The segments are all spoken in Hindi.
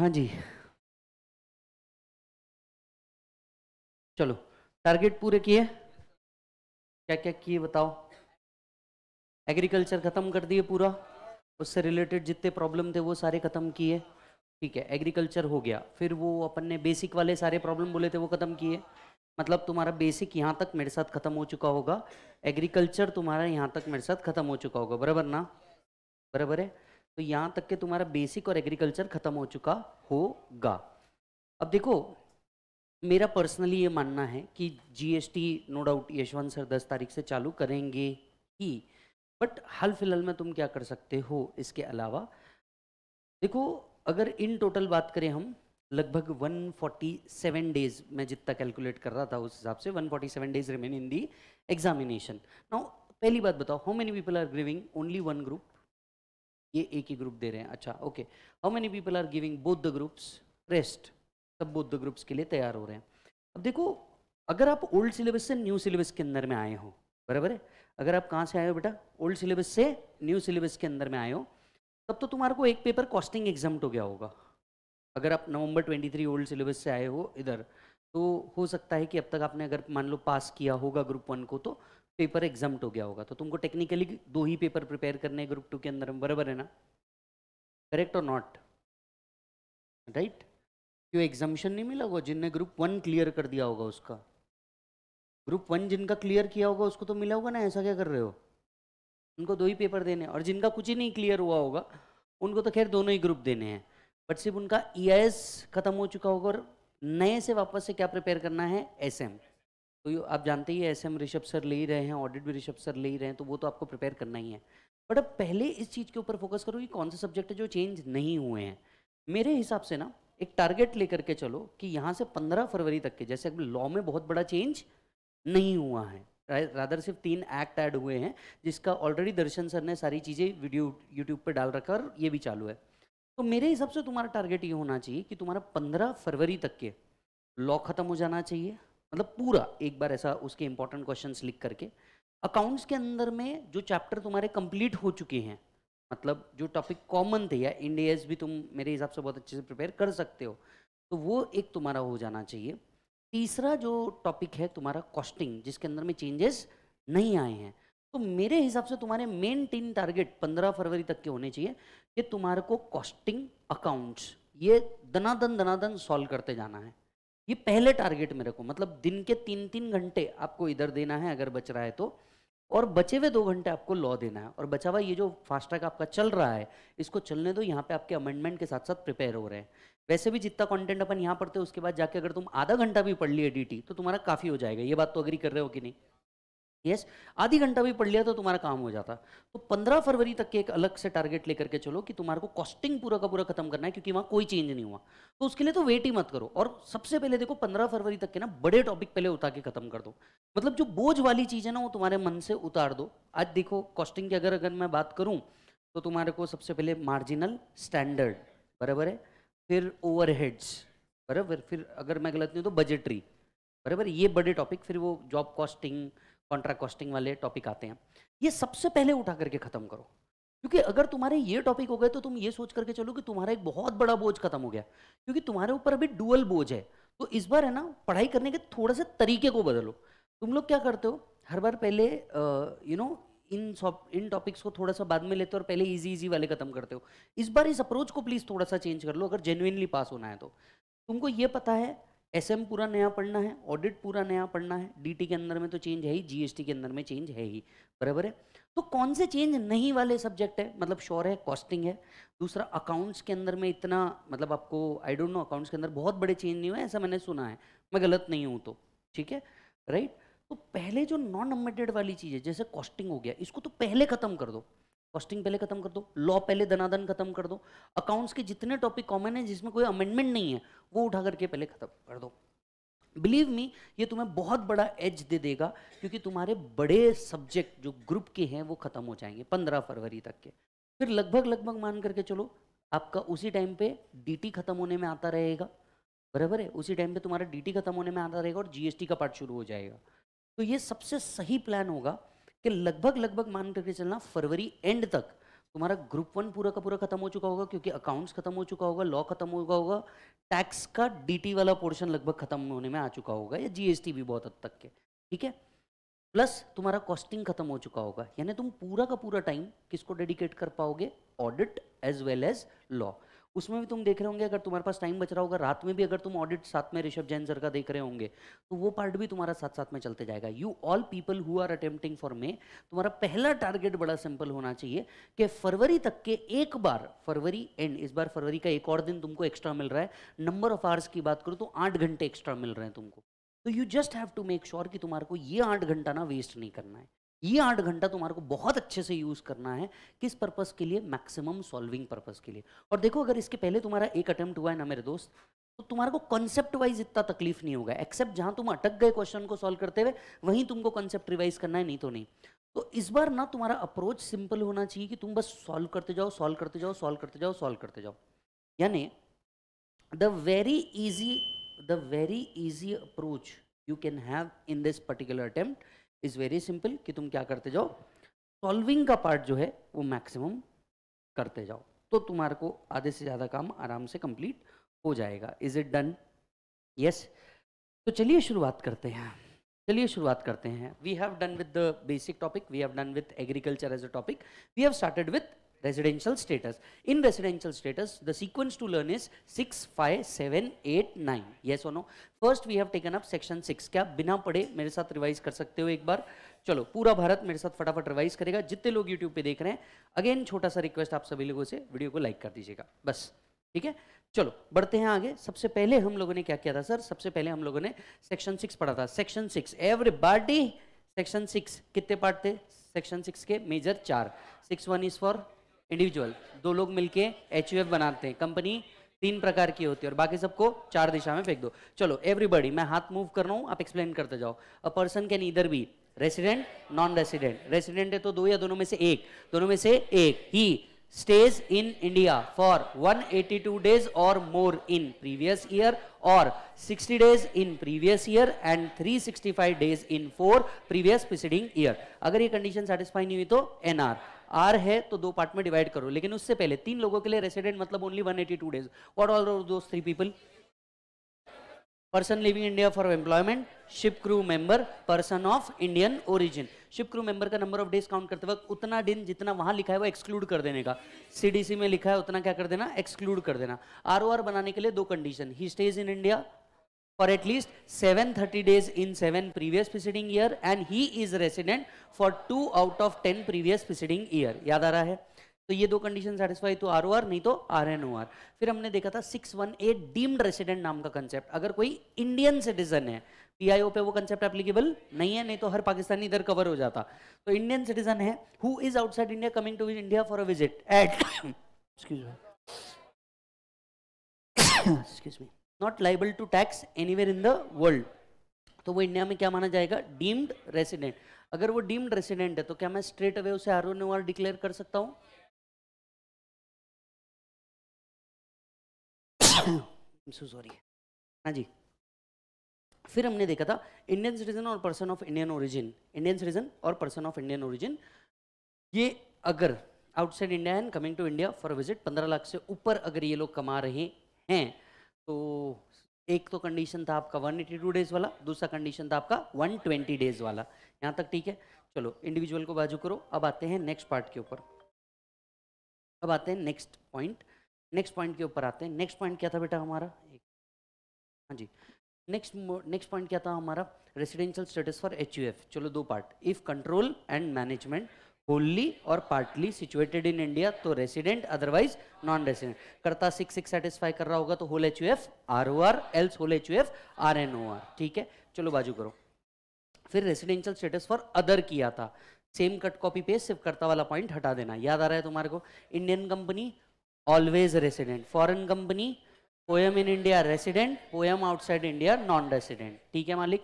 हाँ जी चलो टारगेट पूरे किए क्या क्या किए बताओ एग्रीकल्चर ख़त्म कर दिए पूरा उससे रिलेटेड जितने प्रॉब्लम थे वो सारे ख़त्म किए ठीक है एग्रीकल्चर हो गया फिर वो अपन ने बेसिक वाले सारे प्रॉब्लम बोले थे वो ख़त्म किए मतलब तुम्हारा बेसिक यहाँ तक मेरे साथ ख़त्म हो चुका होगा एग्रीकल्चर तुम्हारा यहाँ तक मेरे साथ ख़त्म हो चुका होगा बराबर ना बराबर है तो यहाँ तक के तुम्हारा बेसिक और एग्रीकल्चर खत्म हो चुका होगा अब देखो मेरा पर्सनली ये मानना है कि GST no doubt Yashwant sir दस तारीख से चालू करेंगे ही बट हाल फिलहाल में तुम क्या कर सकते हो इसके अलावा देखो अगर इन टोटल बात करें हम लगभग 147 डेज मैं जितना कैलकुलेट कर रहा था उस हिसाब से 147 days remain in the examination now पहली बात बताओ how many people are giving only one group ये एक ही ग्रुप दे रहे हैं अच्छा okay how many people are giving both the groups rest सब बोथ द ग्रुप्स के लिए तैयार हो रहे हैं अब देखो अगर आप ओल्ड सिलेबस से न्यू सिलेबस के अंदर में आए हो बराबर है अगर आप कहाँ से आए हो बेटा ओल्ड सिलेबस से न्यू सिलेबस के अंदर में आए हो तब तो तुम्हारे को एक पेपर कॉस्टिंग एग्जाम हो गया होगा अगर आप नवंबर 23 ओल्ड सिलेबस से आए हो इधर तो हो सकता है कि अब तक आपने अगर मान लो पास किया होगा ग्रुप वन को तो पेपर एग्जाम हो गया होगा तो तुमको टेक्निकली दो ही पेपर प्रिपेयर करने हैं ग्रुप टू के अंदर बराबर है ना करेक्ट और नॉट राइट क्यों एग्जामेशन नहीं मिला होगा जिनने ग्रुप वन क्लियर कर दिया होगा उसका ग्रुप वन जिनका क्लियर किया होगा उसको तो मिला होगा ना ऐसा क्या कर रहे हो उनको दो ही पेपर देने और जिनका कुछ ही नहीं क्लियर हुआ होगा उनको तो खैर दोनों ही ग्रुप देने हैं बट सिर्फ उनका ई e खत्म हो चुका होगा और नए से वापस से क्या प्रिपेयर करना है एस तो आप जानते ही एस एम ऋषभ सर ले ही रहे हैं ऑडिट भी ऋषभ सर ले ही रहे हैं तो वो तो आपको प्रिपेयर करना ही है बट अब पहले इस चीज़ के ऊपर फोकस करो कि कौन से सब्जेक्ट है जो चेंज नहीं हुए हैं मेरे हिसाब से ना एक टारगेट लेकर के चलो कि यहाँ से 15 फरवरी तक के जैसे लॉ में बहुत बड़ा चेंज नहीं हुआ है रादर सिर्फ तीन एक्ट ऐड हुए हैं जिसका ऑलरेडी दर्शन सर ने सारी चीज़ें वीडियो यूट्यूब पर डाल रखा और ये भी चालू है तो मेरे हिसाब से तुम्हारा टारगेट ये होना चाहिए कि तुम्हारा पंद्रह फरवरी तक के लॉ ख़त्म हो जाना चाहिए मतलब पूरा एक बार ऐसा उसके इंपॉर्टेंट क्वेश्चंस लिख करके अकाउंट्स के अंदर में जो चैप्टर तुम्हारे कंप्लीट हो चुके हैं मतलब जो टॉपिक कॉमन थे या इंडियस भी तुम मेरे हिसाब से बहुत अच्छे से प्रिपेयर कर सकते हो तो वो एक तुम्हारा हो जाना चाहिए तीसरा जो टॉपिक है तुम्हारा कॉस्टिंग जिसके अंदर में चेंजेस नहीं आए हैं तो मेरे हिसाब से तुम्हारे मेन तीन टारगेट पंद्रह फरवरी तक के होने चाहिए कि तुम्हारे को कॉस्टिंग अकाउंट्स ये दनादन दनादन सॉल्व करते जाना है ये पहले टारगेट में रखो मतलब दिन के तीन तीन घंटे आपको इधर देना है अगर बच रहा है तो और बचे हुए दो घंटे आपको लॉ देना है और बचा हुआ ये जो फास्ट ट्रैक आपका चल रहा है इसको चलने दो यहाँ पे आपके अमेंडमेंट के साथ साथ प्रिपेयर हो रहे हैं वैसे भी जितना कंटेंट अपन यहाँ पढ़ते हैं उसके बाद जाके अगर तुम आधा घंटा भी पढ़ लिए डी तो तुम्हारा काफ़ी हो जाएगा ये बात तो अग्री कर रहे हो कि नहीं यस आधी घंटा भी पढ़ लिया तो तुम्हारा काम हो जाता तो 15 फरवरी तक के एक अलग से टारगेट लेकर के चलो कि तुम्हारे को कॉस्टिंग पूरा का पूरा खत्म करना है क्योंकि वहाँ कोई चेंज नहीं हुआ तो उसके लिए तो वेट ही मत करो और सबसे पहले देखो 15 फरवरी तक के ना बड़े टॉपिक पहले उठा के खत्म कर दो मतलब जो बोझ वाली चीज़ है ना वो तुम्हारे मन से उतार दो आज देखो कॉस्टिंग की अगर अगर मैं बात करूँ तो तुम्हारे को सबसे पहले मार्जिनल स्टैंडर्ड बराबर है फिर ओवरहेड्स बराबर फिर अगर मैं गलत नहीं तो बजटरी बराबर ये बड़े टॉपिक फिर वो जॉब कॉस्टिंग कॉन्ट्रैक्ट कॉस्टिंग वाले टॉपिक आते हैं ये सबसे पहले उठा करके ख़त्म करो क्योंकि अगर तुम्हारे ये टॉपिक हो गए तो तुम ये सोच करके चलो कि तुम्हारा एक बहुत बड़ा बोझ खत्म हो गया क्योंकि तुम्हारे ऊपर अभी डुअल बोझ है तो इस बार है ना पढ़ाई करने के थोड़े से तरीके को बदलो तुम लोग क्या करते हो हर बार पहले यू नो इन इन टॉपिक्स को थोड़ा सा बाद में लेते हो और पहले इजी इजी वाले खत्म करते हो इस बार इस अप्रोच को प्लीज़ थोड़ा सा चेंज कर लो अगर जेन्यनली पास होना है तो तुमको ये पता है एसएम पूरा नया पढ़ना है ऑडिट पूरा नया पढ़ना है डीटी के अंदर में तो चेंज है ही जीएसटी के अंदर में चेंज है ही बराबर है तो कौन से चेंज नहीं वाले सब्जेक्ट है मतलब श्योर है कॉस्टिंग है दूसरा अकाउंट्स के अंदर में इतना मतलब आपको आई डोंट नो अकाउंट्स के अंदर बहुत बड़े चेंज नहीं हुए ऐसा मैंने सुना है मैं गलत नहीं हूँ तो ठीक है राइट तो पहले जो नॉन अमेडेड वाली चीज़ है जैसे कॉस्टिंग हो गया इसको तो पहले ख़त्म कर दो कॉस्टिंग पहले खत्म कर दो लॉ पहले धनाधन खत्म कर दो अकाउंट्स के जितने टॉपिक कॉमन है जिसमें कोई अमेंडमेंट नहीं है वो उठा करके पहले खत्म कर दो बिलीव मी ये तुम्हें बहुत बड़ा एज दे देगा क्योंकि तुम्हारे बड़े सब्जेक्ट जो ग्रुप के हैं वो खत्म हो जाएंगे पंद्रह फरवरी तक के फिर लगभग लगभग मान करके चलो आपका उसी टाइम पे डीटी खत्म होने में आता रहेगा बराबर है उसी टाइम पे तुम्हारा डीटी खत्म होने में आता रहेगा और जीएसटी का पार्ट शुरू हो जाएगा तो ये सबसे सही प्लान होगा कि लगभग लगभग मान करके चलना फरवरी एंड तक तुम्हारा ग्रुप वन पूरा का पूरा खत्म हो चुका होगा क्योंकि अकाउंट्स खत्म हो चुका होगा लॉ खत्म हो चुका होगा टैक्स का डीटी वाला पोर्शन लगभग खत्म होने में आ चुका होगा या जीएसटी भी बहुत हद तक के ठीक है प्लस तुम्हारा कॉस्टिंग खत्म हो चुका होगा यानी तुम पूरा का पूरा टाइम किसको डेडिकेट कर पाओगे audit as well as law उसमें भी तुम देख रहे होंगे अगर तुम्हारे पास टाइम बच रहा होगा रात में भी अगर तुम ऑडिट साथ में ऋषभ जैन सर का देख रहे होंगे तो वो पार्ट भी तुम्हारा साथ साथ में चलते जाएगा you all people who are attempting for May तुम्हारा पहला टारगेट बड़ा सिंपल होना चाहिए कि फरवरी तक के एक बार फरवरी एंड इस बार फरवरी का एक और दिन तुमको एक्स्ट्रा मिल रहा है नंबर ऑफ आवर्स की बात करो तो आठ घंटे एक्स्ट्रा मिल रहे हैं तुमको तो you just have to make sure कि तुम्हारे को ये आठ घंटा ना वेस्ट नहीं करना है ये आठ घंटा तुम्हारे को बहुत अच्छे से यूज़ करना है किस पर्पज़ के लिए मैक्सिमम सॉल्विंग पर्पज़ के लिए और देखो अगर इसके पहले तुम्हारा एक अटेम्प्ट हुआ है ना मेरे दोस्त तो तुम्हारे को कॉन्सेप्ट वाइज इतना तकलीफ नहीं होगा एक्सेप्ट जहां तुम अटक गए क्वेश्चन को सॉल्व करते हुए वहीं तुमको कॉन्सेप्ट रिवाइज करना है नहीं तो नहीं तो इस बार ना तुम्हारा अप्रोच सिंपल होना चाहिए कि तुम बस सॉल्व करते जाओ सॉल्व करते जाओ सॉल्व करते जाओ सॉल्व करते जाओ यानी the very easy the very easy approach you can have in this particular attempt is very simple कि तुम क्या करते जाओ सॉल्विंग का पार्ट जो है वो मैक्सिमम करते जाओ तो तुम्हारे को आधे से ज़्यादा काम आराम से कंप्लीट हो जाएगा इज़ इट डन यस तो चलिए शुरुआत करते हैं चलिए शुरुआत करते हैं we have done with the basic topic we have done with agriculture as a topic we have started with residential status. In residential status, the sequence to learn is 6, 5, 7, 8, 9. Yes or no? First, we have taken up section 6. क्या बिना पढ़े मेरे साथ रिवाइज कर सकते हो एक बार चलो पूरा भारत मेरे साथ फटाफट रिवाइज करेगा जितने लोग यूट्यूब पे देख रहे हैं अगेन छोटा सा रिक्वेस्ट आप सभी लोगों से वीडियो को लाइक कर दीजिएगा बस ठीक है चलो बढ़ते हैं आगे सबसे पहले हम लोगों ने क्या किया था सर सबसे पहले हम लोगों ने सेक्शन सिक्स पढ़ा था section six everybody section six कितने पार्ट थे सेक्शन सिक्स के मेजर चार six one is for individual दो लोग मिलके एच बनाते हैं कंपनी तीन प्रकार की होती है और बाकी सबको चार दिशा में फेंक दो चलो एवरीबडी मैं हाथ मूव कर रहा हूँ आप एक्सप्लेन करते जाओ a person can either be resident non resident resident है तो दो या दोनों में से एक दोनों में से एक ही one eighty two 182 more in previous year और sixty days 60 previous year and three sixty 365 days in four previous preceding year अगर ये कंडीशन सेटिस्फाई नहीं हुई तो एनआर आर है तो दो पार्ट में डिवाइड करो लेकिन उससे पहले तीन लोगों के लिए रेसिडेंट मतलब only 182 days what all those three people person living India for employment ship crew member person of Indian origin ship crew member का नंबर ऑफ डेज काउंट करते वक्त उतना दिन जितना वहां लिखा है वो एक्सक्लूड कर देने का सीडीसी में लिखा है उतना क्या कर देना एक्सक्लूड कर देना आर बनाने के लिए दो कंडीशन ही stays in India for at least 730 days in 7 previous preceding year and he is resident for 2 out of 10 previous preceding year yaad aa raha hai तो ये दो कंडीशन सेटिस्फाई तो आर नहीं तो आर एन ओ आर फिर हमने देखा था 618 डीम्ड रेसिडेंट नाम का कंसेप्ट अगर कोई इंडियन सिटीजन है पीआईओ पे वो कंसेप्ट एप्लीकेबल नहीं है नहीं तो हर पाकिस्तानी इधर कवर हो जाता तो इंडियन सिटीजन है who is outside India coming to India for a visit at excuse not liable to tax any in the world तो वो इंडिया में क्या माना जाएगा डीम्ड रेसिडेंट अगर वो डीम्ड रेसिडेंट है तो क्या मैं स्ट्रेट अवे उसे आर ओ डिक्लेयर कर सकता हूँ सॉरी हाँ जी फिर हमने देखा था इंडियन सिटीजन और person of Indian origin Indian citizen और पर्सन ऑफ इंडियन ओरिजिन ये अगर outside India and coming to India for visit पंद्रह लाख से ऊपर अगर ये लोग कमा रहे हैं तो एक तो कंडीशन था आपका 182 डेज वाला दूसरा कंडीशन था आपका 120 डेज वाला यहाँ तक ठीक है चलो इंडिविजुअल को बाजू करो अब आते हैं नेक्स्ट पार्ट के ऊपर अब आते हैं नेक्स्ट पॉइंट नेक्स्ट पॉइंट के ऊपर आते हैं नेक्स्ट पॉइंट क्या था बेटा हमारा एक हाँ जी नेक्स्ट नेक्स्ट पॉइंट क्या था हमारा रेसिडेंशियल स्टेटस फॉर एच चलो दो part if control and management wholly और पार्टली सिचुएटेड इन इंडिया तो रेसिडेंट अदरवाइज नॉन रेसिडेंट करता सिक्स सिक्स सेटिस्फाई कर रहा होगा तो whole H U F R O R else whole H U F R N O R ठीक है चलो बाजू करो फिर रेसिडेंशियल स्टेटस फॉर अदर किया था सेम कट कॉपी पेस्ट सिर्फ करता वाला पॉइंट हटा देना याद आ रहा है तुम्हारे को Indian company always resident foreign company POEM in India resident POEM outside India non resident ठीक है मालिक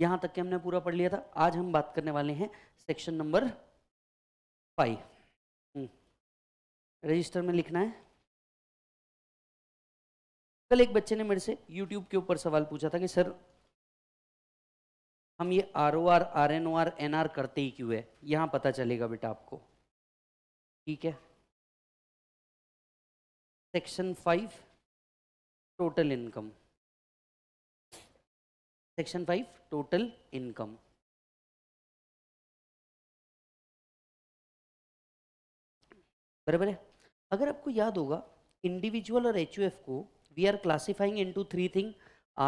यहाँ तक के हमने पूरा पढ़ लिया था आज हम बात करने वाले हैं section number five hmm. Register में लिखना है कल एक बच्चे ने मेरे से यूट्यूब के ऊपर सवाल पूछा था कि सर हम ये R O R R N O R N R करते ही क्यों है यहां पता चलेगा बेटा आपको ठीक है section five total income section five total income बराबर है अगर आपको याद होगा इंडिविजुअल और एच को we are classifying to three thing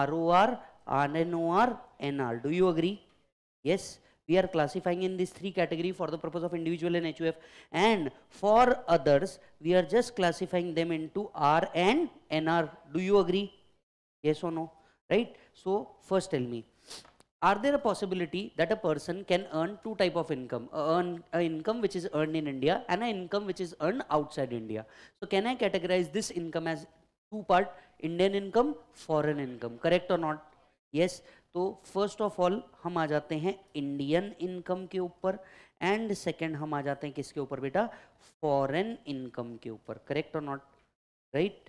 R O R R N O R N R do you agree yes we are classifying in this three category for the purpose of individual and H F and for others we are just classifying them into R and N R do you agree yes oh no right so first let me are there a possibility that a person can earn two type of income uh, earn uh, income which is earned in india and an income which is earned outside india so can i categorize this income as two part indian income foreign income correct or not yes तो फर्स्ट ऑफ ऑल हम आ जाते हैं इंडियन इनकम के ऊपर एंड सेकंड हम आ जाते हैं किसके ऊपर बेटा फॉरेन इनकम के ऊपर करेक्ट और नॉट राइट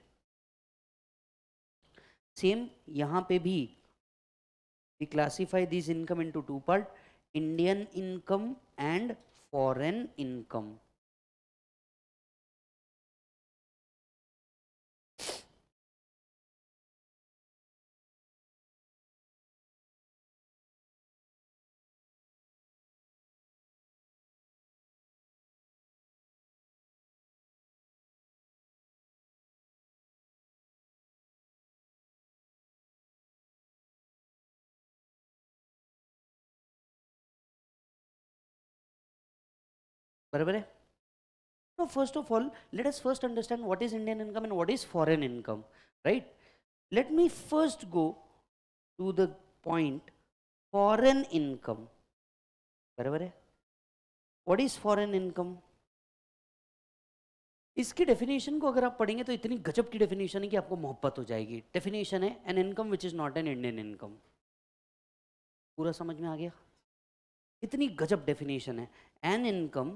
सेम यहाँ पे भी we classify this income into two part Indian income and foreign income बराबर है तो first of all let us first understand what is Indian income and what is foreign income right let me first go to the point foreign income बराबर है व्हाट इज फॉरेन इनकम इसकी डेफिनेशन को अगर आप पढ़ेंगे तो इतनी गजब की डेफिनेशन है कि आपको मोहब्बत हो जाएगी डेफिनेशन है an income which is not an Indian income पूरा समझ में आ गया इतनी गजब डेफिनेशन है an income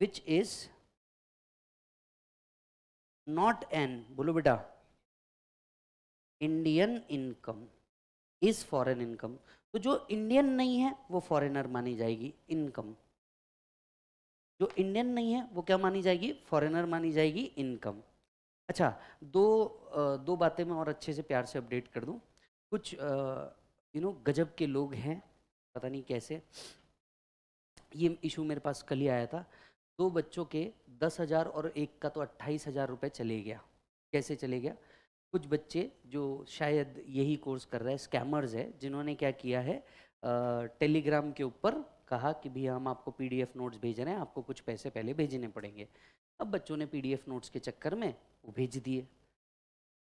which is not an बोलो बेटा Indian income is foreign income तो जो इंडियन नहीं है वो फॉरेनर मानी जाएगी इनकम जो इंडियन नहीं है वो क्या मानी जाएगी फॉरेनर मानी जाएगी इनकम अच्छा दो दो बातें मैं और अच्छे से प्यार से अपडेट कर दूं कुछ यू नो गजब के लोग हैं पता नहीं कैसे ये इशू मेरे पास कल ही आया था दो बच्चों के दस हज़ार और एक का तो अट्ठाईस हज़ार रुपये चले गया कैसे चले गया कुछ बच्चे जो शायद यही कोर्स कर रहे हैं स्कैमर्स है जिन्होंने क्या किया है टेलीग्राम के ऊपर कहा कि भैया हम आपको पीडीएफ नोट्स भेज रहे हैं आपको कुछ पैसे पहले भेजने पड़ेंगे अब बच्चों ने पीडीएफ नोट्स के चक्कर में वो भेज दिए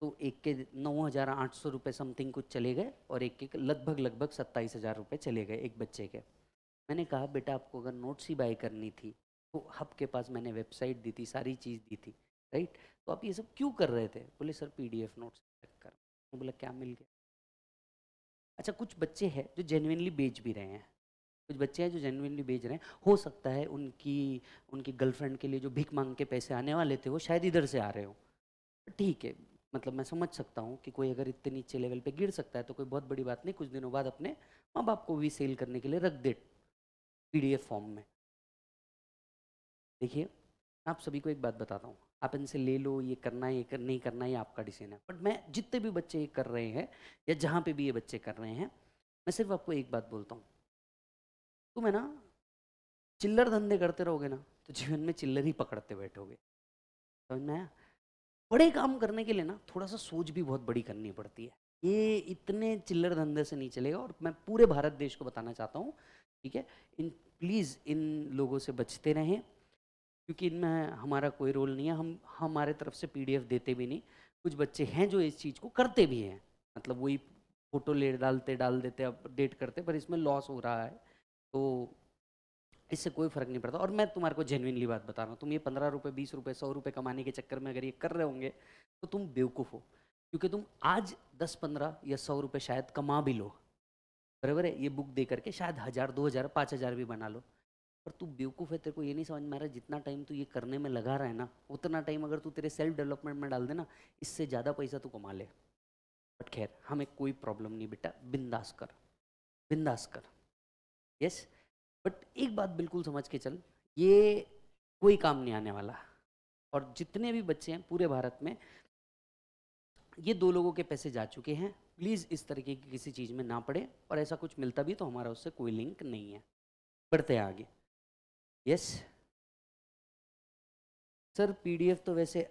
तो एक के नौ हज़ार आठ सौ रुपये समथिंग कुछ चले गए और एक के लगभग लगभग सत्ताईस हज़ार रुपये चले गए एक बच्चे के मैंने कहा बेटा आपको अगर नोट्स ही बाई करनी थी तो हब के पास मैंने वेबसाइट दी थी सारी चीज़ दी थी राइट तो आप ये सब क्यों कर रहे थे बोले sir P D F notes check कर मैं बोला क्या मिल गया अच्छा कुछ बच्चे हैं जो जेनुनली बेच भी रहे हैं कुछ बच्चे हैं जो जेनुनली बेच रहे हैं हो सकता है उनकी उनकी गर्लफ्रेंड के लिए जो भीख मांग के पैसे आने वाले थे वो शायद इधर से आ रहे हो ठीक है मतलब मैं समझ सकता हूँ कि कोई अगर इतने नीचे लेवल पे गिर सकता है तो कोई बहुत बड़ी बात नहीं कुछ दिनों बाद अपने माँ बाप को भी सेल करने के लिए रख दे पी फॉर्म में देखिए आप सभी को एक बात बताता हूँ आप इनसे ले लो ये करना है ये कर, नहीं करना ये आपका डिसीजन है बट मैं जितने भी बच्चे ये कर रहे हैं या जहाँ पे भी ये बच्चे कर रहे हैं मैं सिर्फ आपको एक बात बोलता हूँ तुम है ना चिल्लर धंधे करते रहोगे ना तो जीवन में चिल्लर ही पकड़ते बैठोगे समझ में आया बड़े काम करने के लिए ना थोड़ा सा सोच भी बहुत बड़ी करनी पड़ती है ये इतने चिल्लर धंधे से नहीं चलेगा और मैं पूरे भारत देश को बताना चाहता हूँ ठीक है इन प्लीज़ इन लोगों से बचते रहें क्योंकि इनमें हमारा कोई रोल नहीं है हम हमारे तरफ से पीडीएफ देते भी नहीं कुछ बच्चे हैं जो इस चीज़ को करते भी हैं मतलब वही फोटो ले डालते डाल देते अपडेट करते पर इसमें लॉस हो रहा है तो इससे कोई फ़र्क नहीं पड़ता और मैं तुम्हारे को जेनविनली बात बता रहा हूँ तुम ये पंद्रह रुपये बीस रुपये सौ रुपये कमाने के चक्कर में अगर ये कर रहे होंगे तो तुम बेवकूफ़ हो क्योंकि तुम आज दस पंद्रह या सौ रुपये शायद कमा भी लो बराबर है ये बुक दे करके शायद हज़ार दो हज़ार पाँच हज़ार भी बना लो पर तू बेवकूफ़ है तेरे को ये नहीं समझ में आ रहा जितना टाइम तू ये करने में लगा रहा है ना उतना टाइम अगर तू तेरे सेल्फ डेवलपमेंट में डाल देना इससे ज़्यादा पैसा तू कमा ले बट खैर हमें कोई प्रॉब्लम नहीं बेटा बिंदास कर बिंदास कर यस बट एक बात बिल्कुल समझ के चल ये कोई काम नहीं आने वाला और जितने भी बच्चे हैं पूरे भारत में ये दो लोगों के पैसे जा चुके हैं प्लीज़ इस तरीके की किसी चीज़ में ना पड़े और ऐसा कुछ मिलता भी तो हमारा उससे कोई लिंक नहीं है बढ़ते हैं आगे यस सर पीडीएफ तो वैसे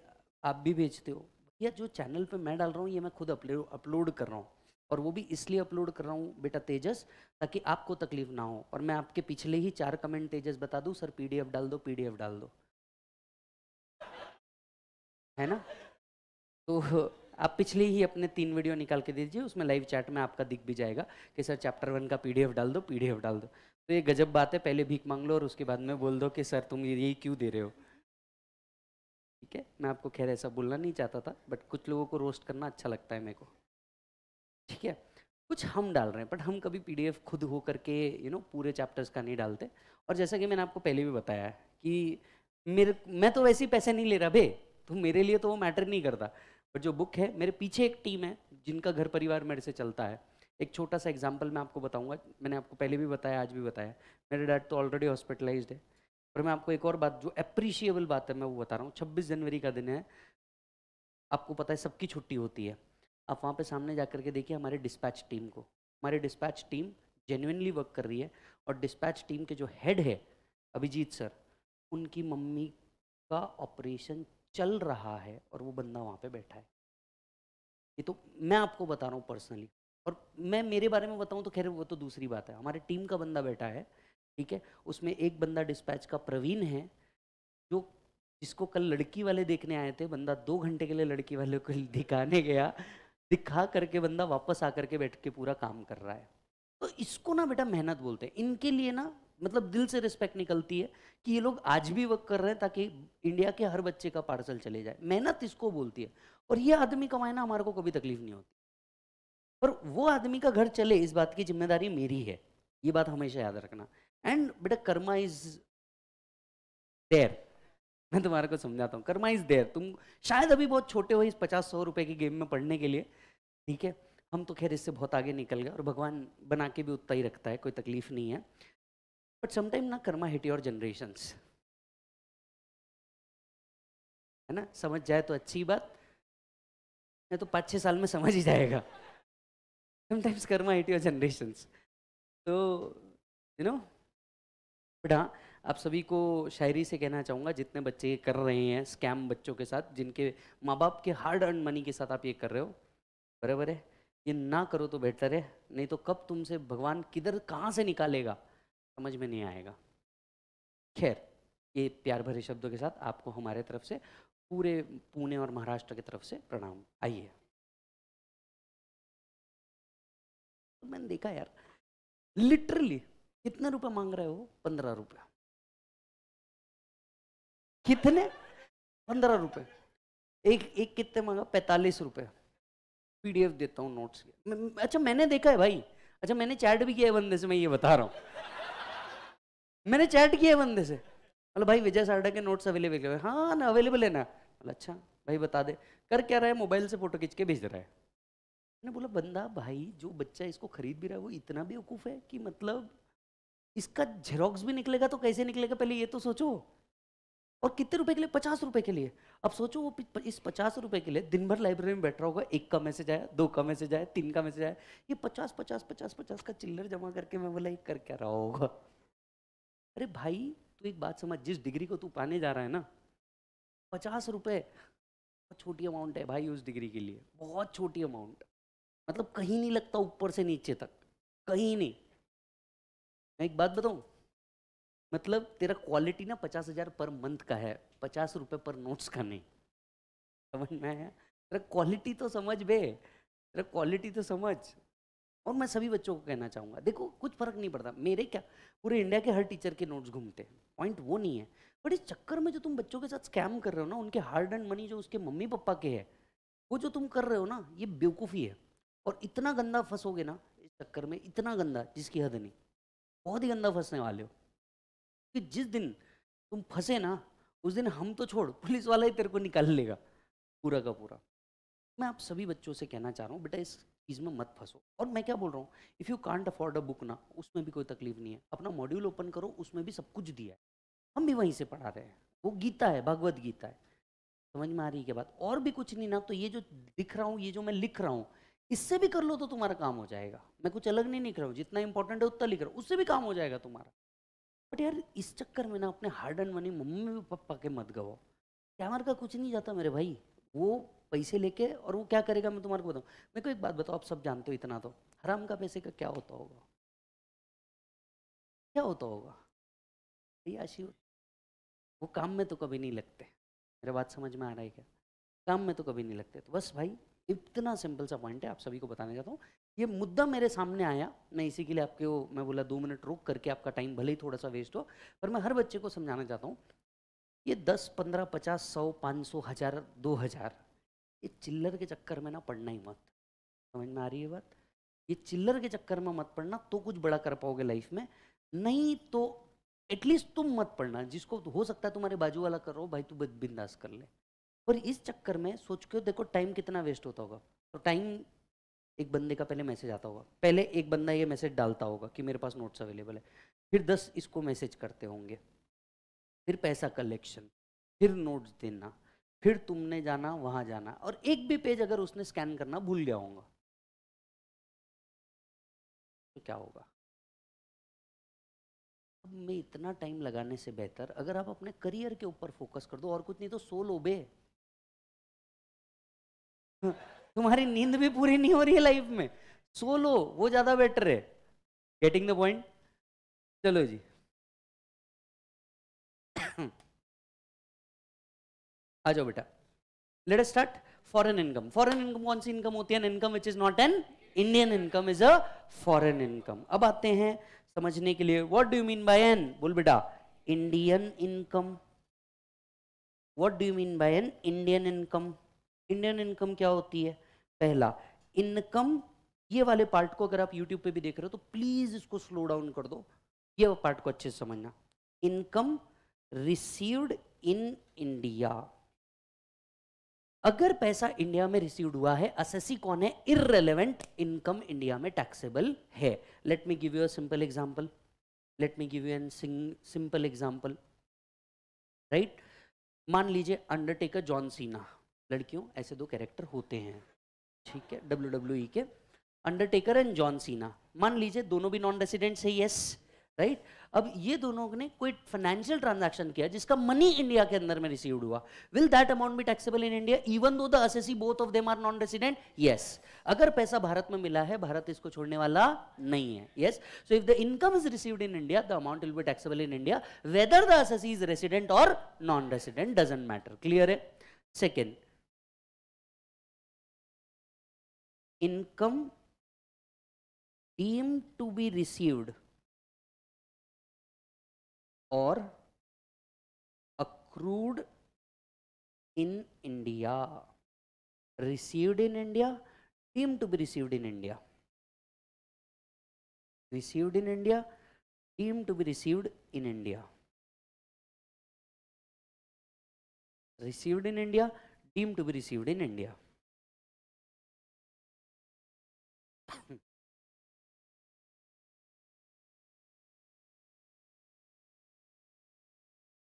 आप भी भेजते हो भैया जो चैनल पे मैं डाल रहा हूँ ये मैं खुद अपलोड कर रहा हूँ और वो भी इसलिए अपलोड कर रहा हूँ बेटा तेजस ताकि आपको तकलीफ ना हो और मैं आपके पिछले ही चार कमेंट तेजस बता दूँ सर पीडीएफ डाल दो पीडीएफ डाल दो है ना तो आप पिछले ही अपने तीन वीडियो निकाल के दीजिए उसमें लाइव चैट में आपका दिख भी जाएगा कि सर चैप्टर वन का पीडीएफ डाल दो पीडीएफ डाल दो तो ये गजब बात है पहले भीख मांग लो और उसके बाद में बोल दो कि सर तुम यही क्यों दे रहे हो ठीक है मैं आपको खैर ऐसा बोलना नहीं चाहता था बट कुछ लोगों को रोस्ट करना अच्छा लगता है मेरे को ठीक है कुछ हम डाल रहे हैं बट हम कभी पी खुद हो करके यू नो पूरे चैप्टर्स का नहीं डालते और जैसा कि मैंने आपको पहले भी बताया कि मेरे मैं तो वैसे ही पैसे नहीं ले रहा भे तो मेरे लिए तो वो मैटर नहीं करता बट जो बुक है मेरे पीछे एक टीम है जिनका घर परिवार मेरे से चलता है एक छोटा सा एग्जाम्पल मैं आपको बताऊँगा मैंने आपको पहले भी बताया आज भी बताया मेरे डैड तो ऑलरेडी हॉस्पिटलाइज है और मैं आपको एक और बात जो अप्रिशिएबल बात है मैं वो बता रहा हूँ छब्बीस जनवरी का दिन है आपको पता है सबकी छुट्टी होती है आप वहाँ पे सामने जा करके देखिए हमारे डिस्पैच टीम को हमारी डिस्पैच टीम जेन्यनली वर्क कर रही है और डिस्पैच टीम के जो हेड है अभिजीत सर उनकी मम्मी का ऑपरेशन चल रहा है और वो बंदा वहाँ पे बैठा है ये तो मैं आपको बता रहा हूँ पर्सनली और मैं मेरे बारे में बताऊं तो खैर वो तो दूसरी बात है हमारे टीम का बंदा बैठा है ठीक है उसमें एक बंदा डिस्पैच का प्रवीण है जो जिसको कल लड़की वाले देखने आए थे बंदा दो घंटे के लिए लड़की वाले को दिखाने गया दिखा करके बंदा वापस आकर के बैठ के पूरा काम कर रहा है तो इसको ना बेटा मेहनत बोलते हैं इनके लिए ना मतलब दिल से रिस्पेक्ट निकलती है कि ये लोग आज भी वर्क कर रहे हैं ताकि इंडिया के हर बच्चे का पार्सल चले जाए मेहनत इसको बोलती है और ये आदमी कमाए ना हमारे को कभी तकलीफ नहीं होती और वो आदमी का घर चले इस बात की जिम्मेदारी मेरी है ये बात हमेशा याद रखना एंड बेटा कर्मा इज देर मैं तुम्हारे को समझाता हूँ कर्मा इज देर तुम शायद अभी बहुत छोटे हो इस पचास सौ रुपए की गेम में पढ़ने के लिए ठीक है हम तो खैर इससे बहुत आगे निकल गए और भगवान बना के भी उतना ही रखता है कोई तकलीफ नहीं है बट समटाइम ना कर्मा हिट योर जनरेशन है ना समझ जाए तो अच्छी बात नहीं तो पाँच छः साल में समझ ही जाएगा sometimes karma at your generations तो यू नो बट आप सभी को शायरी से कहना चाहूँगा जितने बच्चे ये कर रहे हैं स्कैम बच्चों के साथ जिनके माँ बाप के हार्ड अर्न मनी के साथ आप ये कर रहे हो बराबर है ये ना करो तो बेटर है नहीं तो कब तुमसे भगवान किधर कहाँ से निकालेगा समझ में नहीं आएगा खैर ये प्यार भरे शब्दों के साथ आपको हमारे तरफ से पूरे पुणे और महाराष्ट्र की तरफ से प्रणाम आइए मैंने देखा यार लिटरली कितने रुपए मांग रहे हो पंद्रह रुपए कितने पंद्रह रुपए एक एक कितने मांगा पैतालीस रुपए पीडीएफ देता हूँ नोट्स के अच्छा मैंने देखा है भाई अच्छा मैंने चैट भी किया है बंदे से मैं ये बता रहा हूँ मैंने चैट किया है बंदे से मतलब भाई विजय सारडा के नोट्स अवेलेबल है हाँ ना अवेलेबल है ना अच्छा भाई बता दे कर क्या रहा है मोबाइल से फोटो खींच के भेज रहा है मैंने बोला बंदा भाई जो बच्चा इसको खरीद भी रहा है वो इतना बेवकूफ़ है कि मतलब इसका झेरोक्स भी निकलेगा तो कैसे निकलेगा पहले ये तो सोचो और कितने रुपए के लिए पचास रुपए के लिए अब सोचो वो इस पचास रुपए के लिए दिन भर लाइब्रेरी में बैठ रहा होगा एक का मैसेज आया दो का मैसेज आया तीन का मैसेज आया ये पचास पचास पचास पचास का चिल्लर जमा करके मैं बोला एक कर क्या रहा होगा अरे भाई तू एक बात समझ जिस डिग्री को तू पाने जा रहा है ना पचास रुपये छोटी अमाउंट है भाई उस डिग्री के लिए बहुत छोटी अमाउंट मतलब कहीं नहीं लगता ऊपर से नीचे तक कहीं नहीं मैं एक बात बताऊं मतलब तेरा क्वालिटी ना पचास हजार पर मंथ का है पचास रुपए पर नोट्स का नहीं समझ में आया तेरा क्वालिटी तो समझ बे तेरा क्वालिटी तो समझ और मैं सभी बच्चों को कहना चाहूँगा देखो कुछ फर्क नहीं पड़ता मेरे क्या पूरे इंडिया के हर टीचर के नोट्स घूमते हैं पॉइंट वो नहीं है बट इस चक्कर में जो तुम बच्चों के साथ स्कैम कर रहे हो ना उनके हार्ड एंड मनी जो उसके मम्मी पापा के है वो जो तुम कर रहे हो ना ये बेवकूफ़ी है और इतना गंदा फंसोगे ना इस चक्कर में इतना गंदा जिसकी हद नहीं बहुत ही गंदा फंसने वाले हो कि जिस दिन तुम फंसे ना उस दिन हम तो छोड़ पुलिस वाला ही तेरे को निकाल लेगा पूरा का पूरा मैं आप सभी बच्चों से कहना चाह रहा हूँ बेटा इस चीज़ में मत फंसो और मैं क्या बोल रहा हूँ if you can't afford a book ना उसमें भी कोई तकलीफ नहीं है अपना मॉड्यूल ओपन करो उसमें भी सब कुछ दिया है हम भी वहीं से पढ़ा रहे हैं वो गीता है भगवत गीता है समझ में आ रही है बात और भी कुछ नहीं ना तो ये जो दिख रहा हूँ ये जो मैं लिख रहा हूँ इससे भी कर लो तो तुम्हारा काम हो जाएगा मैं कुछ अलग नहीं लिख रहा हूँ जितना इंपॉर्टेंट है उतना लिख रहा हूँ उससे भी काम हो जाएगा तुम्हारा बट यार इस चक्कर में ना अपने hard and money mummy papa के मत गवाओ कैमर का कुछ नहीं जाता मेरे भाई वो पैसे लेके और वो क्या करेगा मैं तुम्हारे को बताऊँ मेरे को एक बात बताओ आप सब जानते हो इतना तो हराम का पैसे का क्या होता होगा क्या होता होगा रियाशी वो काम में तो कभी नहीं लगते मेरा बात समझ में आ रहा है क्या काम में तो कभी नहीं लगते तो बस भाई इतना सिंपल सा पॉइंट है आप सभी को बताने चाहता हूँ ये मुद्दा मेरे सामने आया मैं इसी के लिए आपके वो मैं बोला दो मिनट रुक करके आपका टाइम भले ही थोड़ा सा वेस्ट हो पर मैं हर बच्चे को समझाना चाहता हूँ ये दस पंद्रह पचास सौ पाँच सौ हज़ार दो हज़ार ये चिल्लर के चक्कर में ना पढ़ना ही मत समझ में आ रही है बात ये चिल्लर के चक्कर में मत पढ़ना तो कुछ बड़ा कर पाओगे लाइफ में नहीं तो एटलीस्ट तुम मत पढ़ना जिसको हो सकता है तुम्हारे बाजू वाला करो भाई तू बिंदास कर ले और इस चक्कर में सोच के देखो टाइम कितना वेस्ट होता होगा तो टाइम एक बंदे का पहले मैसेज आता होगा पहले एक बंदा ये मैसेज डालता होगा कि मेरे पास नोट्स अवेलेबल है फिर दस इसको मैसेज करते होंगे फिर पैसा कलेक्शन फिर नोट्स देना फिर तुमने जाना वहाँ जाना और एक भी पेज अगर उसने स्कैन करना भूल गया होगा तो क्या होगा अब मैं इतना टाइम लगाने से बेहतर अगर आप अपने करियर के ऊपर फोकस कर दो और कुछ नहीं तो सोल बे तुम्हारी नींद भी पूरी नहीं हो रही है लाइफ में सो लो वो ज़्यादा बेटर है गेटिंग द पॉइंट चलो जी आ जाओ बेटा let start foreign income foreign income कौन सी इनकम होती है income which is not an Indian income is a foreign income अब आते हैं समझने के लिए what do you mean by an बोल बेटा Indian income what do you mean by an Indian income Indian income क्या होती है पहला इनकम ये वाले पार्ट को अगर आप यूट्यूब पे भी देख रहे हो तो प्लीज इसको स्लो डाउन कर दो ये पार्ट को अच्छे से समझना इनकम रिसीव्ड इन इंडिया अगर पैसा इंडिया में रिसीव हुआ है असेसी कौन है इरेलीवेंट इनकम इंडिया में टैक्सेबल है let me give you simple example let me give you an simple example right मान लीजिए अंडरटेकर जॉन सीना लड़कियों ऐसे दो कैरेक्टर होते हैं ठीक है डब्ल्यू डब्ल्यू e के अंडरटेकर एंड जॉन सीना मान लीजिए दोनों भी नॉन रेसिडेंट्स है यस राइट अब ये दोनों ने कोई फाइनेंशियल ट्रांजैक्शन किया जिसका मनी इंडिया के अंदर में रिसीव हुआ will that amount be taxable in India even though the assessee both of them are non resident yes अगर पैसा भारत में मिला है भारत इसको छोड़ने वाला नहीं है yes so if the income is received in India the amount will be taxable in India whether the assessee is resident और non resident doesn't matter clear है second income deemed to be received or accrued in India. Received in India, deemed to be received in India. Received in India, deemed to be received in India. Received in India, deemed to be received in India.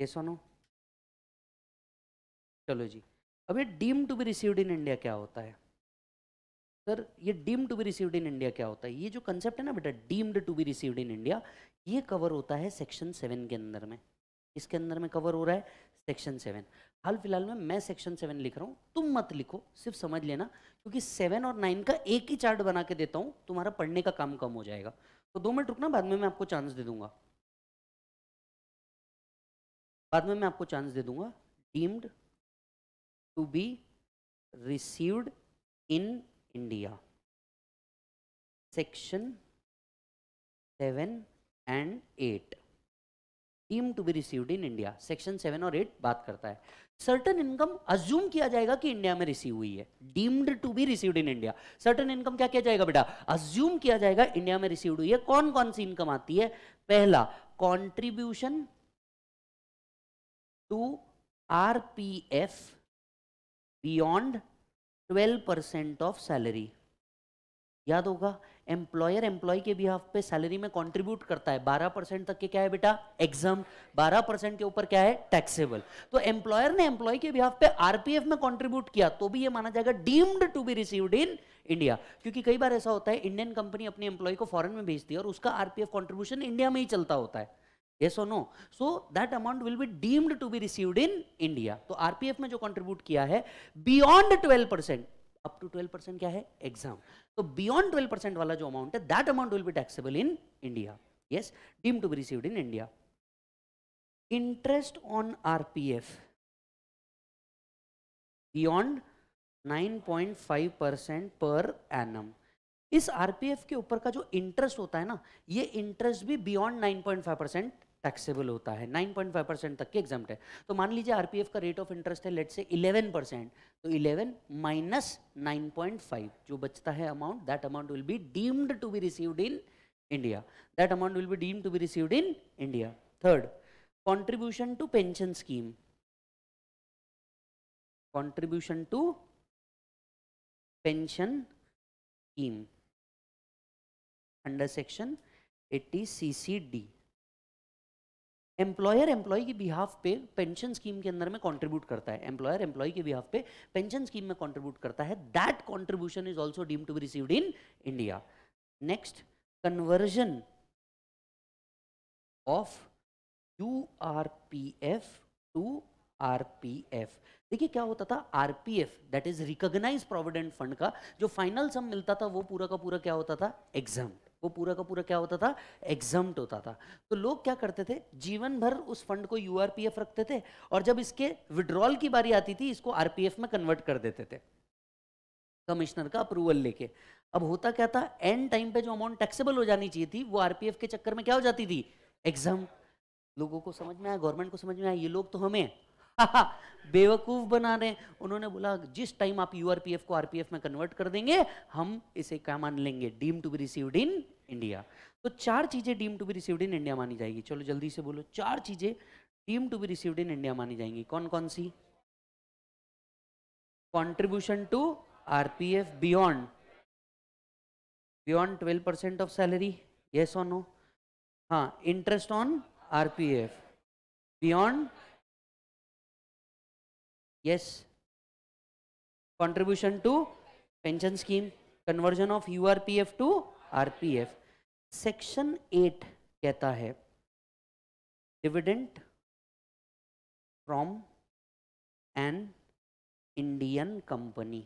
ये सुनो चलो जी अब ये deem to be received in India क्या होता है सर ये deem to be received in India क्या होता है ये जो कंसेप्ट है ना बेटा deemed to be received in India ये कवर होता है सेक्शन सेवन के अंदर में इसके अंदर में कवर हो रहा है सेक्शन सेवन हाल फिलहाल में मैं सेक्शन सेवन लिख रहा हूँ तुम मत लिखो सिर्फ समझ लेना क्योंकि सेवन और नाइन का एक ही चार्ट बना के देता हूँ तुम्हारा पढ़ने का काम कम हो जाएगा तो दो मिनट रुकना बाद में मैं आपको चांस दे दूंगा बाद में मैं आपको चांस दे दूंगा deemed to be received in India section seven and eight deemed to be received in India section seven और एट बात करता है सर्टन इनकम अज्यूम किया जाएगा कि इंडिया में रिसीव हुई है deemed to be received in India certain income क्या किया जाएगा बेटा अज्यूम किया जाएगा इंडिया में रिसीव्ड हुई है कौन कौन सी इनकम आती है पहला contribution to R P F beyond twelve percent of salary याद होगा एम्प्लॉयर एम्प्लॉय के बिहाफ पे सैलरी में कंट्रीब्यूट करता है 12 परसेंट तक के क्या है बेटा एग्जाम 12 परसेंट के ऊपर क्या है टैक्सेबल तो एम्प्लॉयर ने एम्प्लॉय के बिहाफ पे आरपीएफ में कंट्रीब्यूट किया तो भी ये माना जाएगा deemed to be received in India क्योंकि कई बार ऐसा होता है इंडियन कंपनी अपनी एम्प्लॉय को फॉरन में भेजती है और उसका आरपीएफ कॉन्ट्रीब्यूशन इंडिया में ही चलता होता है येस और no so that amount will be deemed to be received in India तो आरपीएफ में जो कॉन्ट्रीब्यूट किया है beyond 12 percent up to 12 percent क्या है एग्जाम तो बियॉन्ड 12 परसेंट वाला जो अमाउंट है that amount will be taxable in India yes deem to be received in India interest on RPF beyond 9.5 percent per annum इस आरपीएफ के ऊपर का जो इंटरेस्ट होता है ना ये इंटरेस्ट भी बियॉन्ड 9.5 परसेंट टैक्सेबल होता है 9.5 परसेंट तक के एग्जाम है तो मान लीजिए आरपीएफ का रेट ऑफ इंटरेस्ट है लेट से 11 परसेंट तो 11 माइनस 9.5 जो बचता है amount that amount will be deemed to be received in India that amount will be deemed to be received in India third contribution to pension scheme contribution to pension scheme under section eighty C C D employer employee के बिहाफ पे पेंशन स्कीम के अंदर में कंट्रीब्यूट करता है एम्प्लॉयर एम्प्लॉय के बिहाफ पे पेंशन स्कीम में कंट्रीब्यूट करता है that contribution is also deem to be received in India next conversion of U R P F to RPF देखिए क्या होता था RPF that is recognise provident fund का जो फाइनल सम मिलता था वो पूरा का पूरा क्या होता था एग्जाम वो पूरा का पूरा क्या होता था एग्जाम होता था तो लोग क्या करते थे जीवन भर उस फंड को यू रखते थे और जब इसके विड्रॉल की बारी आती थी इसको आर में कन्वर्ट कर देते थे कमिश्नर का अप्रूवल लेके अब होता क्या था एंड टाइम पे जो अमाउंट टैक्सेबल हो जानी चाहिए थी वो आरपीएफ के चक्कर में क्या हो जाती थी एग्जाम लोगों को समझ में आया गवर्नमेंट को समझ में आया ये लोग तो हमें बेवकूफ बना रहे हैं उन्होंने बोला जिस टाइम आप यूआरपीएफ को आरपीएफ में कन्वर्ट कर देंगे हम इसे क्या मान लेंगे deem to be received in India तो चार चीजें deem to be received in India मानी जाएगी चलो जल्दी से बोलो चार चीजें deem to be received in India मानी जाएंगी कौन कौन सी contribution to RPF beyond beyond twelve percent of salary yes or no हाँ interest on RPF beyond yes contribution to pension scheme conversion of urpf to rpf section eight कहता है dividend from an Indian company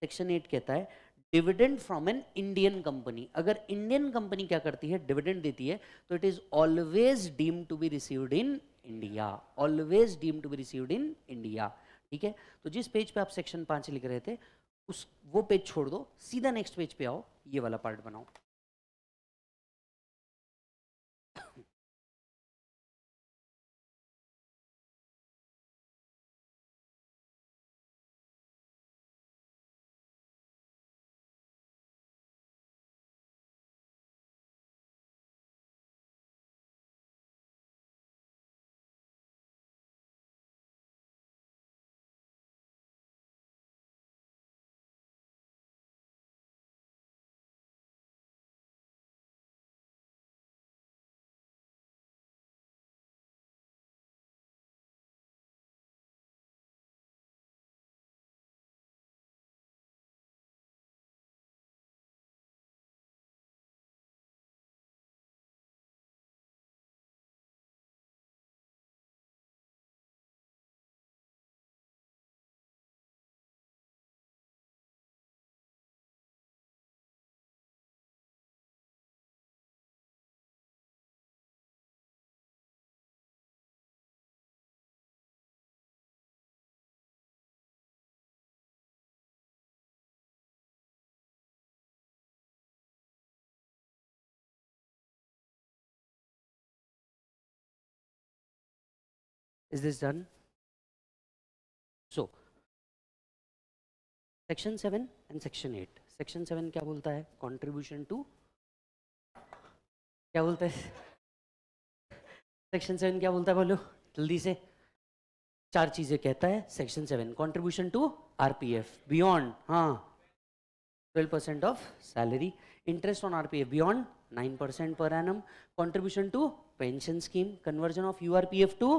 section eight कहता है dividend from an Indian company अगर इंडियन कंपनी क्या करती है डिविडेंड देती है तो it is always deem to be received in India always deem to be received in India ठीक है तो जिस पेज पे आप सेक्शन पांच लिख रहे थे उस वो पेज छोड़ दो सीधा नेक्स्ट पेज पे आओ ये वाला पार्ट बनाओ Is this done? So, section 7 and section 8 section 7 kya bolta hai contribution to kya bolta hai section seven क्या बोलता है बोलो जल्दी से चार चीजें कहता है section seven contribution to RPF beyond हाँ twelve percent of salary interest on RPF beyond nine percent per annum contribution to pension scheme conversion of URPF to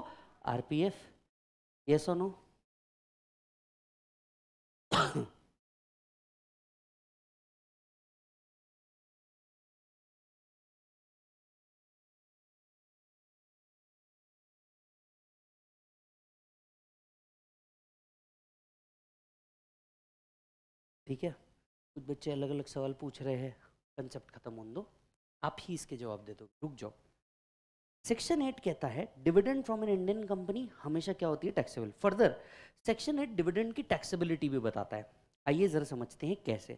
RPF? Yes or no? ठीक है कुछ बच्चे अलग अलग सवाल पूछ रहे हैं कंसेप्ट खत्म होने दो आप ही इसके जवाब दे दो रुक जाओ सेक्शन एट कहता है dividend from an Indian company हमेशा क्या होती है taxable further section eight dividend की टैक्सेबिलिटी भी बताता है आइए ज़रा समझते हैं कैसे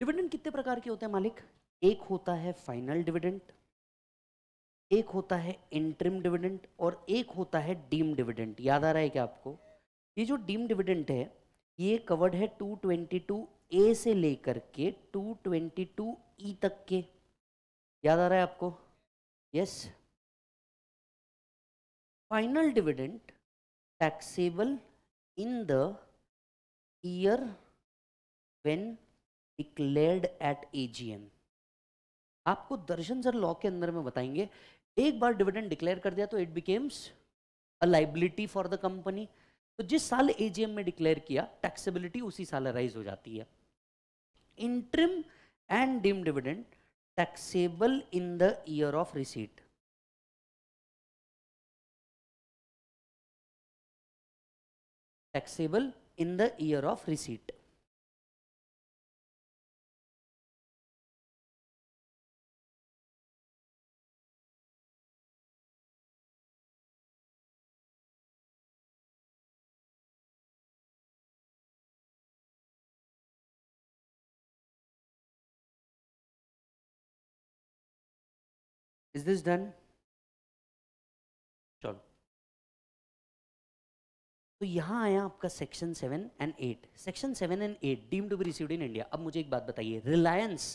डिविडेंड कितने प्रकार के होते हैं मालिक एक होता है फाइनल डिविडेंड एक होता है इंट्रीम डिविडेंट और एक होता है डीम डिविडेंट याद आ रहा है क्या आपको ये जो डीम डिविडेंट है ये कवर्ड है 222 ए से लेकर के 222 ई e तक के याद आ रहा है आपको yes yes? final dividend taxable in the year when declared at AGM. आपको दर्शन सर लॉ के अंदर में बताएंगे एक बार डिविडेंड डिक्लेयर कर दिया तो it becomes a liability for the company तो जिस साल एजीएम में डिक्लेयर किया टैक्सेबिलिटी उसी साल अराइज हो जाती है interim and deemed dividend taxable in the year of receipt taxable in the year of receipt. Is this done? तो यहाँ आया आपका section seven and eight section seven and eight deem to be received in India अब मुझे एक बात बताइए रिलायंस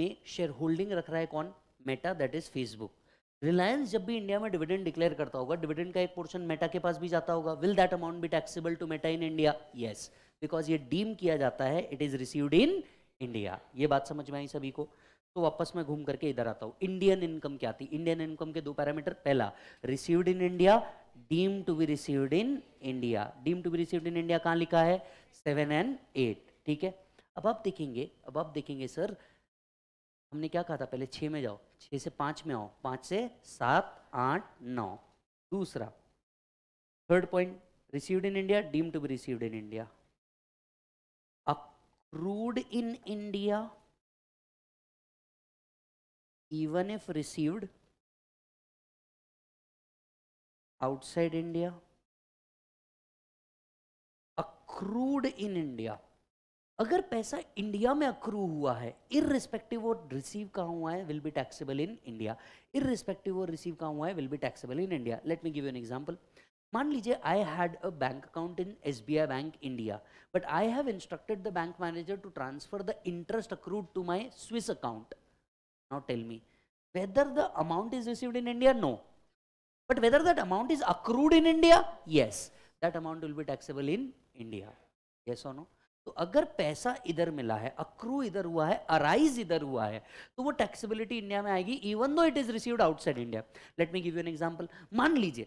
में शेयर होल्डिंग रख रहा है कौन Meta that is Facebook Reliance जब भी इंडिया में डिविडेंड डिक्लेयर करता होगा डिविडेंड का एक पोर्शन मेटा के पास भी जाता होगा विल दैट अमाउंट भी taxable to Meta in India yes because ये डीम किया जाता है it is received in India ये बात समझ में आई सभी को तो वापस मैं घूम करके इधर आता हूँ इंडियन इनकम क्या थी इंडियन इनकम के दो पैरामीटर पहला received in India deem to be received in India deem to be received in India कहाँ लिखा है सेवन एंड एट ठीक है अब आप देखेंगे अब आप देखेंगे सर हमने क्या कहा था पहले छः में जाओ छः से पाँच में आओ पाँच से सात आठ नौ दूसरा third point received in India deem to be received in India accrued in India even if received outside India, accrued in india अगर पैसा इंडिया में अक्रू हुआ है रिस्पेक्टिव वो रिसीव कहाँ हुआ है will be taxable in India respective वो रिसीव कहाँ हुआ है will be taxable in India let me give an example मान लीजिए I had a bank account in SBI bank India but I have instructed the bank manager to transfer the interest accrued to my Swiss account Now tell me, whether the amount is received in India? No. But whether that amount is accrued in India? Yes. That amount will be taxable in India. Yes or no? तो अगर पैसा इधर मिला है अक्रू इधर हुआ है अराइज इधर हुआ है तो वो टैक्सेबिलिटी इंडिया में आएगी even though it is received outside India let me give you an example मान लीजिए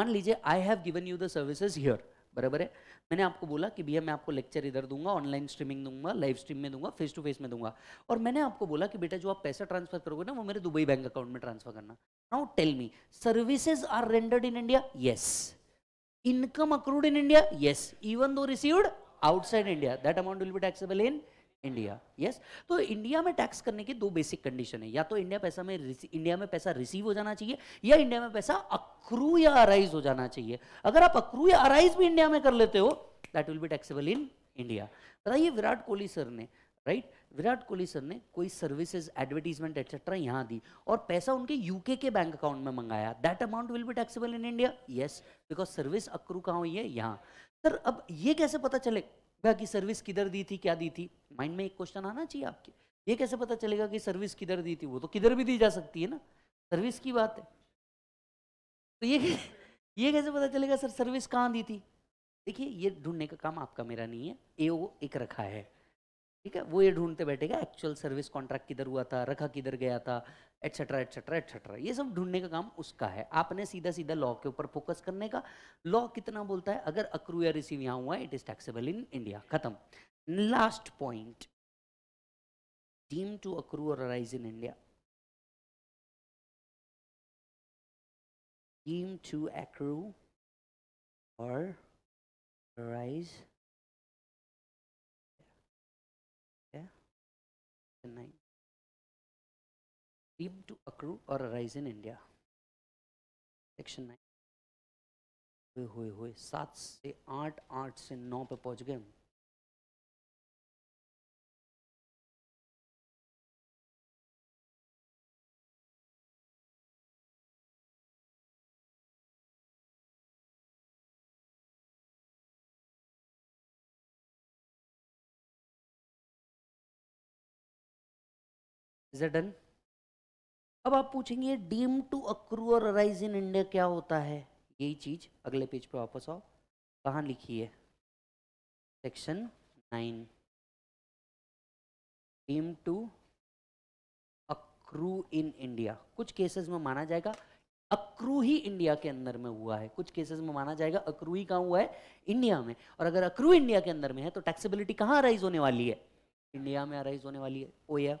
मान लीजिए I have given you the services here बराबर है मैंने आपको बोला कि भैया मैं आपको लेक्चर इधर दूंगा ऑनलाइन स्ट्रीमिंग दूंगा लाइव स्ट्रीम में दूंगा फेस टू फेस में दूंगा और मैंने आपको बोला कि बेटा जो आप पैसा ट्रांसफर करोगे ना वो मेरे दुबई बैंक अकाउंट में ट्रांसफर करना now tell me services are rendered in India yes income accrued in India yes even though received outside India that amount will be taxable in India yes तो इंडिया में टैक्स करने की दो बेसिक कंडीशन है या तो इंडिया पैसा में इंडिया में पैसा रिसीव हो जाना चाहिए या इंडिया में पैसा अक्रू या अराइज हो जाना चाहिए अगर आप अक्रू या अराइज भी इंडिया में कर लेते हो that will be taxable in India बताइए विराट कोहली सर ने राइट विराट कोहली सर ने कोई सर्विसेज एडवर्टीजमेंट एक्सेट्रा यहाँ दी और पैसा उनके यूके के बैंक अकाउंट में मंगाया that amount will be taxable in India yes because service accrue कहाँ हुई है यहाँ सर अब ये कैसे पता चले की सर्विस किधर दी थी क्या दी थी माइंड में एक क्वेश्चन आना चाहिए आपके ये कैसे पता चलेगा कि सर्विस किधर दी थी वो तो किधर भी दी जा सकती है ना सर्विस की बात है तो ये ये कैसे पता चलेगा सर सर्विस कहाँ दी थी देखिए ये ढूंढने का काम आपका मेरा नहीं है ए एक रखा है ठीक है वो ये ढूंढते बैठेगा एक्चुअल सर्विस कॉन्ट्रैक्ट किधर हुआ था रखा किधर गया था एटसेट्रा एटसेट्रा एटसेट्रा ये सब ढूंढने का काम उसका है आपने सीधा सीधा लॉ के ऊपर फोकस करने का लॉ कितना बोलता है अगर अक्रू या रिसीव यहाँ हुआ it is taxable in India खत्म last point deem to accrue और arise in India deem to accrue और arise and 9 deemed to accrue or arise in India. Section nine हुए हुए हुए सात से आठ आठ से नौ पे पहुंच गए हम इज ए डन अब आप पूछेंगे डीम टू अक्रू और अराइज इन इंडिया क्या होता है यही चीज अगले पेज पर वापस आओ कहा लिखी है section nine deem to accrue in India कुछ केसेस में माना जाएगा अक्रू ही इंडिया के अंदर में हुआ है कुछ केसेस में माना जाएगा अक्रू ही कहा हुआ है इंडिया में और अगर अक्रू इंडिया के अंदर में है तो टैक्सेबिलिटी कहां अराइज होने वाली है इंडिया में अराइज होने वाली है ओ oh या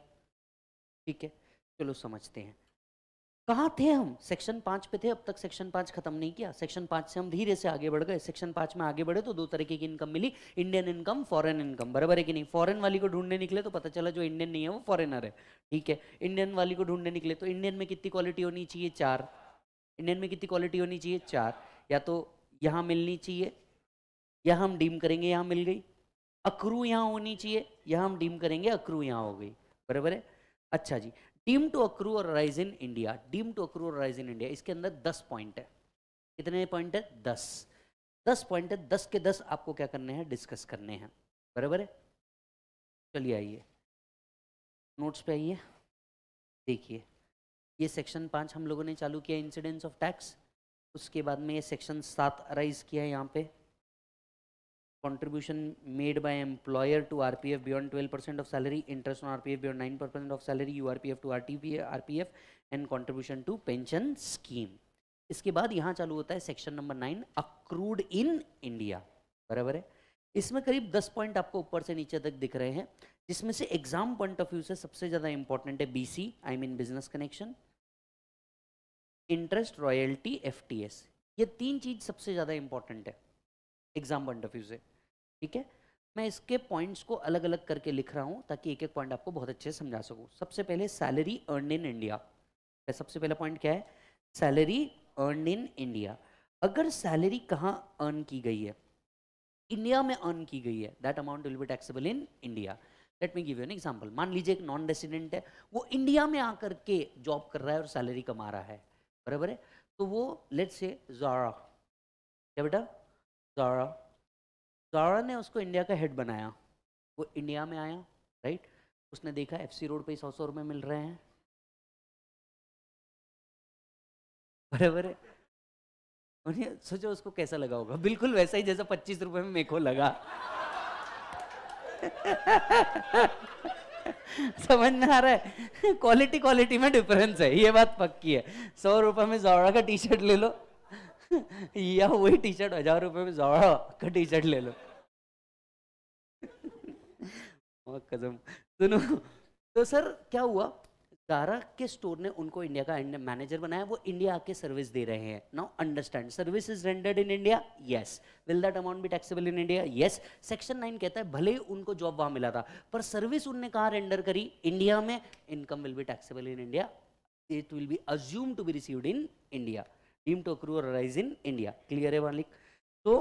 ठीक है चलो समझते हैं कहाँ थे हम सेक्शन पाँच पे थे अब तक सेक्शन पाँच खत्म नहीं किया सेक्शन पाँच से हम धीरे से आगे बढ़ गए सेक्शन पाँच में आगे बढ़े तो दो तरीके की इनकम मिली इंडियन इनकम फॉरेन इनकम बराबर है कि नहीं फॉरेन वाली को ढूंढने निकले तो पता चला जो इंडियन नहीं है वो फॉरेनर है ठीक है इंडियन वाली को ढूंढने निकले तो इंडियन में कितनी क्वालिटी होनी चाहिए चार इंडियन में कितनी क्वालिटी होनी चाहिए चार या तो यहाँ मिलनी चाहिए या हम डीम करेंगे यहाँ मिल गई अक्रू यहाँ होनी चाहिए या हम डीम करेंगे अक्रू यहाँ हो गई बराबर है अच्छा जी deem to accrue or arise in India deem to accrue or arise in India इसके अंदर दस पॉइंट है कितने पॉइंट है दस दस पॉइंट है दस के दस आपको क्या करने हैं डिस्कस करने हैं बराबर है चलिए आइए नोट्स पे आइए देखिए ये सेक्शन पाँच हम लोगों ने चालू किया इंसिडेंस ऑफ टैक्स उसके बाद में ये सेक्शन सात अराइज किया है यहाँ पे contribution made by employer to RPF beyond 12% of salary, interest on RPF beyond 9% of salary, URPF to RTP, RPF and contribution to pension scheme. इसके बाद यहाँ चालू होता है section number nine accrued in India बराबर है इसमें करीब दस पॉइंट आपको ऊपर से नीचे तक दिख रहे हैं जिसमें से एग्जाम पॉइंट ऑफ व्यू से सबसे ज़्यादा इंपॉर्टेंट है BC I mean business connection interest royalty FTS ये तीन चीज़ सबसे ज़्यादा इंपॉर्टेंट है एग्जाम पॉइंट ऑफ व्यू से ठीक है मैं इसके पॉइंट्स को अलग अलग करके लिख रहा हूँ ताकि एक एक पॉइंट आपको बहुत अच्छे से समझा सकूँ सबसे पहले सैलरी अर्न इन इंडिया सबसे पहला पॉइंट क्या है सैलरी अर्न इन इंडिया अगर सैलरी कहाँ अर्न की गई है इंडिया में अर्न की गई है that amount will be taxable in India let me give you an example मान लीजिए एक नॉन रेसिडेंट है वो इंडिया में आकर के जॉब कर रहा है और सैलरी कमा रहा है बराबर है तो वो लेट से जारा क्या बेटा जारा गाड़ा ने उसको इंडिया का हेड बनाया वो इंडिया में आया राइट उसने देखा एफ सी रोड पर सौ सौ रुपये मिल रहे हैं बराबर है उन्हें सोचो उसको कैसा लगा होगा बिल्कुल वैसा ही जैसा पच्चीस रुपए में मेको लगा समझ में आ रहा है क्वालिटी क्वालिटी में डिफरेंस है ये बात पक्की है सौ रुपए में जोड़ा का टी शर्ट ले लो या वही टी शर्ट हजार रुपये में जवाड़ा का टी शर्ट ले लो कदम सुनो तो सर क्या हुआ जारा के स्टोर ने उनको इंडिया का मैनेजर बनाया वो इंडिया आके सर्विस दे रहे हैं now understand service is rendered in India yes will that amount be taxable in India yes section nine कहता है भले ही उनको जॉब वहां मिला था पर सर्विस उनने कहा रेंडर करी इंडिया में income will be taxable in India it will be assume to be received in India deem to accrue arise in India clear है वाली तो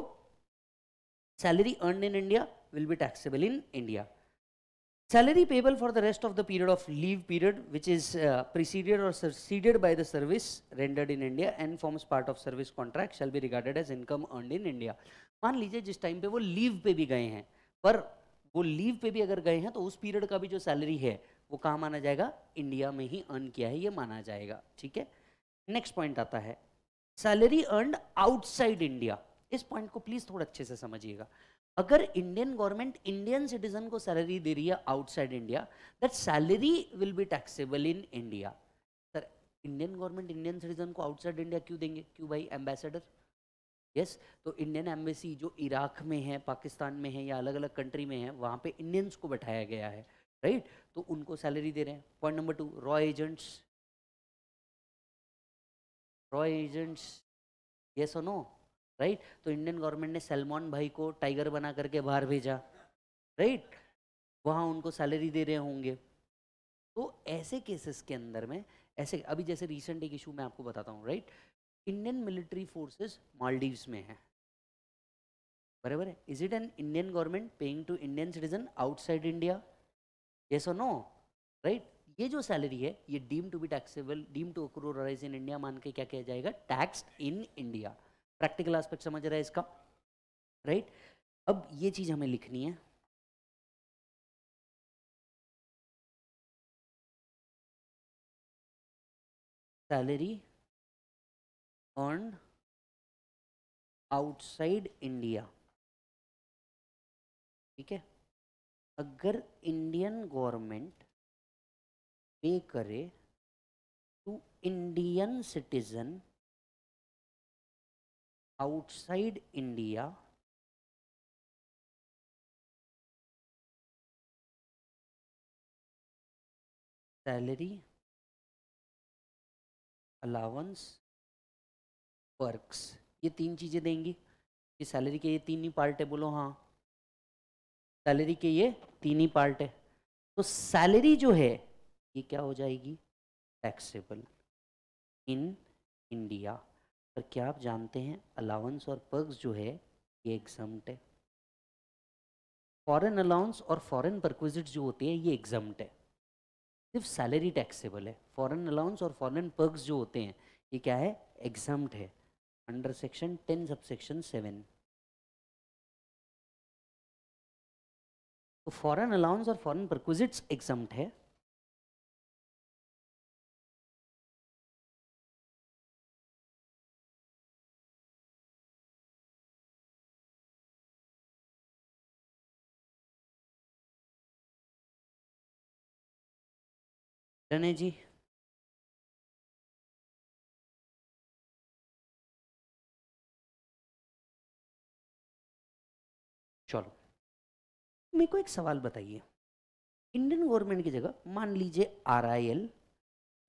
salary earn in India will be taxable in India salary payable for the rest of the period of leave period which is preceded और succeeded by the service rendered in India and forms part of service contract shall be regarded as income earn in India मान लीजिए जिस टाइम पे वो लीव पे भी गए हैं पर वो लीव पे भी अगर गए हैं तो उस पीरियड का भी जो सैलरी है वो कहाँ माना जाएगा इंडिया में ही अर्न किया है ये माना जाएगा ठीक है नेक्स्ट पॉइंट आता है सैलरी अर्न आउटसाइड इंडिया इस पॉइंट को प्लीज थोड़ा अच्छे से समझिएगा अगर इंडियन गवर्नमेंट इंडियन सिटीजन को सैलरी दे रही है outside India that salary will be taxable in India sir Indian government Indian citizen को आउटसाइड इंडिया क्यों देंगे क्यों भाई एम्बेसडर यस yes, तो इंडियन एम्बेसी जो इराक में है पाकिस्तान में है या अलग अलग कंट्री में है वहाँ पे इंडियंस को बैठाया गया है राइट right? तो उनको सैलरी दे रहे हैं point number to raw agents raw agents ये सुनो राइट तो इंडियन गवर्नमेंट ने सलमान भाई को टाइगर बना करके बाहर भेजा राइट वहाँ उनको सैलरी दे रहे होंगे तो ऐसे केसेस के अंदर में ऐसे अभी जैसे रिसेंट एक इशू मैं आपको बताता हूँ right Indian military forces Maldives में है बराबर है is it an Indian government paying to Indian citizen outside India ये सो नो राइट ये जो सैलरी है ये deem to be taxable deem to accrue arise in India मान के क्या किया जाएगा tax in India practical aspect समझ रहा है इसका राइट right? अब ये चीज हमें लिखनी है सैलरी ऑन आउटसाइड इंडिया ठीक है अगर इंडियन गवर्नमेंट पे करे to Indian citizen outside India salary allowance works ये तीन चीज़ें देंगी ये सैलरी के ये तीन ही पार्ट है बोलो हाँ सैलरी के ये तीन ही पार्ट है तो सैलरी जो है ये क्या हो जाएगी टैक्सेबल इन इंडिया पर क्या आप जानते हैं अलाउंस और पर्क्स जो है ये एग्जम्ट है फॉरेन अलाउंस और फॉरेन परक्विजिट जो होते हैं ये एग्जम्ट है सिर्फ सैलरी टैक्सेबल है फॉरेन अलाउंस और फॉरेन पर्क्स जो होते हैं ये क्या है एग्जम्ट है under section ten subsection seven तो फॉरेन अलाउंस और फॉरेन परक्विजिट्स एग्जम्ट है रने जी चलो मेरे को एक सवाल बताइए इंडियन गवर्नमेंट की जगह मान लीजिए आरआईएल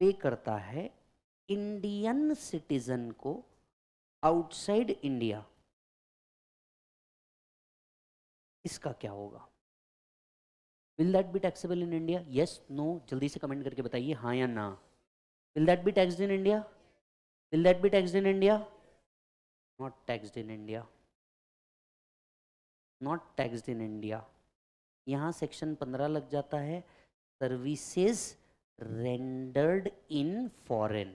पे करता है इंडियन सिटीजन को आउटसाइड इंडिया इसका क्या होगा will that be taxable in India yes no जल्दी से कमेंट करके बताइए हाँ या ना will that be tax in India will that be tax in India not tax in India not tax in India यहाँ सेक्शन पंद्रह लग जाता है सर्विसेज रेंडर्ड इन फॉरेन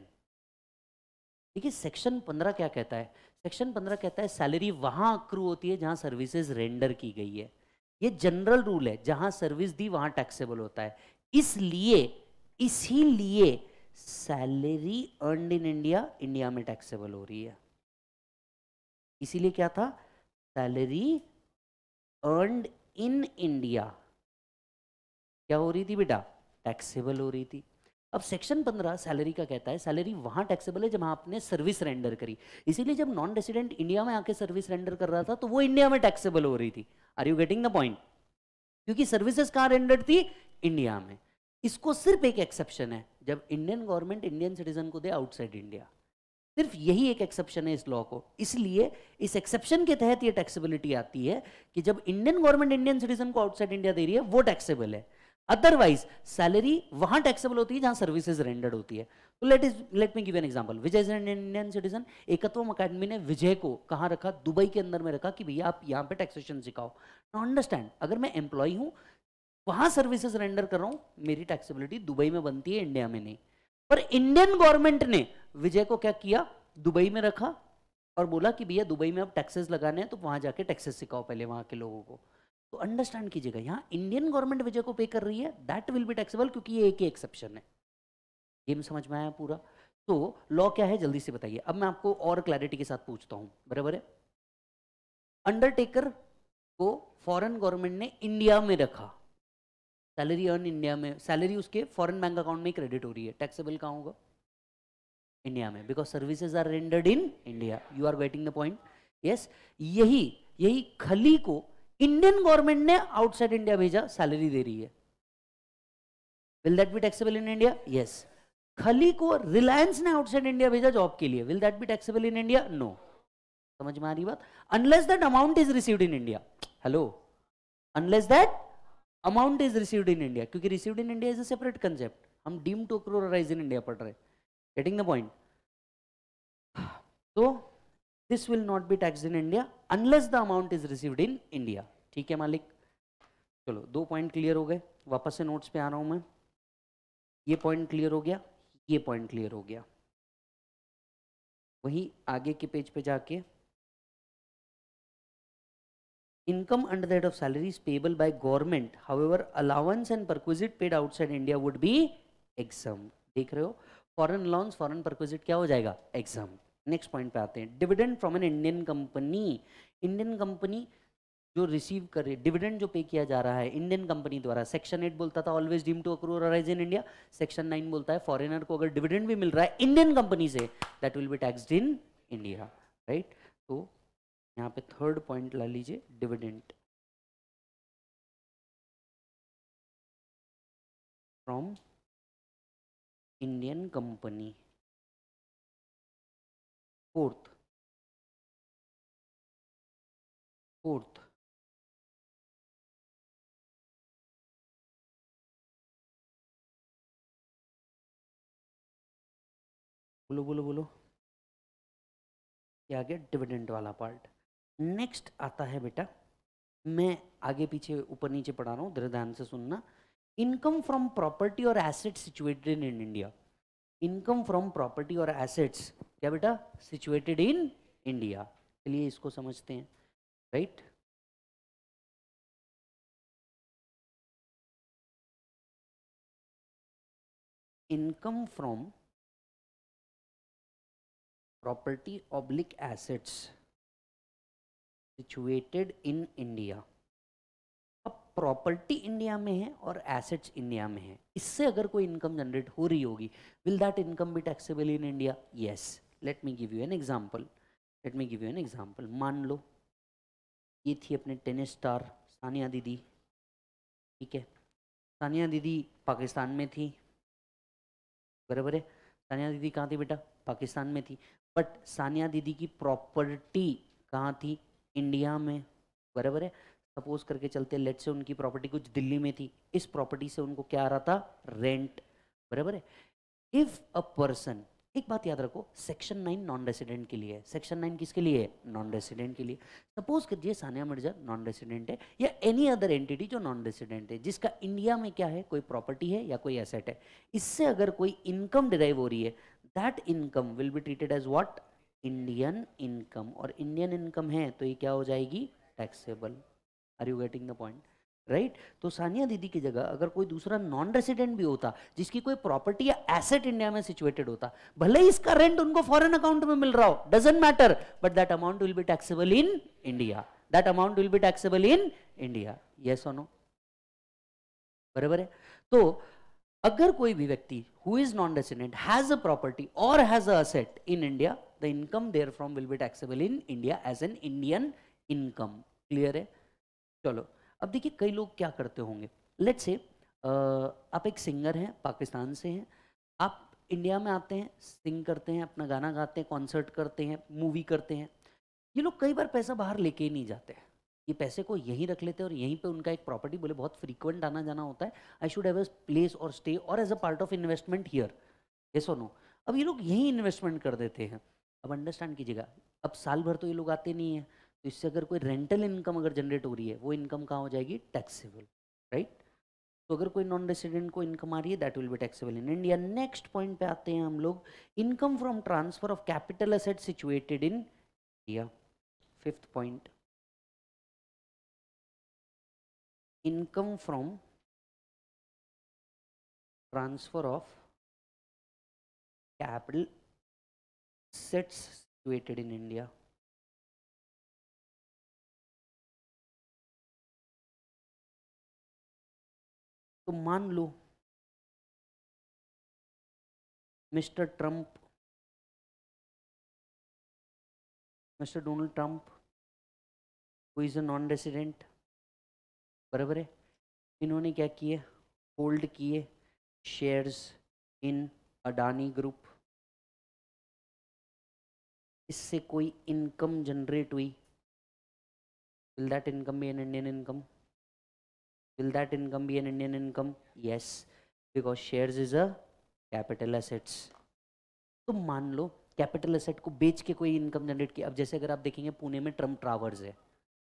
देखिए सेक्शन पंद्रह क्या कहता है सेक्शन पंद्रह कहता है सैलरी वहां अक्रू होती है जहाँ सर्विसेज रेंडर की गई है ये जनरल रूल है जहां सर्विस दी वहां टैक्सेबल होता है इसलिए इसीलिए salary earn in India India में टैक्सेबल हो रही है इसीलिए क्या था सैलरी अर्न इन इंडिया क्या हो रही थी बेटा टैक्सेबल हो रही थी अब सेक्शन 15 सैलरी का कहता है सैलरी वहां टैक्सेबल है जब आपने सर्विस रेंडर करी इसीलिए जब नॉन रेसिडेंट इंडिया में आके सर्विस रेंडर कर रहा था तो वो इंडिया में टैक्सेबल हो रही थी are you getting the point क्योंकि सर्विसेज कहा रेंडर्ड थी इंडिया में इसको सिर्फ एक एक्सेप्शन है जब इंडियन गवर्नमेंट इंडियन सिटीजन को दे आउटसाइड इंडिया सिर्फ यही एक एक्सेप्शन है इस लॉ को इसलिए इस एक्सेप्शन के तहत ये टैक्सेबिलिटी आती है कि जब इंडियन गवर्नमेंट इंडियन सिटीजन को आउटसाइड इंडिया दे रही है वो टैक्सेबल है अदरवाइज सैलरी वहां टैक्सेबल होती है जहां सर्विसेज रेंडर्ड होती है तो let is let me give an example Vijay is an Indian citizen Ekatva academy ने विजय को कहां रखा दुबई के अंदर में रखा कि भैया आप यहां पे टैक्सेशन सिखाओ नाउ अंडरस्टैंड अगर मैं एम्प्लॉय हूं वहां सर्विसेज रेंडर कर रहा हूं मेरी टैक्सेबिलिटी दुबई में बनती है इंडिया में नहीं पर इंडियन गवर्नमेंट ने विजय को क्या किया दुबई में रखा और बोला कि भैया दुबई में अब टैक्सेस लगाने हैं तो वहां जाके टैक्सेस सिखाओ पहले वहां के लोगों को तो अंडरस्टैंड कीजिएगा यहाँ इंडियन गवर्नमेंट विजय को पे कर रही है दैट विल बी टैक्सेबल क्योंकि ये एक ही एक्सेप्शन है गेम समझ में आया पूरा तो लॉ क्या है जल्दी से बताइए अब मैं आपको और क्लैरिटी के साथ पूछता हूँ बराबर है अंडरटेकर को फॉरेन गवर्नमेंट ने इंडिया में रखा सैलरी अर्न इंडिया में सैलरी उसके फॉरेन बैंक अकाउंट में क्रेडिट हो रही है टैक्सेबल कहाँ होगा इंडिया में because services are rendered in India you are waiting the point yes यही यही खली को इंडियन गवर्नमेंट ने आउटसाइड इंडिया भेजा सैलरी दे रही है will that be taxable in India yes Khali को रिलायंस ने आउटसाइड इंडिया भेजा जॉब के लिए will that be taxable in India no समझ में आ रही बात unless that amount is received in India hello unless that amount is received in India क्योंकि received in India is a separate concept हम deem to accrue arise in India पढ़ रहे गेटिंग द पॉइंट तो this will not be taxed in India unless the amount is received in India. ठीक है मालिक चलो दो पॉइंट क्लियर हो गए वापस से नोट्स पे आ रहा हूँ मैं ये पॉइंट क्लियर हो गया ये पॉइंट क्लियर हो गया वहीं आगे के पेज पे जाके income under that of salaries payable by government however allowance and perquisite paid outside india would be exempt dekh rahe ho foreign allowance foreign perquisite kya ho jayega exempt next point पे आते हैं dividend from an Indian company Indian company जो रिसीव कर करे डिविडेंड जो पे किया जा रहा है इंडियन कंपनी द्वारा सेक्शन एट बोलता था always deem to accrue arise in India section nine बोलता है फॉरेनर को अगर डिविडेंड भी मिल रहा है इंडियन कंपनी से that will be tax in India right तो यहाँ पे थर्ड पॉइंट ला लीजिए dividend from Indian company fourth fourth बोलो बोलो बोलो क्या आ गया डिविडेंड वाला पार्ट नेक्स्ट आता है बेटा मैं आगे पीछे ऊपर नीचे पढ़ा रहा हूँ ध्यान से सुनना इनकम फ्रॉम प्रॉपर्टी और asset situated in India income from property और एसेट्स क्या बेटा सिचुएटेड इन इंडिया चलिए इसको समझते हैं right right? Income from property ऑब्लिक assets situated in India property India में है और एसेट्स इंडिया में है इससे अगर कोई इनकम जनरेट हो रही होगी will that income be taxable in India yes let me give you an example let me give you an example मान लो ये थी अपने टेनिस स्टार सानिया दीदी ठीक है सानिया दीदी पाकिस्तान में थी बराबर है सानिया दीदी कहाँ थी बेटा पाकिस्तान में थी बट सानिया दीदी की प्रॉपर्टी कहाँ थी इंडिया में बराबर है सपोज करके चलते लेट से उनकी प्रॉपर्टी कुछ दिल्ली में थी इस प्रॉपर्टी से उनको क्या आ रहा था रेंट बराबर है इफ अ पर्सन एक बात याद रखो सेक्शन नाइन नॉन रेसिडेंट के लिए सेक्शन नाइन किसके लिए नॉन रेसिडेंट के लिए सपोज करिए सानिया मिर्जा नॉन रेसिडेंट है या एनी अदर एंटिटी जो नॉन रेसिडेंट है जिसका इंडिया में क्या है कोई प्रॉपर्टी है या कोई एसेट है इससे अगर कोई इनकम डिराइव हो रही है that income will be treated as what Indian income और इंडियन इनकम है तो ये क्या हो जाएगी taxable are you getting the point right तो सानिया दीदी की जगह अगर कोई दूसरा नॉन रेसिडेंट भी होता जिसकी कोई प्रॉपर्टी या एसेट इंडिया में सिचुएटेड होता भले ही इसका रेंट उनको फॉरेन अकाउंट में मिल रहा हो doesn't matter but that amount will be taxable in India that amount will be taxable in India ये और नो बराबर है तो अगर कोई भी व्यक्ति who is non resident has a property और has a asset in India the income therefrom will be taxable in India as an Indian income clear है चलो अब देखिए कई लोग क्या करते होंगे लेट्स से आप एक सिंगर हैं पाकिस्तान से हैं आप इंडिया में आते हैं सिंग करते हैं अपना गाना गाते हैं कॉन्सर्ट करते हैं मूवी करते हैं ये लोग कई बार पैसा बाहर लेके ही नहीं जाते हैं ये पैसे को यहीं रख लेते हैं और यहीं पे उनका एक प्रॉपर्टी बोले बहुत फ्रीक्वेंट आना जाना होता है I should have a place और स्टे और as a part of investment here ये नो अब ये लोग यहीं इन्वेस्टमेंट कर देते हैं अब अंडरस्टैंड कीजिएगा अब साल भर तो ये लोग आते नहीं हैं तो इससे अगर कोई रेंटल इनकम अगर जनरेट हो रही है वो इनकम कहाँ हो जाएगी टैक्सेबल राइट तो अगर कोई नॉन रेसिडेंट को इनकम आ रही है that will be taxable in India next point पे आते हैं हम लोग income from transfer of capital asset situated in India fifth point income from transfer of capital assets situated in India तो मान लो mister Trump mister Donald Trump who is a non resident बराबर है इन्होंने क्या किए होल्ड किए शेयर्स इन अडानी ग्रुप इससे कोई इनकम जनरेट हुई will that income be an Indian income will that income be an indian income yes because shares is a capital assets तो मान लो कैपिटल एसेट को बेच के कोई इनकम जनरेट किया अब जैसे अगर आप देखेंगे पुणे में ट्रम्प टावर्स है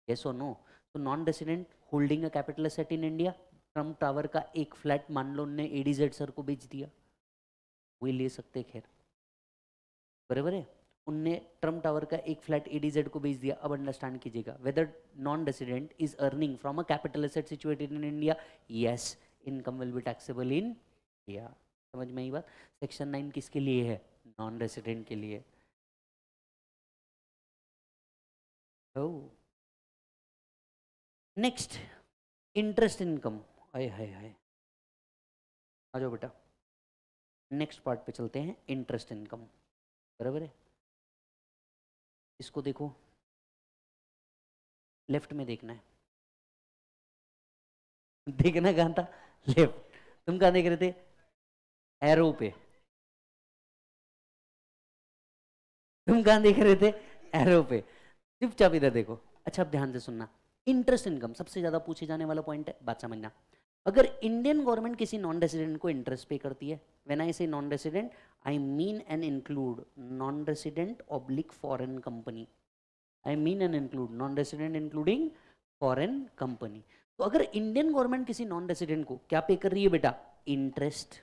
येस और नो तो non resident holding a capital asset in India Trump tower का एक फ्लैट मान लो उनने एडीजेड सर को बेच दिया वही ले सकते खैर बराबर है उनने ट्रम्प टावर का एक फ्लैट एडीजेड को बेच दिया अब अंडरस्टैंड कीजिएगा whether non resident is earning from a capital asset situated in India yes income will be taxable in India समझ में आई बात सेक्शन नाइन किसके लिए है नॉन रेसिडेंट के लिए next interest income hi hi hi आ जाओ बेटा नेक्स्ट पार्ट पे चलते हैं इंटरेस्ट इनकम बराबर है इसको देखो लेफ्ट में देखना है देखना कहां था लेफ्ट तुम कहा देख रहे थे एरो पे तुम कहां देख रहे थे एरो पे चुपचाप इधर देखो अच्छा अब ध्यान से सुनना इंटरेस्ट इनकम सबसे ज्यादा पूछे जाने वाला पॉइंट है बात समझना अगर इंडियन गवर्नमेंट किसी नॉन रेसिडेंट को इंटरेस्ट पे करती है when I say non resident I mean and include non-resident oblique foreign company. I mean and include non-resident including foreign company. तो अगर इंडियन गवर्नमेंट किसी नॉन रेसिडेंट को क्या पे कर रही है बेटा इंटरेस्ट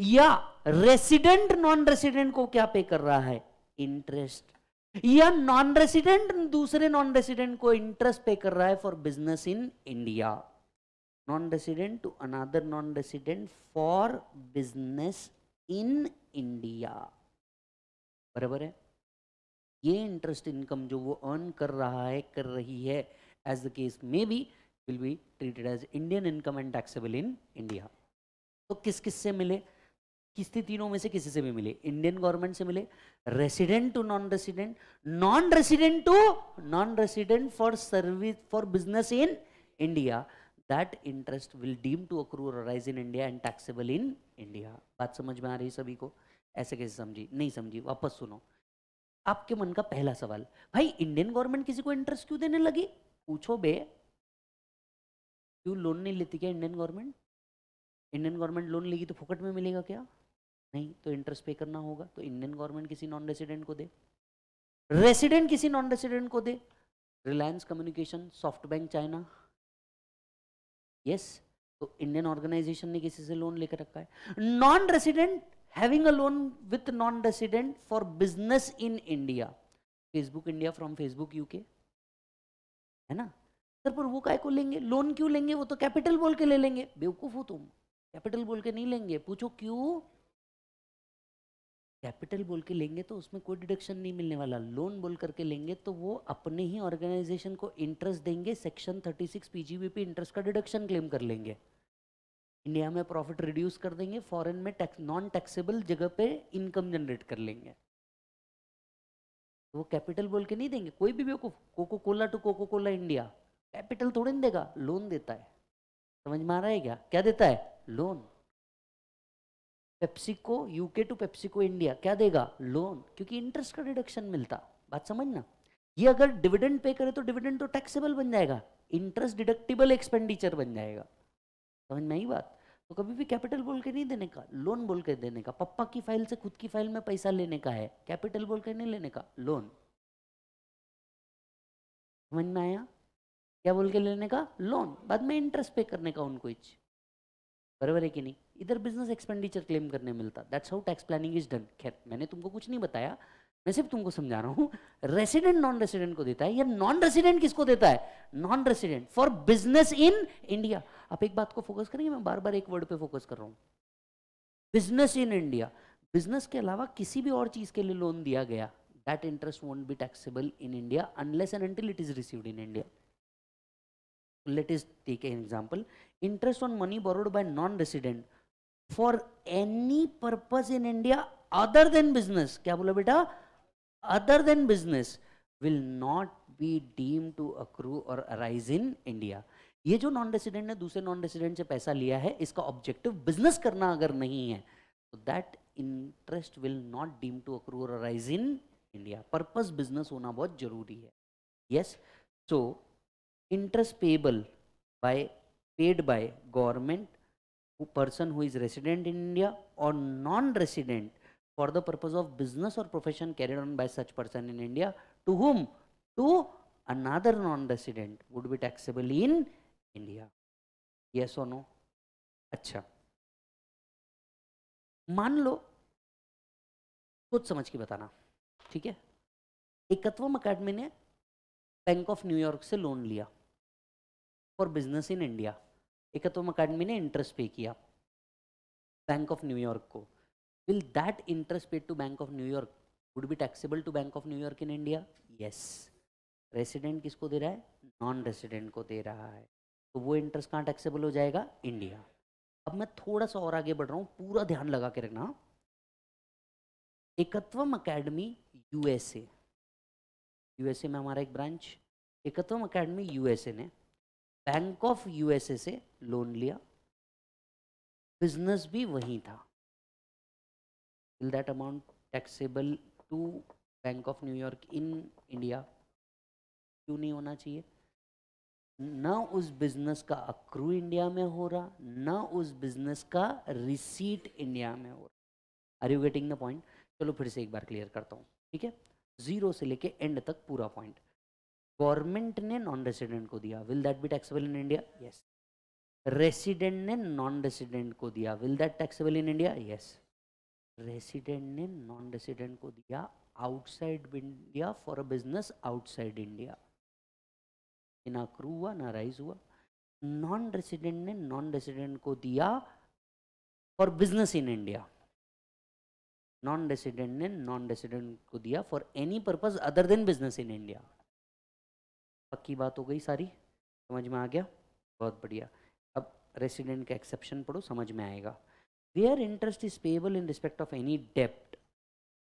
या रेसिडेंट नॉन रेसिडेंट को क्या पे कर रहा है इंटरेस्ट या नॉन रेसिडेंट दूसरे नॉन रेसिडेंट को इंटरेस्ट पे कर रहा है for business in India non resident to another non resident for business in India बराबर है ये इंटरेस्ट इनकम जो वो अर्न कर रहा है कर रही है as the case may be will be treated as Indian income and taxable in India तो किस किस से मिले किसी तीनों में से किसी से भी मिले इंडियन गवर्नमेंट से मिले resident to non resident non resident to non resident for service for business in India that interest will deem to accrue or arise in India and taxable in India. बात समझ में आ रही सभी को ऐसे कैसे समझी नहीं समझी वापस सुनो आपके मन का पहला सवाल भाई इंडियन गवर्नमेंट किसी को इंटरेस्ट क्यों देने लगी पूछो बे क्यों लोन नहीं लेती क्या Indian government Indian government loan लेगी तो फोकट में मिलेगा क्या नहीं तो इंटरेस्ट पे करना होगा तो इंडियन गवर्नमेंट किसी नॉन रेसिडेंट को दे रेसिडेंट किसी नॉन रेसिडेंट को दे Reliance communication SoftBank China yes तो इंडियन ऑर्गेनाइजेशन ने किसी से लोन लेकर रखा है non resident having a loan with non resident for business in India Facebook India from Facebook UK है ना सर पर वो काय को लेंगे लोन क्यों लेंगे वो तो कैपिटल बोल के ले लेंगे बेवकूफ हो तुम कैपिटल बोल के नहीं लेंगे पूछो क्यों कैपिटल बोल के लेंगे तो उसमें कोई डिडक्शन नहीं मिलने वाला लोन बोल करके लेंगे तो वो अपने ही ऑर्गेनाइजेशन को इंटरेस्ट देंगे सेक्शन 36 पीजीबीपी इंटरेस्ट का डिडक्शन क्लेम कर लेंगे इंडिया में प्रॉफिट रिड्यूस कर देंगे फॉरेन में टैक्स नॉन टैक्सेबल जगह पे इनकम जनरेट कर लेंगे वो कैपिटल बोल के नहीं देंगे कोई भी बेवकूफ Coca Cola to Coca Cola India capital थोड़ी नहीं देगा लोन देता है समझ में आ रहा है क्या क्या देता है loan PepsiCo UK to PepsiCo India क्या देगा लोन क्योंकि इंटरेस्ट का डिडक्शन मिलता बात समझना ये अगर डिविडेंड पे करे तो डिविडेंड तो टैक्सेबल बन जाएगा इंटरेस्ट डिडक्टिबल एक्सपेंडिचर बन जाएगा समझ में ही बात तो कभी भी कैपिटल बोल के नहीं देने का लोन बोल के देने का पप्पा की फाइल से खुद की फाइल में पैसा लेने का है कैपिटल बोल के नहीं लेने का लोन समझ में आया क्या बोल के लेने का लोन बाद में इंटरेस्ट पे करने का उनको इच्छा बराबर है कि नहीं इधर बिजनेस एक्सपेंडिचर क्लेम करने मिलता that's how tax planning is done खैर मैंने तुमको कुछ नहीं बताया मैं सिर्फ तुमको समझा रहा हूँ रेसिडेंट नॉन रेसिडेंट को देता है या नॉन रेसिडेंट किसको देता है non resident for business in India आप एक बात को फोकस करेंगे मैं बार बार एक वर्ड पे फोकस कर रहा हूँ बिजनेस इन इंडिया बिजनेस के अलावा किसी भी और चीज़ के लिए लोन दिया गया that interest would be taxable in India unless and until it is received in India let us take an example interest on money borrowed by non resident for any purpose in India other than business क्या बोला बेटा other than business will not be deemed to accrue और अराइज इन इंडिया ये जो नॉन रेसिडेंट ने दूसरे नॉन रेसिडेंट से पैसा लिया है इसका ऑब्जेक्टिव बिजनेस करना अगर नहीं है तो that interest will not deem to accrue और arise in India purpose business होना बहुत जरूरी है yes so interest payable by paid by government who person who is resident in India or non-resident for the purpose of business or profession carried on by such person in India to whom? To another non-resident would be taxable in India. Yes or no? अच्छा मान लो सोच समझ के बताना ठीक है एकत्वम अकेडमी ने बैंक ऑफ न्यूयॉर्क से लोन लिया for business in India Ekatva academy ने इंटरेस्ट पे किया बैंक ऑफ न्यूयॉर्क को will that interest paid to bank of New York would be taxable to bank of New York in India yes resident किसको दे रहा है नॉन रेसिडेंट को दे रहा है तो वो इंटरेस्ट कहाँ टैक्सेबल हो जाएगा इंडिया अब मैं थोड़ा सा और आगे बढ़ रहा हूँ पूरा ध्यान लगा के रखना एकत्वम अकेडमी यूएसए यूएसए में हमारा एक ब्रांच एकत्वम अकेडमी यूएसए ने बैंक ऑफ यूएसए से लोन लिया बिजनेस भी वहीं था will that amount taxable to bank of New York in India क्यों नहीं होना चाहिए ना उस बिजनेस का अक्रू इंडिया में हो रहा ना उस बिजनेस का रिसीट इंडिया में हो रहा are you getting the point चलो फिर से एक बार क्लियर करता हूँ ठीक है जीरो से लेके एंड तक पूरा पॉइंट गवर्नमेंट ने नॉन रेसिडेंट को दिया will that be taxable in India yes resident ने नॉन रेसिडेंट को दिया will that taxable in India yes resident ने नॉन रेसिडेंट को दिया outside India for a business outside India ना क्रू हुआ ना राइज हुआ नॉन रेसिडेंट ने नॉन रेसिडेंट को दिया for business in India non resident ने नॉन रेसिडेंट को दिया for any purpose other than business in India पक्की बात हो गई सारी समझ में आ गया बहुत बढ़िया अब रेसिडेंट का एक्सेप्शन पढ़ो समझ में आएगा or interest is payable in respect of any डेप्ट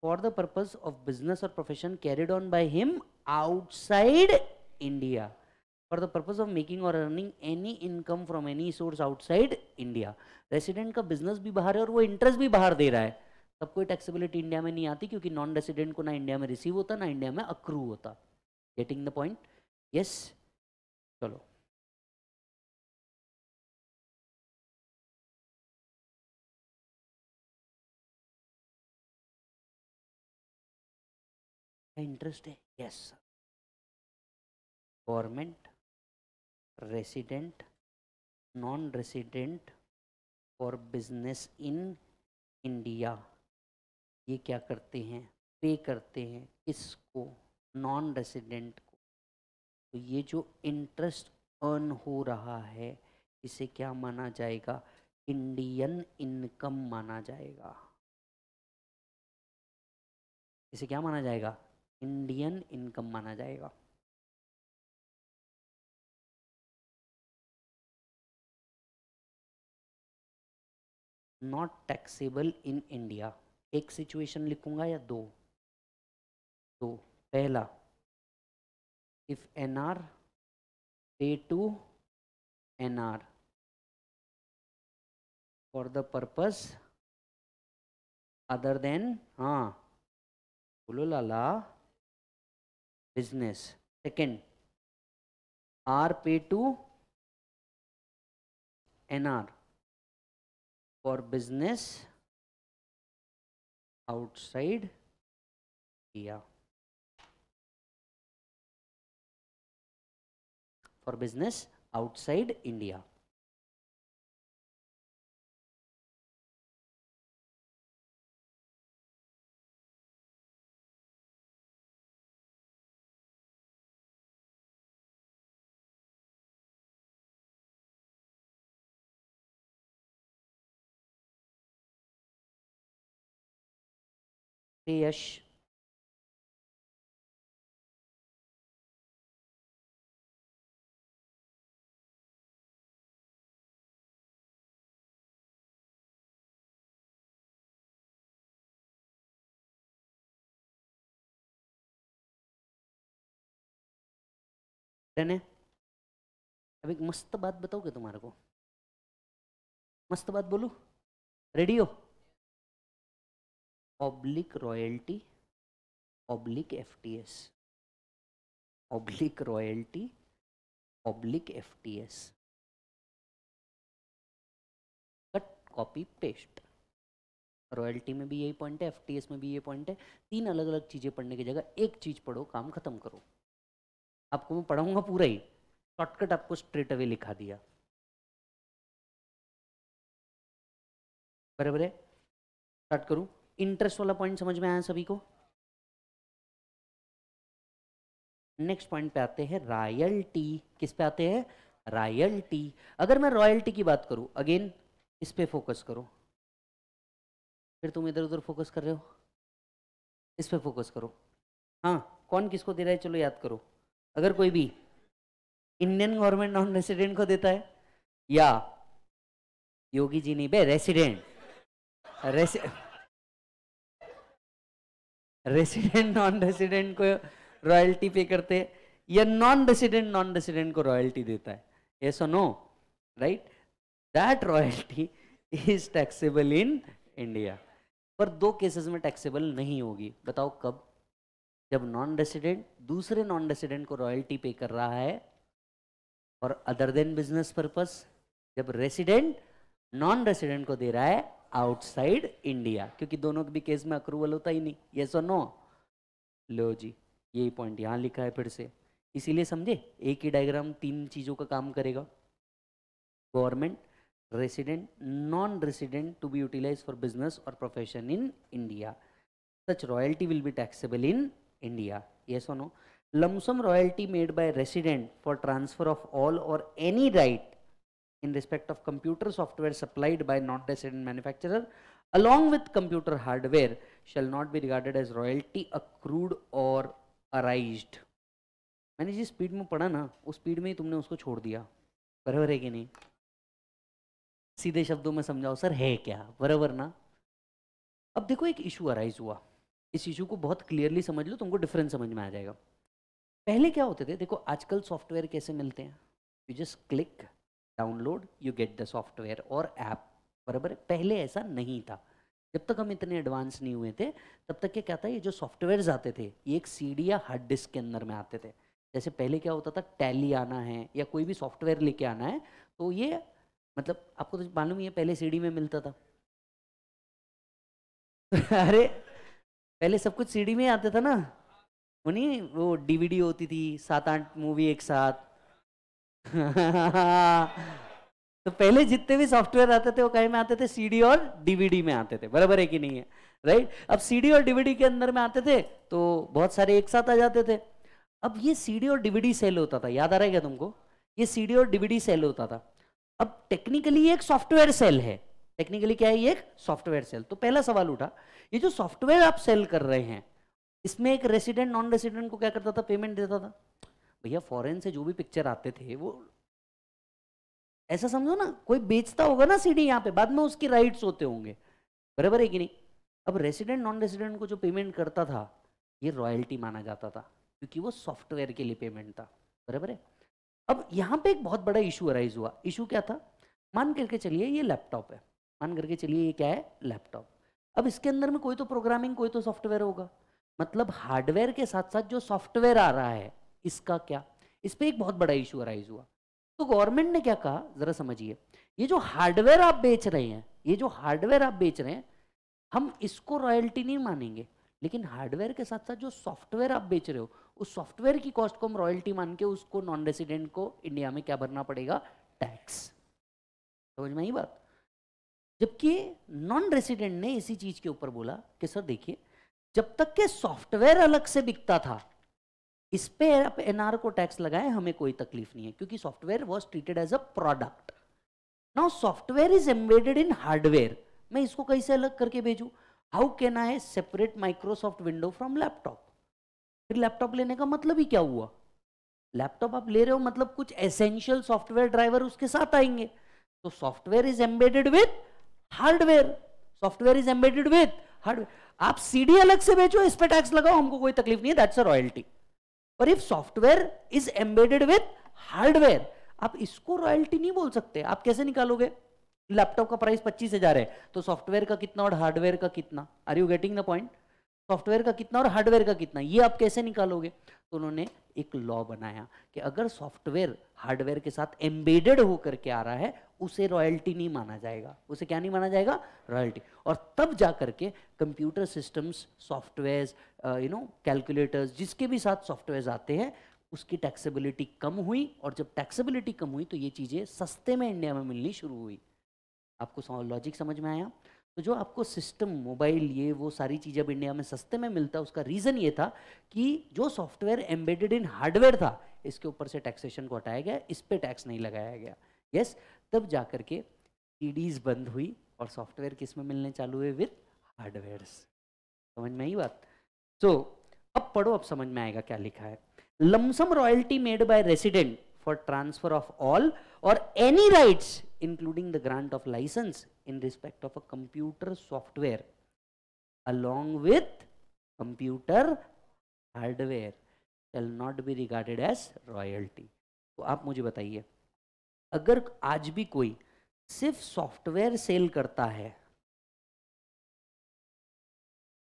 for the purpose of business और profession carried on by him outside India for the purpose of making और earning any income from any source outside India resident का बिजनेस भी बाहर है और वो इंटरेस्ट भी बाहर दे रहा है तब कोई टैक्सेबिलिटी इंडिया में नहीं आती क्योंकि नॉन रेसिडेंट को ना इंडिया में रिसीव होता ना इंडिया में अक्रू होता गेटिंग द पॉइंट यस चलो इंटरेस्ट है yes government resident non resident और बिजनेस इन इंडिया ये क्या करते हैं पे करते हैं किसको नॉन रेसिडेंट तो ये जो इंटरेस्ट अर्न हो रहा है इसे क्या माना जाएगा इंडियन इनकम माना जाएगा इसे क्या माना जाएगा इंडियन इनकम माना जाएगा नॉट टैक्सेबल इन इंडिया एक सिचुएशन लिखूंगा या दो दो पहला if nr day to nr for the purpose other than ha हाँ lala business second r pay to nr for business outside yeah for business outside India. Yash. रहने अब एक मस्त बात बताओगे तुम्हारे को मस्त बात बोलू radio oblique royalty oblique F T S oblique royalty oblique F T S cut copy paste royalty में भी यही पॉइंट है एफ में भी ये पॉइंट है तीन अलग अलग चीज़ें पढ़ने की जगह एक चीज़ पढ़ो काम खत्म करो आपको मैं पढ़ाऊंगा पूरा ही शॉर्टकट आपको स्ट्रेट अवे लिखा दिया बराबर है स्टार्ट करूं इंटरेस्ट वाला पॉइंट समझ में आया सभी को नेक्स्ट पॉइंट पे आते हैं रॉयल्टी किस पे आते हैं रॉयल्टी अगर मैं रॉयल्टी की बात करूं अगेन इस पे फोकस करो फिर तुम इधर उधर फोकस कर रहे हो इस पे फोकस करो हाँ कौन किसको दे रहा है चलो याद करो अगर कोई भी इंडियन गवर्नमेंट नॉन रेसिडेंट को देता है या योगी जी नहीं बे रेसिडेंट रेसि रेसिडेंट नॉन रेसिडेंट को रॉयल्टी पे करते हैं या नॉन रेसिडेंट नॉन रेसिडेंट को रॉयल्टी देता है ये so no right that royalty is taxable in India पर दो केसेस में टैक्सेबल नहीं होगी बताओ कब जब नॉन रेसिडेंट दूसरे नॉन रेसिडेंट को रॉयल्टी पे कर रहा है और अदर देन बिजनेस पर्पस जब रेसिडेंट नॉन रेसिडेंट को दे रहा है आउटसाइड इंडिया क्योंकि दोनों के भी केस में अक्रूवल होता ही नहीं ये सो नो लो जी यही पॉइंट यहाँ लिखा है फिर से इसीलिए समझे एक ही डायग्राम तीन चीज़ों का काम करेगा government resident non resident to be utilize for business और profession in India such royalty will be taxable in India ये सुनो lump sum royalty made by resident for transfer of all और any right in respect of computer software supplied by not resident manufacturer along with computer hardware shall not be regarded as royalty accrued और अराइज मैंने जिस स्पीड में पढ़ा ना उस स्पीड में ही तुमने उसको छोड़ दिया बराबर है कि नहीं सीधे शब्दों में समझाओ सर है क्या बराबर ना अब देखो एक इशू अराइज हुआ इस इशू को बहुत क्लियरली समझ लो तुमको डिफरेंस समझ में आ जाएगा पहले क्या होते थे देखो आजकल सॉफ्टवेयर कैसे मिलते हैं you just click download you get the software और ऐप बराबर पहले ऐसा नहीं था जब तक हम इतने एडवांस नहीं हुए थे तब तक क्या था ये जो सॉफ्टवेयर आते थे ये एक सी या हार्ड डिस्क के अंदर में आते थे जैसे पहले क्या होता था टैली आना है या कोई भी सॉफ्टवेयर लेके आना है तो ये मतलब आपको तो मालूम ही है पहले सीडी में मिलता था अरे पहले सब कुछ सीडी में आता था ना वो नहीं वो डीवीडी होती थी सात आठ मूवी एक साथ तो पहले जितने भी सॉफ्टवेयर आते थे वो कहीं में आते थे सीडी और डीवीडी में आते थे बराबर है कि नहीं है राइट अब सीडी और डीवीडी के अंदर में आते थे तो बहुत सारे एक साथ आ जाते थे अब ये सीडी और डीवीडी सेल होता था याद आ रहा है क्या तुमको ये सीडी और डीवीडी सेल होता था अब टेक्निकली एक सॉफ्टवेयर सेल है टेक्निकली क्या है ये एक सॉफ्टवेयर सेल तो पहला सवाल उठा ये जो सॉफ्टवेयर आप सेल कर रहे हैं इसमें एक रेसिडेंट नॉन रेसिडेंट को क्या करता था पेमेंट देता था भैया फॉरेन से जो भी पिक्चर आते थे वो ऐसा समझो ना कोई बेचता होगा ना सीडी यहाँ पे बाद में उसकी राइट्स होते होंगे बराबर है कि नहीं अब रेसिडेंट नॉन रेसिडेंट को जो पेमेंट करता था ये रॉयल्टी माना जाता था क्योंकि वो सॉफ्टवेयर के लिए पेमेंट था बराबर है अब यहाँ पे एक बहुत बड़ा इशू अराइज हुआ इशू क्या था मान करके चलिए ये लैपटॉप है मान करके चलिए ये क्या है लैपटॉप अब इसके अंदर में कोई तो प्रोग्रामिंग कोई तो सॉफ्टवेयर होगा मतलब हार्डवेयर के साथ साथ जो सॉफ्टवेयर आ रहा है इसका क्या इस पर एक बहुत बड़ा इशू अराइज हुआ तो गवर्नमेंट ने क्या कहा जरा समझिए ये जो हार्डवेयर आप बेच रहे हैं ये जो हार्डवेयर आप बेच रहे हैं हम इसको रॉयल्टी नहीं मानेंगे लेकिन हार्डवेयर के साथ साथ जो सॉफ्टवेयर आप बेच रहे हो उस सॉफ्टवेयर की कॉस्ट को हम रॉयल्टी मान के उसको नॉन रेसिडेंट को इंडिया में क्या भरना पड़ेगा टैक्स समझ में ही बात जबकि नॉन रेसिडेंट ने इसी चीज के ऊपर बोला कि सर देखिए जब तक के सॉफ्टवेयर अलग से बिकता था इस पे आप एनआर को टैक्स लगाए हमें कोई तकलीफ नहीं है क्योंकि software was treated as a product now software is embedded in hardware मैं इसको कैसे अलग करके भेजू how can I separate Microsoft window from laptop फिर लैपटॉप लेने का मतलब ही क्या हुआ लैपटॉप आप ले रहे हो मतलब कुछ एसेंशियल सॉफ्टवेयर ड्राइवर उसके साथ आएंगे तो software is embedded with hardware software is embedded with hardware आप सीडी अलग से बेचो इस पर टैक्स लगाओ हमको कोई तकलीफ नहीं है दैट्स अ रॉयल्टी पर if software is embedded with hardware आप इसको रॉयल्टी नहीं बोल सकते आप कैसे निकालोगे लैपटॉप का प्राइस पच्चीस हजार है तो सॉफ्टवेयर का कितना और हार्डवेयर का कितना are you getting the point software का कितना और हार्डवेयर का कितना ये आप कैसे निकालोगे तो उन्होंने एक लॉ बनाया कि अगर सॉफ्टवेयर हार्डवेयर के साथ एम्बेडेड होकर के आ रहा है उसे रॉयल्टी नहीं माना जाएगा उसे क्या नहीं माना जाएगा रॉयल्टी और तब जा करके के computer systems software you know calculators जिसके भी साथ सॉफ्टवेयर आते हैं उसकी टैक्सेबिलिटी कम हुई और जब टैक्सेबिलिटी कम हुई तो ये चीज़ें सस्ते में इंडिया में मिलनी शुरू हुई आपको लॉजिक समझ में आया तो जो आपको सिस्टम मोबाइल ये वो सारी चीज़ अब इंडिया में सस्ते में मिलता उसका रीज़न ये था कि जो सॉफ्टवेयर एम्बेडेड इन हार्डवेयर था इसके ऊपर से टैक्सेशन को हटाया गया इस पर टैक्स नहीं लगाया गया यस yes, तब जा कर के सीडीज बंद हुई और सॉफ्टवेयर किस में मिलने चालू हुए विथ हार्डवेयर समझ में आई बात सो so, अब पढ़ो अब समझ में आएगा क्या लिखा है lump sum royalty made by resident for transfer of all or any rights including the grant of license in respect of a computer software along with computer hardware shall not be regarded as royalty. तो आप मुझे बताइए अगर आज भी कोई सिर्फ सॉफ्टवेयर सेल करता है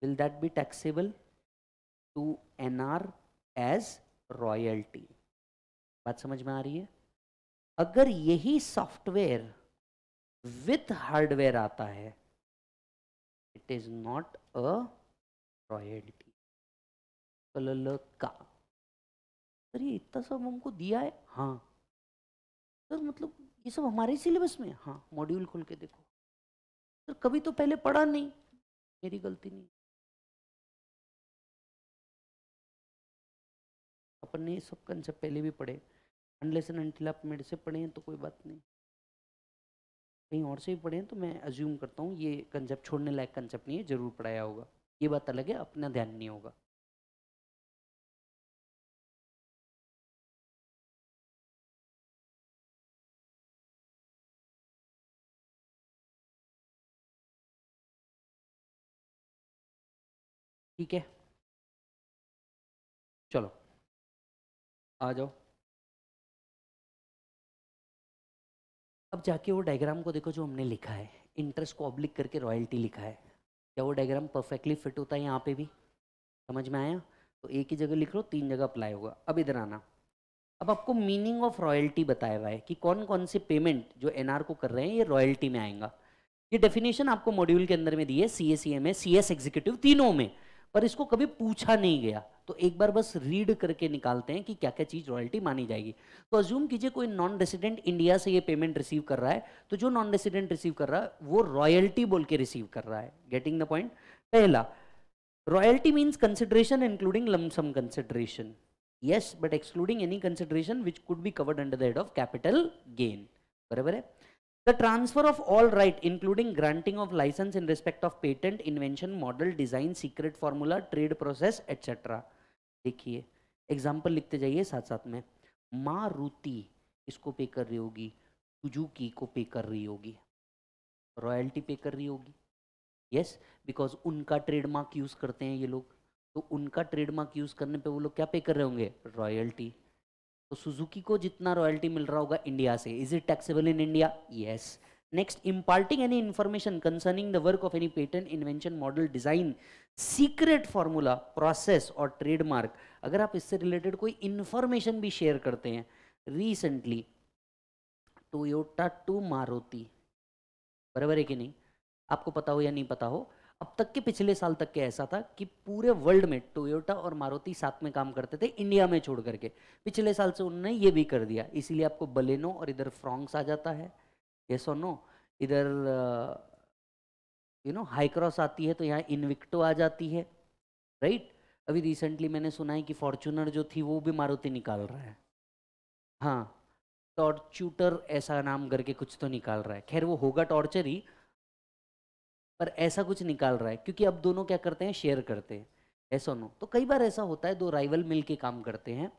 will that be taxable to NR as royalty? बात समझ में आ रही है अगर यही सॉफ्टवेयर विथ हार्डवेयर आता है it is not a royalty कल का अरे इतना सब हमको दिया है हाँ सर मतलब ये सब हमारे सिलेबस में हाँ मॉड्यूल खोल के देखो सर कभी तो पहले पढ़ा नहीं मेरी गलती नहीं अपन ने ये सब कंसेप्ट पहले भी पढ़े अनलेस अनटिल आप मेरे से हैं तो कोई बात नहीं कहीं और से भी हैं तो मैं अज्यूम करता हूँ ये कंसेप्ट छोड़ने लायक कंसेप्ट नहीं है ज़रूर पढ़ाया होगा ये बात अलग है अपना ध्यान नहीं होगा ठीक है चलो आ जाओ अब जाके वो डायग्राम को देखो जो हमने लिखा है इंटरेस्ट को ऑब्लिक करके रॉयल्टी लिखा है क्या वो डायग्राम परफेक्टली फिट होता है यहाँ पे भी समझ में आया तो एक ही जगह लिख लो तीन जगह अप्लाई होगा अब इधर आना अब आपको मीनिंग ऑफ रॉयल्टी बताया हुआ है कि कौन कौन से पेमेंट जो एनआर को कर रहे हैं ये रॉयल्टी में आएगा ये डेफिनेशन आपको मॉड्यूल के अंदर में दी है C A C M A C S executive तीनों में पर इसको कभी पूछा नहीं गया तो एक बार बस रीड करके निकालते हैं कि क्या क्या चीज़ रॉयल्टी मानी जाएगी तो अज्यूम कीजिए कोई नॉन रेसिडेंट इंडिया से ये पेमेंट रिसीव कर रहा है तो जो नॉन रेसिडेंट रिसीव कर रहा है वो रॉयल्टी बोल के रिसीव कर रहा है गेटिंग द पॉइंट पहला royalty means consideration including lump sum consideration yes but excluding any consideration which could be covered under the head of capital gain बराबर है The transfer of all right, including granting of license in respect of patent, invention, model, design, secret formula, trade process, etc. देखिए एग्जाम्पल लिखते जाइए साथ साथ में मारुति इसको पे कर रही होगी सुजुकी को पे कर रही होगी रॉयल्टी पे कर रही होगी यस बिकॉज उनका ट्रेडमार्क यूज़ करते हैं ये लोग तो उनका ट्रेडमार्क यूज़ करने पे वो लोग क्या पे कर रहे होंगे रॉयल्टी तो सुजुकी को जितना रॉयल्टी मिल रहा होगा इंडिया से is it taxable in India yes next imparting any information concerning the work of any patent invention model design secret formula process और ट्रेडमार्क अगर आप इससे रिलेटेड कोई इन्फॉर्मेशन भी शेयर करते हैं रिसेंटली टोयोटा टू मारुति बराबर है कि नहीं आपको पता हो या नहीं पता हो अब तक के पिछले साल तक के ऐसा था कि पूरे वर्ल्ड में टोयोटा और मारुति साथ में काम करते थे इंडिया में छोड़ करके पिछले साल से उन्होंने ये भी कर दिया इसीलिए आपको बलेनो और इधर फ्रॉन्क्स आ जाता है ये नो इधर यू नो हाई क्रॉस आती है तो यहाँ इनविक्टो आ जाती है राइट अभी रिसेंटली मैंने सुना है कि फॉर्चूनर जो थी वो भी मारुति निकाल रहा है हाँ टॉर्चूटर ऐसा नाम करके कुछ तो निकाल रहा है खैर वो होगा टॉर्चर ही पर ऐसा कुछ निकाल रहा है क्योंकि अब दोनों क्या करते हैं शेयर करते हैं ऐसा नो तो कई बार ऐसा होता है दो राइवल मिल के काम करते हैं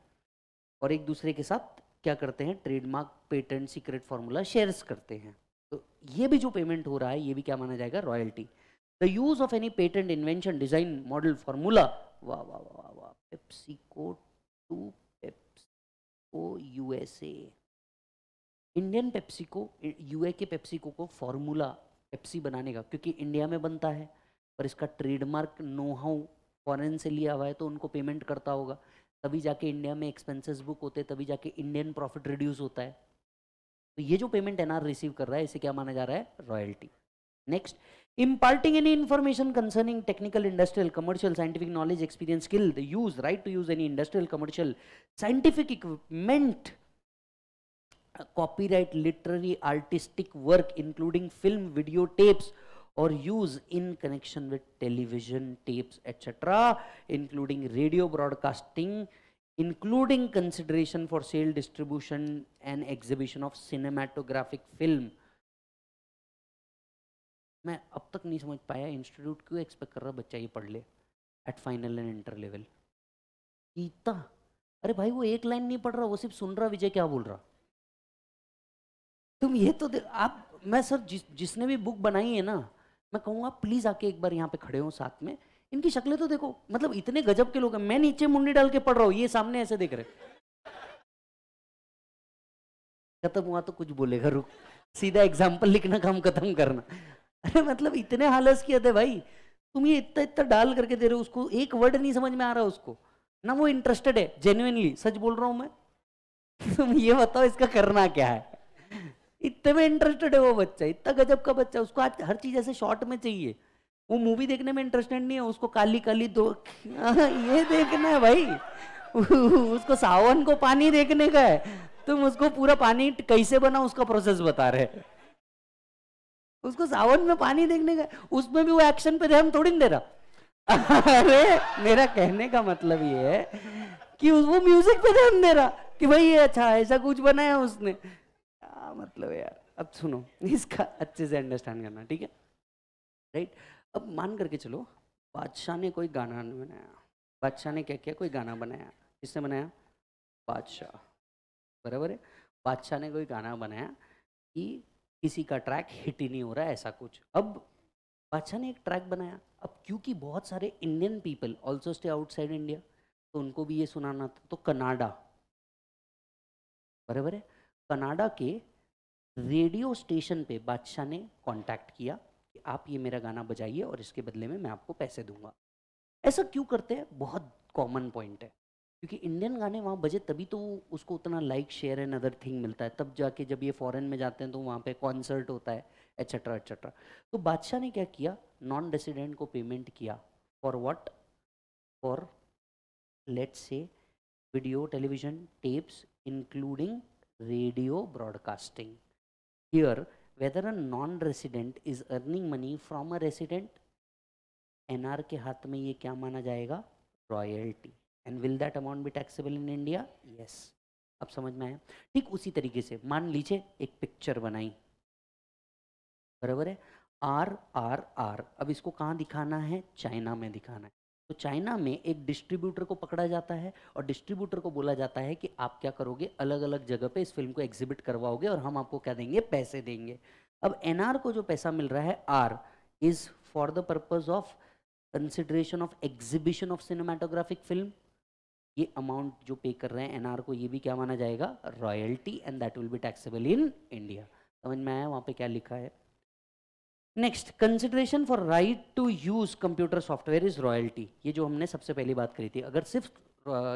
और एक दूसरे के साथ क्या करते हैं trademark patent secret formula shares करते हैं तो ये भी जो पेमेंट हो रहा है ये भी क्या माना जाएगा royalty the use of any patent invention design model formula वाह वाह वाह वाह PepsiCo to PepsiCo USA Indian PepsiCo यूए के पेप्सिको को फार्मूला पेप्सी बनाने का क्योंकि इंडिया में बनता है पर इसका ट्रेडमार्क नो हाउ फॉरेन से लिया हुआ है तो उनको पेमेंट करता होगा तभी जाके इंडिया में एक्सपेंसेस बुक होते हैं तभी जाके इंडियन प्रॉफिट रिड्यूस होता है तो ये जो पेमेंट एनआर रिसीव कर रहा है इसे क्या माना जा रहा है royalty next imparting any information concerning technical industrial commercial scientific knowledge experience skilled use right to use any industrial commercial scientific equipment copyright literary artistic work including film videotapes or use in connection with television tapes etc including radio broadcasting including consideration for sale distribution and exhibition of cinematographic film मैं अब तक नहीं समझ पाया इंस्टीट्यूट क्यों एक्सपेक्ट कर रहा बच्चा ये पढ़ ले at final and inter level Gita अरे भाई वो एक लाइन नहीं पढ़ रहा वो सिर्फ सुन रहा विजय क्या बोल रहा तुम ये तो आप मैं सर जिस जिसने भी बुक बनाई है ना मैं कहूँगा प्लीज़ आके एक बार यहाँ पे खड़े हो साथ में इनकी शक्लें तो देखो मतलब इतने गजब के लोग हैं मैं नीचे मुंडी डाल के पढ़ रहा हूँ ये सामने ऐसे देख रहे खत्म हुआ तो कुछ बोलेगा रुक सीधा एग्जाम्पल लिखना काम खत्म करना अरे मतलब इतने हालस किए थे भाई तुम ये इतना इतना डाल करके दे रहे हो उसको एक वर्ड नहीं समझ में आ रहा उसको ना वो इंटरेस्टेड है जेन्युनली सच बोल रहा हूँ मैं तुम ये बताओ इसका करना क्या है इतने में इंटरेस्टेड है वो बच्चा इतना गजब का बच्चा उसको आज हर चीज़ ऐसे शॉर्ट में चाहिए वो मूवी देखने में इंटरेस्टेड नहीं है उसको काली काली दो ये देखना है भाई उसको सावन को पानी देखने का है तुम उसको पूरा पानी कैसे बना उसका प्रोसेस बता रहे उसको सावन में पानी देखने का उसमें भी वो एक्शन पे ध्यान थोड़ी नहीं दे रहा अरे मेरा कहने का मतलब ये है कि वो म्यूजिक पे ध्यान दे रहा कि भाई ये अच्छा ऐसा कुछ बनाया उसने क्या मतलब है यार अब सुनो इसका अच्छे से अंडरस्टैंड करना ठीक है राइट अब मान करके चलो बादशाह ने कोई गाना नहीं बनाया बादशाह ने क्या किया कोई गाना बनाया किसने बनाया बादशाह बराबर है बादशाह ने कोई गाना बनाया कि किसी का ट्रैक हिट ही नहीं हो रहा है ऐसा कुछ अब बादशाह ने एक ट्रैक बनाया अब क्योंकि बहुत सारे Indian people also stay outside India तो उनको भी ये सुनाना था तो कनाडा बराबर है कनाडा के रेडियो स्टेशन पे बादशाह ने कांटेक्ट किया कि आप ये मेरा गाना बजाइए और इसके बदले में मैं आपको पैसे दूंगा ऐसा क्यों करते हैं बहुत कॉमन पॉइंट है क्योंकि इंडियन गाने वहाँ बजे तभी तो उसको उतना like share and other thing मिलता है तब जाके जब ये फॉरेन में जाते हैं तो वहाँ पे कॉन्सर्ट होता है एचट्रा एचट्रा तो बादशाह ने क्या किया नॉन रेसिडेंट को पेमेंट किया फॉर वट फॉर लेट्स से video television tapes including radio broadcasting here whether a non-resident is earning money from a resident NR के हाथ में ये क्या माना जाएगा royalty and will that amount भी टैक्सेबल इन इंडिया यस अब समझ में आया ठीक उसी तरीके से मान लीजिए एक पिक्चर बनाई बराबर है आर आर आर अब इसको कहाँ दिखाना है चाइना में दिखाना है तो चाइना में एक डिस्ट्रीब्यूटर को पकड़ा जाता है और डिस्ट्रीब्यूटर को बोला जाता है कि आप क्या करोगे अलग अलग जगह पे इस फिल्म को एग्जिबिट करवाओगे और हम आपको क्या देंगे पैसे देंगे अब एनआर को जो पैसा मिल रहा है or is for the purpose of consideration of exhibition of cinematographic film ये अमाउंट जो पे कर रहे हैं एनआर को ये भी क्या माना जाएगा royalty and that will be taxable in India समझ में आया वहाँ पे क्या लिखा है next consideration for right to use computer software is royalty ये जो हमने सबसे पहली बात करी थी अगर सिर्फ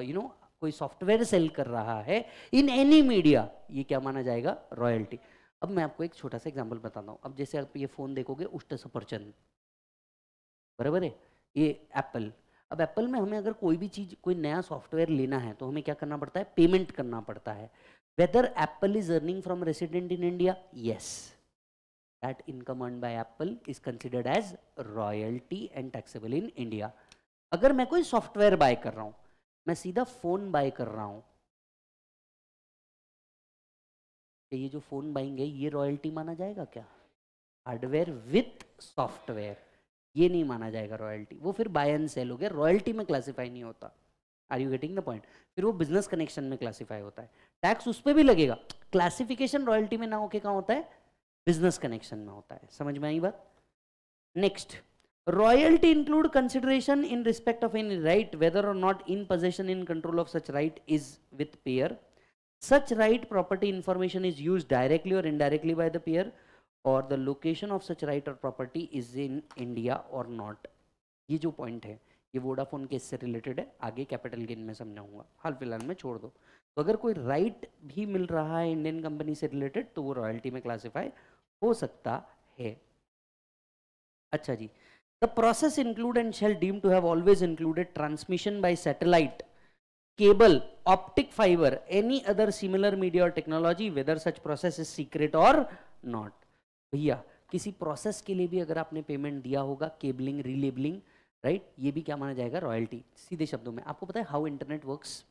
यू नो कोई सॉफ्टवेयर सेल कर रहा है इन एनी मीडिया ये क्या माना जाएगा रॉयल्टी अब मैं आपको एक छोटा सा एग्जाम्पल बताता हूँ अब जैसे आप ये फ़ोन देखोगे उष्ट सफरचंद बराबर है ये एप्पल अब एप्पल में हमें अगर कोई भी चीज़ कोई नया सॉफ्टवेयर लेना है तो हमें क्या करना पड़ता है पेमेंट करना पड़ता है whether Apple is earning from resident in India yes that income earned by Apple is considered as royalty and taxable in India. agar main koi software buy kar raha hu main seedha phone buy kar raha hu to ye jo phone buying hai ye royalty mana jayega kya hardware with software ये नहीं माना जाएगा रॉयल्टी वो फिर बाय एंड सेल हो गया रॉयल्टी में क्लासीफाई नहीं होता are you getting the point फिर वो बिजनेस कनेक्शन में क्लासीफाई होता है टैक्स उस पर भी लगेगा क्लासिफिकेशन रॉयल्टी में ना होके कहाँ होता है बिजनेस कनेक्शन में होता है समझ में आई बात next royalty include consideration in respect of any right whether और not in possession in control of such right is with payer such right property information is use directly और इनडायरेक्टली बाय द पेयर और the location of such right और प्रॉपर्टी इज इन इंडिया और नॉट ये जो पॉइंट है ये वोडाफोन केस से रिलेटेड है आगे कैपिटल गेन में समझाऊंगा हाल फिलहाल में छोड़ दो तो अगर कोई राइट भी मिल रहा है इंडियन कंपनी से रिलेटेड तो वो रॉयल्टी में क्लासीफाई हो सकता है अच्छा जी the process include and shall deem to have always included transmission by satellite cable optic fibre any other similar media और technology whether such process is secret और नॉट भैया किसी प्रोसेस के लिए भी अगर आपने पेमेंट दिया होगा केबलिंग रीलेबलिंग राइट ये भी क्या माना जाएगा रॉयल्टी सीधे शब्दों में आपको पता है how internet works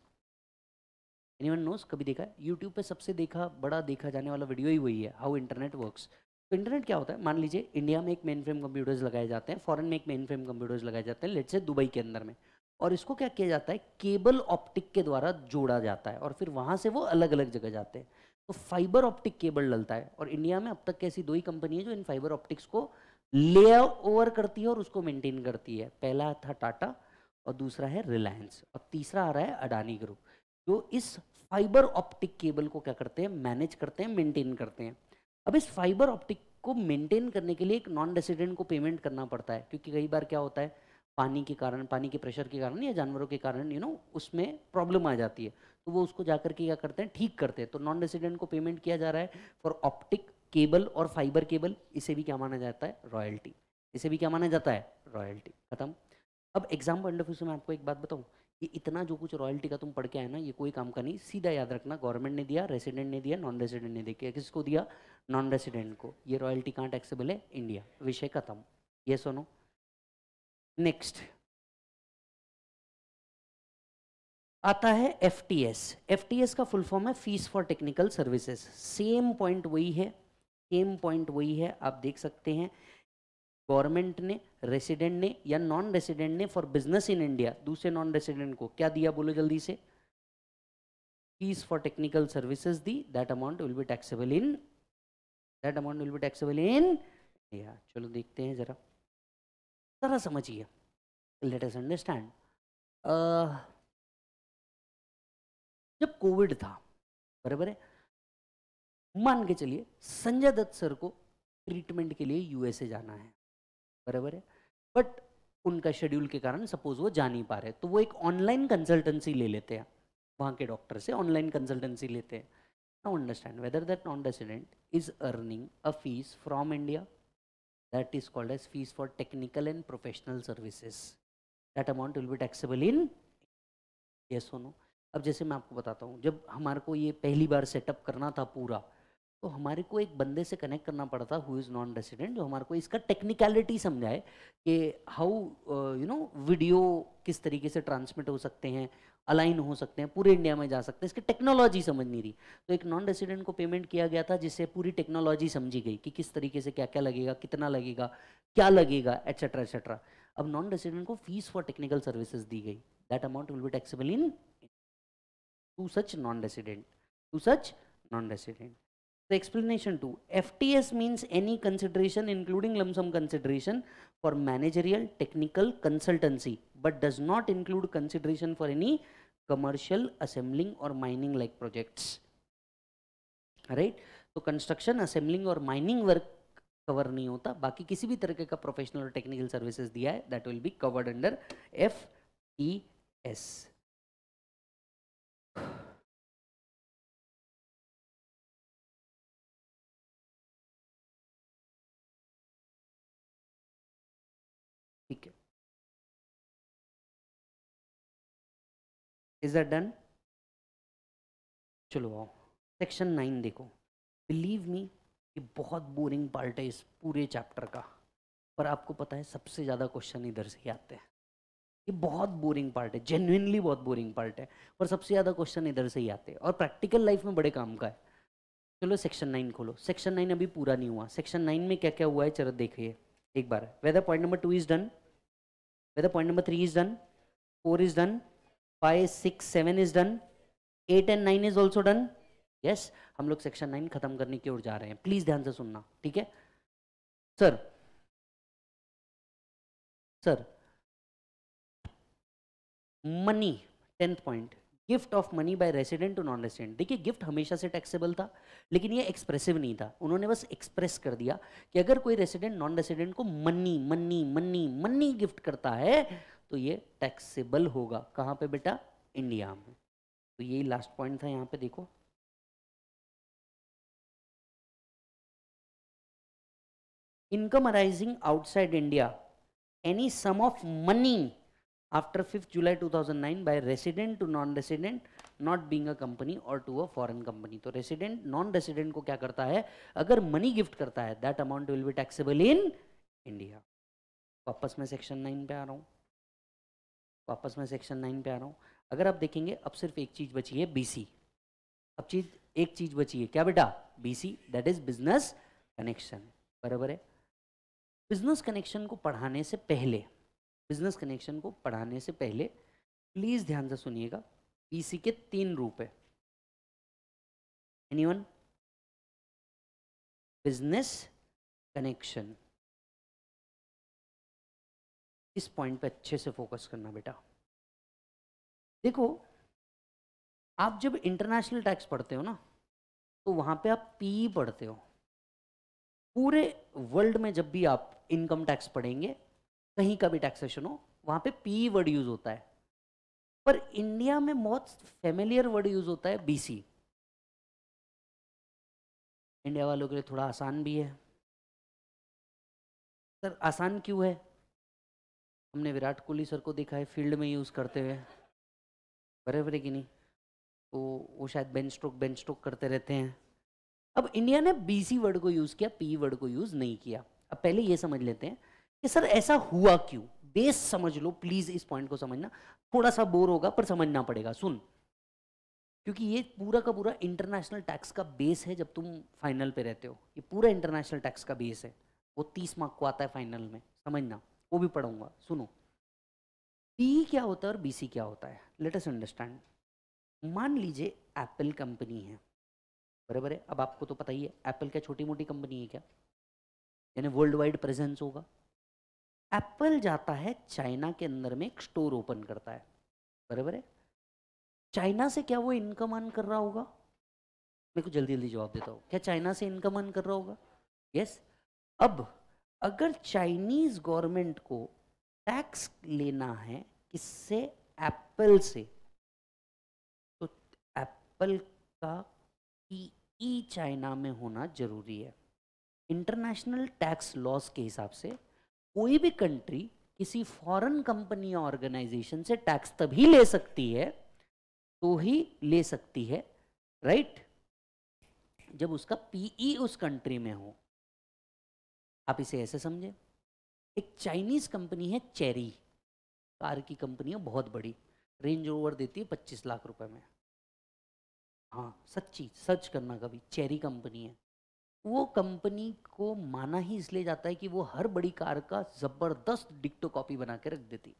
anyone knows कभी देखा है यूट्यूब पे सबसे देखा बड़ा देखा जाने वाला वीडियो ही वही है हाउ इंटरनेट वर्क्स तो इंटरनेट क्या होता है मान लीजिए इंडिया में एक मेन फ्रेम कंप्यूटर्स लगाए जाते हैं फॉरेन में एक मेन फ्रेम कंप्यूटर्स लगाए जाते हैं लेट से दुबई के अंदर में और इसको क्या किया जाता है केबल ऑप्टिक के द्वारा जोड़ा जाता है और फिर वहाँ से वो अलग अलग जगह जाते हैं तो फाइबर ऑप्टिक केबल डलता है और इंडिया में अब तक की ऐसी दो ही कंपनी है जो इन फाइबर ऑप्टिक्स को ले ओवर करती है और उसको मेंटेन करती है पहला था टाटा और दूसरा है रिलायंस और तीसरा आ रहा है अडानी ग्रुप जो इस फाइबर ऑप्टिक केबल को क्या करते हैं मैनेज करते हैं मेंटेन करते हैं अब इस फाइबर ऑप्टिक को मेंटेन करने के लिए एक नॉन रेसिडेंट को पेमेंट करना पड़ता है क्योंकि कई बार क्या होता है पानी के कारण पानी के प्रेशर के कारण या जानवरों के कारण यू नो उसमें प्रॉब्लम आ जाती है तो वो उसको जाकर के क्या करते हैं ठीक करते हैं तो नॉन रेसिडेंट को पेमेंट किया जा रहा है फॉर ऑप्टिक केबल और फाइबर केबल इसे भी क्या माना जाता है रॉयल्टी इसे भी क्या माना जाता है रॉयल्टी खत्म अब एग्जाम्पल पॉइंट से मैं आपको एक बात बताऊँ ये इतना जो कुछ रॉयल्टी का तुम पढ़ के आए ना ये कोई काम का नहीं सीधा याद रखना गवर्नमेंट ने दिया रेसिडेंट ने दिया नॉन रेसिडेंट ने दिया किसको दिया नॉन रेसिडेंट को ये रॉयल्टी कहाँ टैक्सेबल है इंडिया विषय खत्म ये सुनो नेक्स्ट आता है F T S F T S का फुल फॉर्म है fees for technical services same point वही है सेम पॉइंट वही है आप देख सकते हैं गवर्नमेंट ने रेसिडेंट ने या नॉन रेसिडेंट ने फॉर बिजनेस इन इंडिया दूसरे नॉन रेसिडेंट को क्या दिया बोलो जल्दी से फीस फॉर टेक्निकल सर्विसेज दी that amount will be taxable in that amount will be taxable in या चलो देखते हैं जरा जरा समझिए लेट अस अंडरस्टैंड जब कोविड था बराबर है मान के चलिए संजय दत्त सर को ट्रीटमेंट के लिए यूएसए जाना है बराबर है बट उनका शेड्यूल के कारण सपोज वो जा नहीं पा रहे तो वो एक ऑनलाइन कंसल्टेंसी ले लेते हैं वहाँ के डॉक्टर से ऑनलाइन कंसल्टेंसी लेते हैं now understand whether that non resident is earning a fee from India that is called as fees for technical and professional services that amount will be taxable in ये सोनो अब जैसे मैं आपको बताता हूँ जब हमारे को ये पहली बार सेटअप करना था पूरा तो हमारे को एक बंदे से कनेक्ट करना पड़ता था हु इज़ नॉन रेसिडेंट जो हमारे को इसका टेक्निकलिटी समझाए कि हाउ यू नो वीडियो किस तरीके से ट्रांसमिट हो सकते हैं अलाइन हो सकते हैं पूरे इंडिया में जा सकते हैं इसकी टेक्नोलॉजी समझ नहीं रही तो एक नॉन रेसिडेंट को पेमेंट किया गया था जिससे पूरी टेक्नोलॉजी समझी गई कि किस तरीके से क्या क्या लगेगा कितना लगेगा क्या लगेगा एट्सेट्रा एट्सेट्रा अब नॉन रेसिडेंट को फीस फॉर टेक्निकल सर्विसेज दी गई that amount will be taxable in to such non resident to such non resident The explanation to FTS means any consideration including lump sum consideration for managerial, technical, consultancy but does not include consideration for any commercial, assembling or mining like projects. Right? So construction, assembling or mining work cover nahi hota baki kisi bhi तरीके ka professional or technical services diya hai that will be covered under F T S is are done चलो आओ सेक्शन नाइन देखो बिलीव मी ये बहुत बोरिंग पार्ट है इस पूरे चैप्टर का पर आपको पता है सबसे ज़्यादा क्वेश्चन इधर से ही आते हैं ये बहुत बोरिंग पार्ट है जेन्यनली बहुत बोरिंग पार्ट है और सबसे ज़्यादा क्वेश्चन इधर से ही आते हैं और प्रैक्टिकल लाइफ में बड़े काम का है चलो सेक्शन नाइन खोलो सेक्शन नाइन अभी पूरा नहीं हुआ सेक्शन नाइन में क्या क्या हुआ है चलो देखिए एक बार whether point number two is done whether point number three is done four is done five six seven is done eight and nine is also done yes हम लोग सेक्शन नाइन खत्म करने की ओर जा रहे हैं प्लीज ध्यान से सुनना ठीक है sir sir money tenth point gift of money by resident to non resident देखिए गिफ्ट हमेशा से टैक्सेबल था लेकिन ये एक्सप्रेसिव नहीं था उन्होंने बस एक्सप्रेस कर दिया कि अगर कोई रेसिडेंट नॉन रेसिडेंट को money money money money gift करता है तो ये टैक्सेबल होगा कहाँ पे बेटा इंडिया में तो यही लास्ट पॉइंट था यहाँ पे देखो income arising outside India any sum of money after fifth July 2009 by resident to non resident not being a company or to a foreign company तो रेसिडेंट नॉन रेसिडेंट को क्या करता है अगर मनी गिफ्ट करता है that amount will be taxable in India वापस मैं सेक्शन नाइन पे आ रहा हूँ वापस मैं सेक्शन नाइन पे आ रहा हूँ अगर आप देखेंगे अब सिर्फ एक चीज़ बची है बीसी अब चीज़ एक चीज़ बची है क्या बेटा BC that is business connection बराबर है बिजनेस कनेक्शन को पढ़ाने से पहले बिजनेस कनेक्शन को पढ़ाने से पहले प्लीज़ ध्यान से सुनिएगा बीसी के तीन रूप है एनी बिजनेस कनेक्शन इस पॉइंट पे अच्छे से फोकस करना बेटा देखो आप जब इंटरनेशनल टैक्स पढ़ते हो ना तो वहाँ पे आप पी e पढ़ते हो पूरे वर्ल्ड में जब भी आप इनकम टैक्स पढ़ेंगे कहीं का भी टैक्सेशन हो वहाँ पे पी e वर्ड यूज़ होता है पर इंडिया में बहुत फेमिलियर वर्ड यूज़ होता है बीसी इंडिया वालों के लिए थोड़ा आसान भी है सर आसान क्यों है हमने विराट कोहली सर को देखा है फील्ड में यूज़ करते हुए बराबर है कि नहीं तो वो शायद बेंच स्ट्रोक बेंच स्ट्रोक करते रहते हैं अब इंडिया ने बीसी वर्ड को यूज़ किया पी वर्ड को यूज़ नहीं किया अब पहले ये समझ लेते हैं कि सर ऐसा हुआ क्यों बेस समझ लो प्लीज़ इस पॉइंट को समझना थोड़ा सा बोर होगा पर समझना पड़ेगा सुन क्योंकि ये पूरा का पूरा इंटरनेशनल टैक्स का बेस है जब तुम फाइनल पे रहते हो ये पूरा इंटरनेशनल टैक्स का बेस है वो तीस मार्क को आता है फाइनल में समझना वो भी पढ़ूंगा सुनो पी क्या होता है और बी क्या होता है लेटस अंडरस्टैंड मान लीजिए एप्पल कंपनी है बराबर है अब आपको तो पता ही है एप्पल क्या छोटी मोटी कंपनी है क्या यानी वर्ल्ड वाइड प्रेजेंस होगा एप्पल जाता है चाइना के अंदर में एक स्टोर ओपन करता है बराबर है चाइना से क्या वो इनकम अन कर रहा होगा मेरे को जल्दी जल्दी जवाब देता हूँ क्या चाइना से इनकम अन कर रहा होगा यस अब अगर चाइनीज गवर्नमेंट को टैक्स लेना है किससे एप्पल से तो एप्पल का ई चाइना e में होना जरूरी है इंटरनेशनल टैक्स लॉस के हिसाब से कोई भी कंट्री किसी फॉरेन कंपनी या ऑर्गेनाइजेशन से टैक्स तभी ले सकती है तो ही ले सकती है राइट जब उसका पीई e उस कंट्री में हो आप इसे ऐसे समझें एक चाइनीज़ कंपनी है चेरी कार की कंपनी है बहुत बड़ी रेंज ओवर देती है पच्चीस लाख रुपए में हाँ सच्ची सर्च करना कभी चेरी कंपनी है वो कंपनी को माना ही इसलिए जाता है कि वो हर बड़ी कार का ज़बरदस्त डिक्टो कॉपी बना के रख देती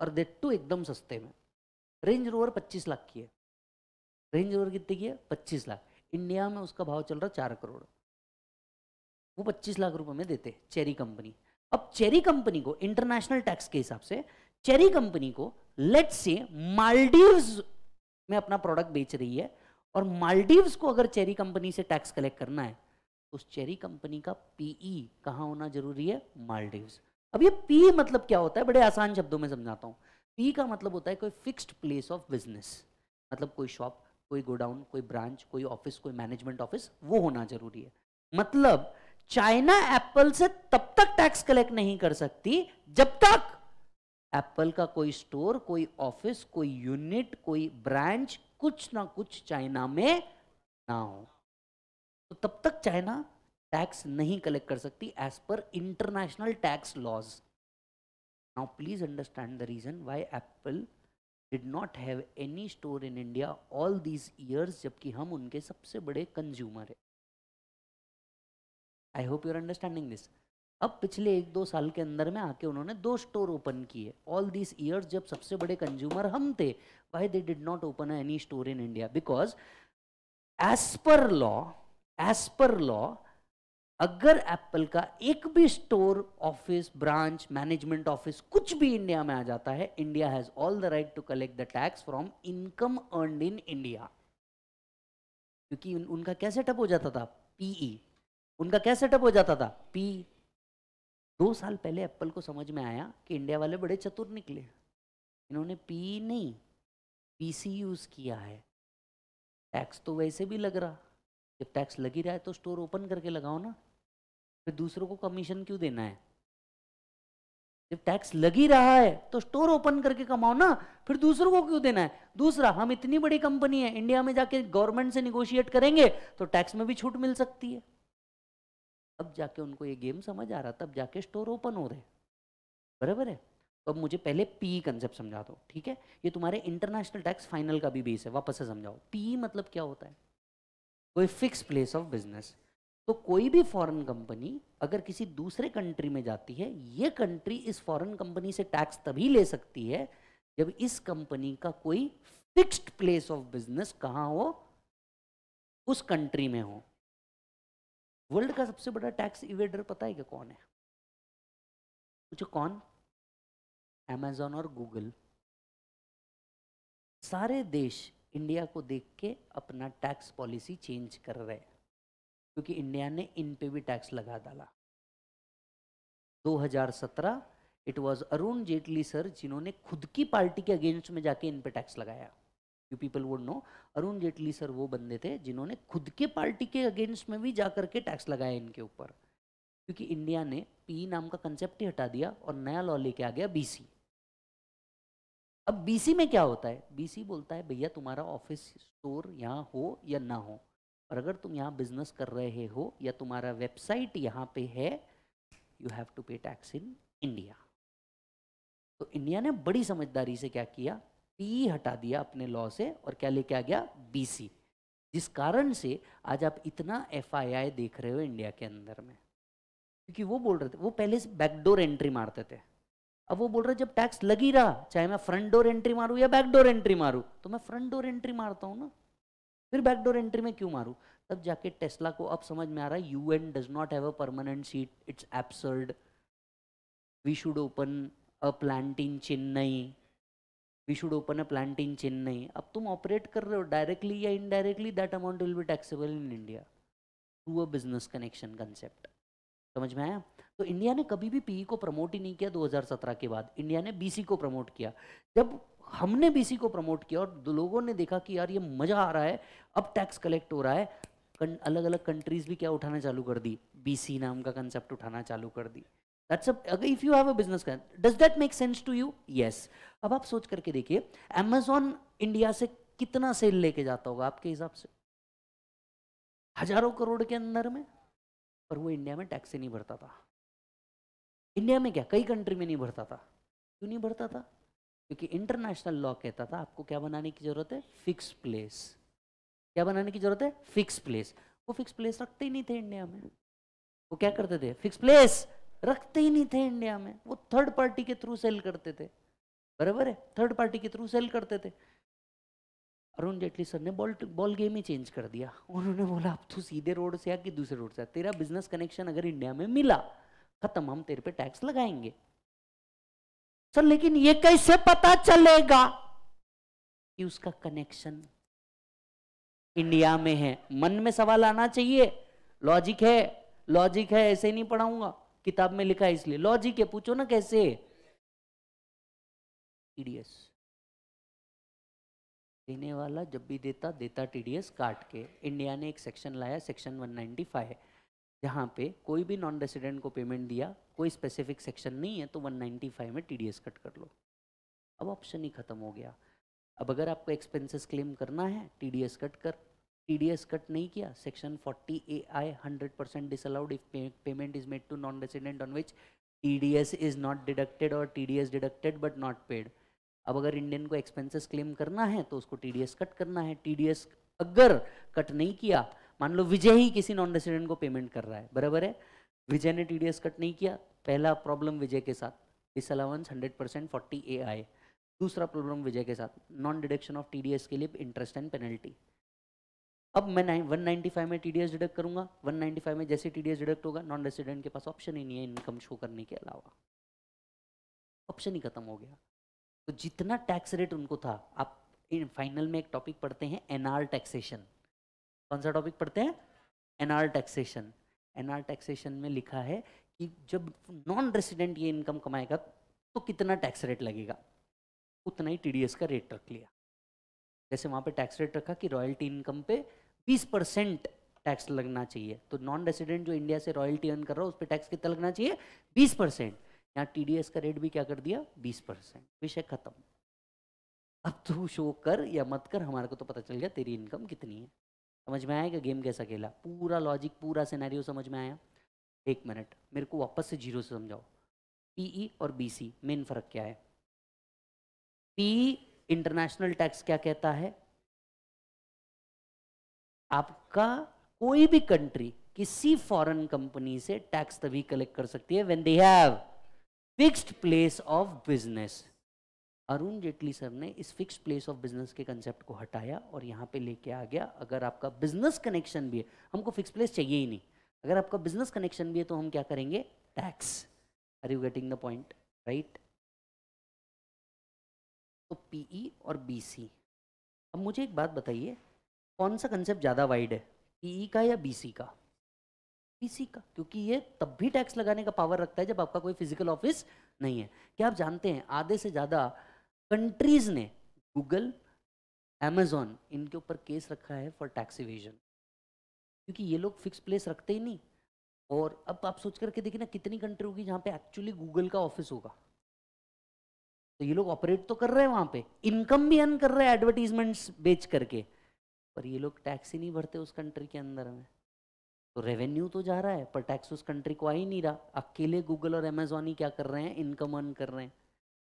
और डिट्टो एकदम सस्ते में रेंज रोवर 25 लाख की है रेंज रोवर कितने की है 25 लाख इंडिया में उसका भाव चल रहा है चार करोड़ वो 25 लाख रुपए में देते चेरी कंपनी अब चेरी कंपनी को इंटरनेशनल टैक्स के हिसाब से चेरी कंपनी को लेट से मालदीव्स में अपना प्रोडक्ट बेच रही है और मालदीव्स को अगर चेरी कंपनी से टैक्स कलेक्ट करना है तो उस चेरी कंपनी का पीई e कहाँ होना जरूरी है मालदीव्स अब ये पी मतलब क्या होता है बड़े आसान शब्दों में समझाता हूँ पी का मतलब होता है कोई फिक्स्ड प्लेस ऑफ बिजनेस मतलब कोई शॉप कोई गोडाउन कोई ब्रांच कोई ऑफिस कोई मैनेजमेंट ऑफिस वो होना जरूरी है मतलब चाइना एप्पल से तब तक टैक्स कलेक्ट नहीं कर सकती जब तक एप्पल का कोई स्टोर कोई ऑफिस कोई यूनिट कोई ब्रांच कुछ ना कुछ चाइना में ना हो तो तब तक चाइना टैक्स नहीं कलेक्ट कर सकती as per international tax laws now please understand the reason why Apple did not have any store in India all these years जबकि हम उनके सबसे बड़े कंज्यूमर हैं I hope you're understanding this अब पिछले एक दो साल के अंदर में आके उन्होंने दो स्टोर ओपन किए ऑल दिस ईयर्स जब सबसे बड़े कंज्यूमर हम थे why they did not open any store in India because as per law as per law अगर एप्पल का एक भी store office branch management office कुछ भी इंडिया में आ जाता है India has all the right to collect the tax from income earn in India क्योंकि उनका क्या सेटअप हो जाता था पीई उनका क्या सेटअप हो जाता था पी दो साल पहले एप्पल को समझ में आया कि इंडिया वाले बड़े चतुर निकले इन्होंने पी नहीं पीसी यूज़ किया है टैक्स तो वैसे भी लग रहा जब टैक्स लग ही रहा है तो स्टोर ओपन करके लगाओ ना फिर दूसरों को कमीशन क्यों देना है जब टैक्स लग ही रहा है तो स्टोर ओपन करके कमाओ ना फिर दूसरों को क्यों देना है दूसरा हम इतनी बड़ी कंपनी है इंडिया में जाके गवर्नमेंट से निगोशिएट करेंगे तो टैक्स में भी छूट मिल सकती है तब जाके उनको ये गेम समझ आ रहा तब जाके स्टोर ओपन हो रहे बराबर है तो अब मुझे पहले पी कंसेप्ट समझा दो ठीक है ये तुम्हारे इंटरनेशनल टैक्स फाइनल का भी बेस है वापस से समझाओ पी मतलब क्या होता है कोई फिक्स प्लेस ऑफ बिजनेस तो कोई भी फॉरेन कंपनी अगर किसी दूसरे कंट्री में जाती है ये कंट्री इस फॉरेन कंपनी से टैक्स तभी ले सकती है जब इस कंपनी का कोई फिक्स्ड प्लेस ऑफ बिजनेस कहाँ हो उस कंट्री में हो वर्ल्ड का सबसे बड़ा टैक्स इवेडर पता है क्या कौन है पूछो कौन अमेजोन और गूगल सारे देश इंडिया को देख के अपना टैक्स पॉलिसी चेंज कर रहे हैं क्योंकि इंडिया ने इन पे भी टैक्स लगा डाला 2017 it was Arun Jaitley sir जिन्होंने खुद की पार्टी के अगेंस्ट में जाके इन पे टैक्स लगाया you people would know Arun Jaitley sir वो बंदे थे जिन्होंने खुद के पार्टी के अगेंस्ट में भी जा करके टैक्स लगाया इनके ऊपर क्योंकि इंडिया ने पी नाम का कंसेप्ट ही हटा दिया और नया लॉ लेके आ गया बीसी अब बीसी में क्या होता है बीसी बोलता है भैया तुम्हारा ऑफिस स्टोर यहाँ हो या ना हो और अगर तुम यहाँ बिजनेस कर रहे हो या तुम्हारा वेबसाइट यहाँ पे है you have to pay tax in India तो इंडिया ने बड़ी समझदारी से क्या किया पी हटा दिया अपने लॉ से और क्या लेके आ गया बीसी जिस कारण से आज आप इतना एफआईआई देख रहे हो इंडिया के अंदर में क्योंकि वो बोल रहे थे वो पहले से बैकडोर एंट्री मारते थे अब वो बोल रहे जब टैक्स लग ही रहा चाहे मैं फ्रंट डोर एंट्री मारूं या बैकडोर एंट्री मारूं तो मैं फ्रंट डोर एंट्री मारता हूं ना फिर बैकडोर एंट्री में क्यों मारूं तब जाके टेस्ला को अब समझ में आ रहा है U N does not have a permanent seat it's absurd we should open a plant in Chennai we should open a plant in Chennai अब तुम ऑपरेट कर रहे हो डायरेक्टली या indirectly that amount will be taxable in India to a business connection concept समझ में आया तो इंडिया ने कभी भी पीई e को प्रमोट ही नहीं किया 2017 के बाद इंडिया ने बीसी को प्रमोट किया जब हमने बीसी को प्रमोट किया और लोगों ने देखा कि यार ये मज़ा आ रहा है अब टैक्स कलेक्ट हो रहा है अलग अलग कंट्रीज़ भी क्या उठाना चालू कर दी बीसी नाम का कंसेप्ट उठाना चालू कर दी दैट्स अगर if you have a business plan, does that make sense to you? Yes. अब आप सोच करके देखिए Amazon इंडिया से कितना सेल लेके जाता होगा आपके हिसाब से हजारों करोड़ के अंदर में पर वो इंडिया में टैक्स नहीं भरता था इंडिया में क्या कई कंट्री में नहीं भरता था क्यों नहीं भरता था क्योंकि इंटरनेशनल लॉ कहता था आपको क्या बनाने की जरूरत है फिक्स प्लेस क्या बनाने की जरूरत है फिक्स प्लेस वो फिक्स प्लेस रखते ही नहीं थे इंडिया में वो क्या करते थे फिक्स प्लेस रखते ही नहीं थे इंडिया में वो थर्ड पार्टी के थ्रू सेल करते थे बराबर है थर्ड पार्टी के थ्रू सेल करते थे अरुण जेटली सर ने बॉल बॉल गेम ही चेंज कर दिया उन्होंने बोला अब तू सीधे रोड से कि दूसरे रोड से आ तेरा बिजनेस कनेक्शन अगर इंडिया में मिला खत्म हम तेरे पे टैक्स लगाएंगे सर लेकिन ये कैसे पता चलेगा कि उसका कनेक्शन इंडिया में है मन में सवाल आना चाहिए लॉजिक है लॉजिक है ऐसे नहीं पढ़ाऊंगा किताब में लिखा है इसलिए लॉजिक है पूछो ना कैसे टीडीएस देने वाला जब भी देता देता टीडीएस काट के इंडिया ने एक सेक्शन लाया सेक्शन 195 जहाँ पे कोई भी नॉन रेसिडेंट को पेमेंट दिया कोई स्पेसिफिक सेक्शन नहीं है तो 195 में टीडीएस कट कर लो अब ऑप्शन ही ख़त्म हो गया अब अगर आपको एक्सपेंसेस क्लेम करना है टीडीएस कट कर टीडीएस कट नहीं किया section 40 I 100 percent disallowed if payment is made to non resident on which TDS is not deducted or TDS deducted but not paid अब अगर इंडियन को एक्सपेंसेस क्लेम करना है तो उसको टीडीएस कट करना है टीडीएस अगर कट नहीं किया मान लो विजय ही किसी नॉन रेसिडेंट को पेमेंट कर रहा है बराबर है विजय ने एस कट नहीं किया पहला प्रॉब्लम विजय के साथ disallowance hundred percent forty A I दूसरा प्रॉब्लम विजय के साथ नॉन डिडक्शन ऑफ एस के लिए इंटरेस्ट एंड पेनल्टी अब मैं वन 195 में टीडीएस डिडक्ट करूंगा 195 में जैसे टीडीएस डिडक्ट होगा नॉन रेसिडेंट के पास ऑप्शन ही नहीं है इनकम शो करने के अलावा ऑप्शन ही खत्म हो गया तो जितना टैक्स रेट उनको था आप इन फाइनल में एक टॉपिक पढ़ते हैं एनआर टैक्सेशन कौन सा टॉपिक पढ़ते हैं एनआर टैक्सेशन एनआर टैक्सेशन में लिखा है कि जब नॉन रेसिडेंट ये इनकम कमाएगा तो कितना टैक्स रेट लगेगा उतना ही टीडीएस का रेट रख लिया जैसे वहाँ पे टैक्स रेट रखा कि रॉयल्टी इनकम पे बीस परसेंट टैक्स लगना चाहिए तो नॉन रेसिडेंट जो इंडिया से रॉयल्टी अर्न कर रहा है उस पर टैक्स कितना लगना चाहिए बीस परसेंट यहाँ टी का रेट भी क्या कर दिया बीस परसेंट विषय खत्म अब तू शो कर या मत कर हमारे को तो पता चल गया तेरी इनकम कितनी है समझ में आया कि गेम कैसा खेला पूरा लॉजिक पूरा सिनेरियो समझ में आया एक मिनट मेरे को वापस से जीरो से समझाओ पीई e और सी मेन फर्क क्या है पी इंटरनेशनल टैक्स क्या कहता है आपका कोई भी कंट्री किसी फॉरेन कंपनी से टैक्स तभी कलेक्ट कर सकती है when they have fixed place of business Arun Jaitley sir ने इस फिक्स प्लेस ऑफ बिजनेस के कंसेप्ट को हटाया और यहाँ पे लेके आ गया अगर आपका बिजनेस कनेक्शन भी है हमको फिक्स प्लेस चाहिए ही नहीं अगर आपका बिजनेस कनेक्शन भी है तो हम क्या करेंगे tax are you getting the point right तो पीई e और बीसी अब मुझे एक बात बताइए कौन सा कंसेप्ट ज़्यादा वाइड है पीई का या बीसी का बीसी का क्योंकि ये तब भी टैक्स लगाने का पावर रखता है जब आपका कोई फिजिकल ऑफिस नहीं है क्या आप जानते हैं आधे से ज़्यादा कंट्रीज़ ने गूगल अमेजोन इनके ऊपर केस रखा है फॉर टैक्स इवेजन क्योंकि ये लोग फिक्स प्लेस रखते ही नहीं और अब आप सोच करके देखिए ना कितनी कंट्री होगी जहाँ पे एक्चुअली गूगल का ऑफिस होगा तो ये लोग ऑपरेट तो कर रहे हैं वहाँ पे इनकम भी अर्न कर रहे हैं एडवर्टीजमेंट्स बेच करके पर ये लोग टैक्स ही नहीं भरते उस कंट्री के अंदर में तो रेवेन्यू तो जा रहा है पर टैक्स उस कंट्री को आ ही नहीं रहा अकेले गूगल और अमेजोन ही क्या कर रहे हैं इनकम अर्न कर रहे हैं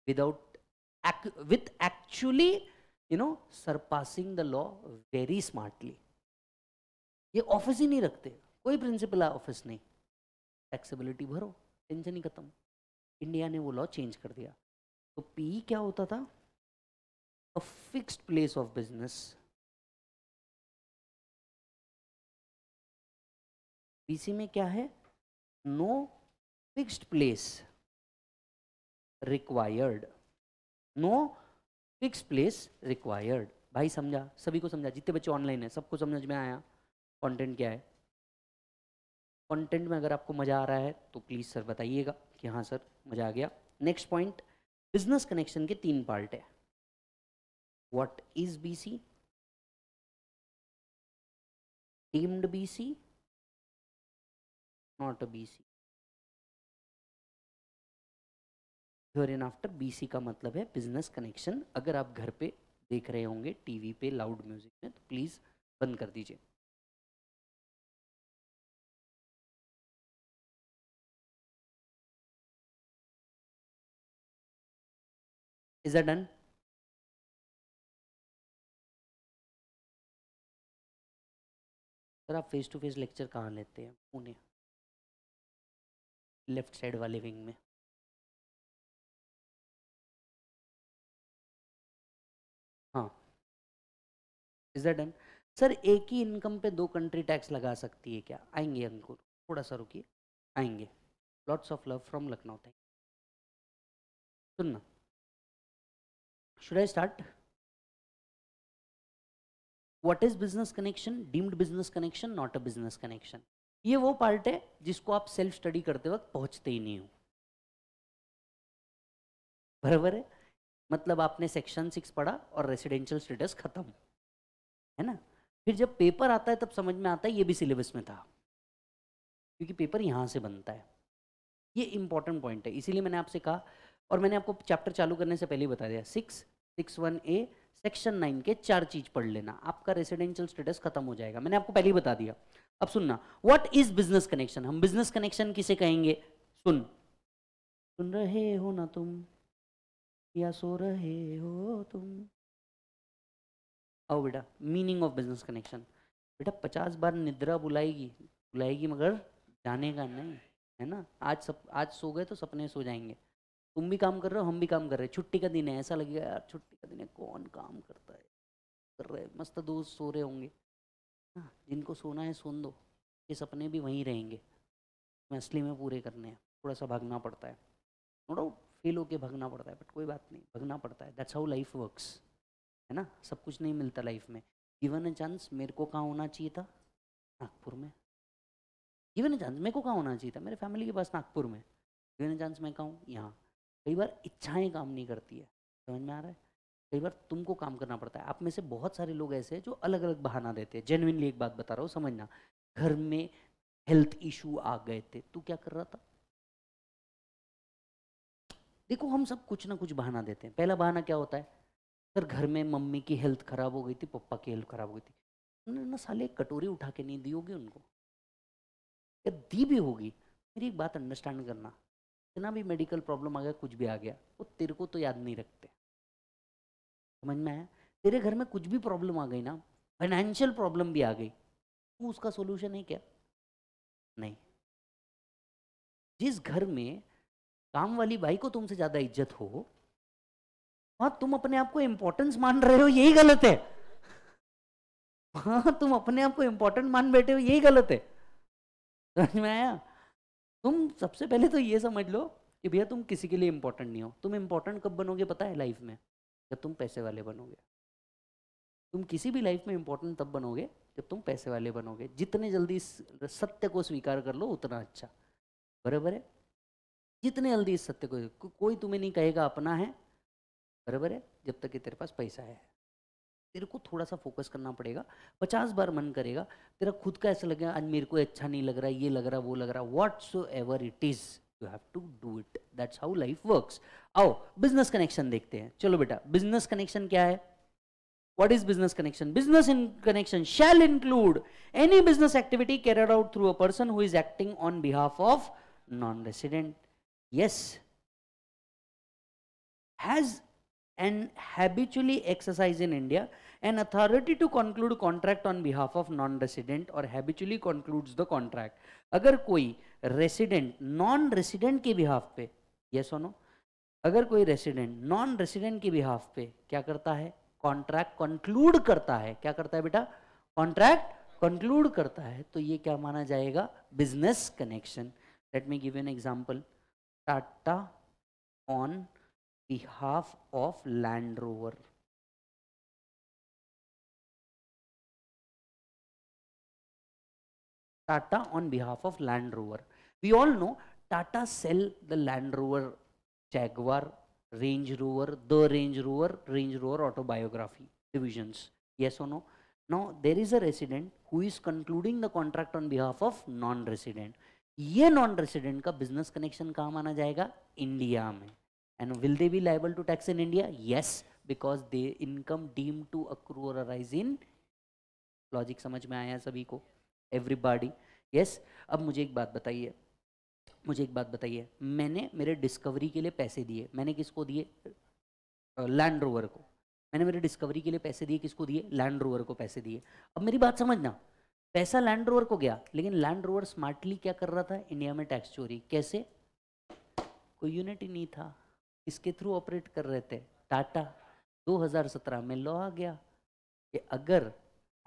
without with actually you know surpassing the law very smartly ये ऑफिस ही नहीं रखते कोई प्रिंसिपल है ऑफिस नहीं टैक्सेबिलिटी भरो टेंशन ही खत्म इंडिया ने वो लॉ चेंज कर दिया तो पी e क्या होता था a fixed place of business BC में क्या है no fixed place required no fix place required भाई समझा सभी को समझा जितने बच्चे ऑनलाइन है सबको समझ में आया कंटेंट क्या है कंटेंट में अगर आपको मज़ा आ रहा है तो प्लीज़ सर बताइएगा कि हाँ सर मज़ा आ गया नेक्स्ट पॉइंट बिजनेस कनेक्शन के तीन पार्ट है what is BC deemed BC not B C hereinafter BC का मतलब है बिजनेस कनेक्शन अगर आप घर पे देख रहे होंगे टीवी पे लाउड म्यूजिक में तो प्लीज़ बंद कर दीजिए इज अ डन सर आप फेस टू फेस लेक्चर कहाँ लेते हैं पुणे लेफ्ट साइड वाले विंग में हाँ इज दैट डन सर एक ही इनकम पे दो कंट्री टैक्स लगा सकती है क्या आएंगे अंकुर थोड़ा सा रुकिए आएंगे lots of love from Lucknow thank सुनना should I start what is business connection deemed business connection not a business connection ये वो पार्ट है जिसको आप सेल्फ स्टडी करते वक्त पहुंचते ही नहीं हो बराबर है मतलब आपने सेक्शन सिक्स पढ़ा और रेसिडेंशियल स्टेटस खत्म है ना फिर जब पेपर आता है तब समझ में आता है ये भी सिलेबस में था क्योंकि पेपर यहां से बनता है ये इंपॉर्टेंट पॉइंट है इसीलिए मैंने आपसे कहा और मैंने आपको चैप्टर चालू करने से पहले ही बता दिया six six one A section nine के चार चीज पढ़ लेना आपका रेसिडेंशियल स्टेटस खत्म हो जाएगा मैंने आपको पहले ही बता दिया अब सुनना वट इज बिजनेस कनेक्शन हम बिजनेस कनेक्शन किसे कहेंगे सुन सुन रहे हो ना तुम या सो रहे हो तुम आओ बेटा मीनिंग ऑफ बिजनेस कनेक्शन बेटा पचास बार निद्रा बुलाएगी बुलाएगी मगर जाने का नहीं है ना आज सब आज सो गए तो सपने सो जाएंगे तुम भी काम कर रहे हो हम भी काम कर रहे हैं छुट्टी का दिन है ऐसा लगेगा यार छुट्टी का दिन है कौन काम करता है कर रहे मस्त दोस्त सो रहे होंगे हाँ, जिनको सोना है सोन दो ये सपने भी वहीं रहेंगे असली में पूरे करने हैं थोड़ा सा भागना पड़ता है नो डाउट फेल होके भागना पड़ता है बट कोई बात नहीं भागना पड़ता है दैट्स हाउ लाइफ वर्क्स है ना सब कुछ नहीं मिलता लाइफ में गिवन ए चांस मेरे को कहाँ होना चाहिए था नागपुर में गिवन ए चांस मेरे को कहाँ होना चाहिए था मेरे फैमिली के पास नागपुर में गिवन ए चांस मैं कहाँ यहाँ कई बार इच्छाएं काम नहीं करती है समझ में आ रहा है कई बार तुमको काम करना पड़ता है आप में से बहुत सारे लोग ऐसे हैं जो अलग अलग बहाना देते हैं जेनुइनली एक बात बता रहा हूँ समझना घर में हेल्थ इशू आ गए थे तू क्या कर रहा था देखो हम सब कुछ ना कुछ बहाना देते हैं पहला बहाना क्या होता है सर घर में मम्मी की हेल्थ खराब हो गई थी पप्पा की हेल्थ खराब हो गई थी उन्होंने ना साले एक कटोरी उठा के नहीं दी होगी उनको या दी भी होगी मेरी एक बात अंडरस्टैंड करना इतना भी मेडिकल प्रॉब्लम आ गया कुछ भी आ गया वो तेरे को तो याद नहीं रखते समझ में आया तेरे घर में कुछ भी प्रॉब्लम आ गई ना फाइनेंशियल प्रॉब्लम भी आ गई तो उसका सोल्यूशन है क्या नहीं जिस घर में काम वाली भाई को तुमसे ज्यादा इज्जत हो वहां तुम अपने आप को इंपॉर्टेंस मान रहे हो यही गलत है वहां तुम अपने आप को इंपॉर्टेंट मान बैठे हो यही गलत है समझ में आया तुम सबसे पहले तो ये समझ लो कि भैया तुम किसी के लिए इंपॉर्टेंट नहीं हो तुम इंपॉर्टेंट कब बनोगे पता है लाइफ में जब तुम पैसे वाले बनोगे तुम किसी भी लाइफ में इंपॉर्टेंट तब बनोगे जब तुम पैसे वाले बनोगे जितने जल्दी सत्य को स्वीकार कर लो उतना अच्छा बराबर है जितने जल्दी इस सत्य को को, कोई तुम्हें नहीं कहेगा अपना है बराबर है जब तक कि तेरे पास पैसा है तेरे को थोड़ा सा फोकस करना पड़ेगा पचास बार मन करेगा तेरा खुद का ऐसा लगेगा आज मेरे को अच्छा नहीं लग रहा ये लग रहा वो लग रहा whatsoever it is you have to do it that's how life works आओ बिजनेस कनेक्शन देखते हैं चलो बेटा बिजनेस कनेक्शन क्या है what is business connection business in connection shall include any business activity carried out through a person who is acting on behalf of non resident yes has and habitually exercise in India an authority to conclude contract on behalf of non resident और हैबिचुअली concludes द कॉन्ट्रैक्ट अगर कोई रेसिडेंट नॉन रेसिडेंट के बिहाफ पे yes or अगर कोई रेसिडेंट नॉन रेसिडेंट के बिहाफ पे क्या करता है कॉन्ट्रैक्ट कंक्लूड करता है क्या करता है बेटा कॉन्ट्रैक्ट कंक्लूड करता है तो ये क्या माना जाएगा business connection let me give an example Tata on behalf of Land Rover Tata on behalf of Land Rover. We all know Tata sell the Land Rover, Jaguar, Range Rover, the Range Rover, Range Rover autobiography divisions. Yes or no? Now there is a resident who is concluding the contract on behalf of non-resident. ये नॉन रेसिडेंट का बिजनेस कनेक्शन कहाँ माना जाएगा इंडिया में and will they be liable to tax in India yes because the income deem to accrue और अराइज इन लॉजिक समझ में आया सभी को एवरीबॉडी यस अब मुझे एक बात बताइए मुझे एक बात बताइए मैंने मेरे डिस्कवरी के लिए पैसे दिए मैंने किसको दिए लैंड रोवर को मैंने मेरे डिस्कवरी के लिए पैसे दिए किसको दिए लैंड रोवर को पैसे दिए अब मेरी बात समझना पैसा लैंड रोवर को गया लेकिन लैंड रोवर स्मार्टली क्या कर रहा था इंडिया में टैक्स चोरी कैसे कोई यूनिट ही नहीं था इसके थ्रू ऑपरेट कर रहे थे टाटा 2017 में लॉ आ गया कि अगर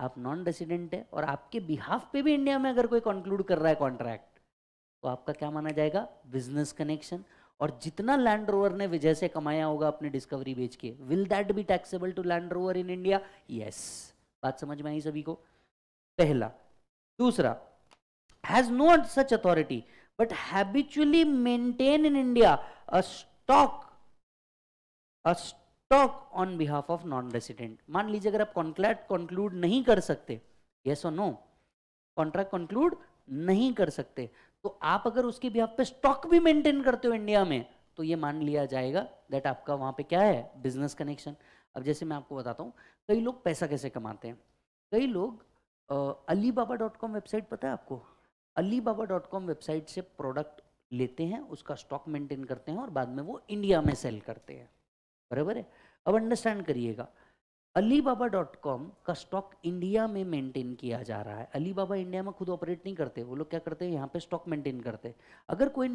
आप नॉन रेसिडेंट है और आपके बिहाफ पे भी इंडिया में अगर कोई कंक्लूड कर रहा है कॉन्ट्रैक्ट तो आपका क्या माना जाएगा बिजनेस कनेक्शन और जितना लैंड रोवर ने विजय से कमाया होगा अपने डिस्कवरी बेच के will that be taxable to Land Rover in India yes बात समझ में आई सभी को पहला दूसरा has no such authority but habitually maintain in India a stock a stock on behalf of non resident मान लीजिए अगर आप कॉन्ट्रैक्ट कंक्लूड नहीं कर सकते यस और नो कॉन्ट्रैक्ट कंक्लूड नहीं कर सकते तो आप अगर उसके बिहाफ पे स्टॉक भी मेंटेन करते हो इंडिया में तो ये मान लिया जाएगा दैट आपका वहाँ पे क्या है बिजनेस कनेक्शन अब जैसे मैं आपको बताता हूँ कई लोग पैसा कैसे कमाते हैं कई लोग Alibaba dot com website पता है आपको Alibaba dot com website से प्रोडक्ट लेते हैं उसका स्टॉक मेंटेन करते हैं और बाद में वो इंडिया में सेल करते हैं बराबर है अब अंडरस्टैंड करिएगा अलीबाबा डॉट कॉम का स्टॉक इंडिया में मेंटेन किया जा रहा है अलीबाबा इंडिया में खुद ऑपरेट नहीं करते वो लोग क्या करते हैं यहाँ पे स्टॉक मेंटेन करते हैं अगर कोई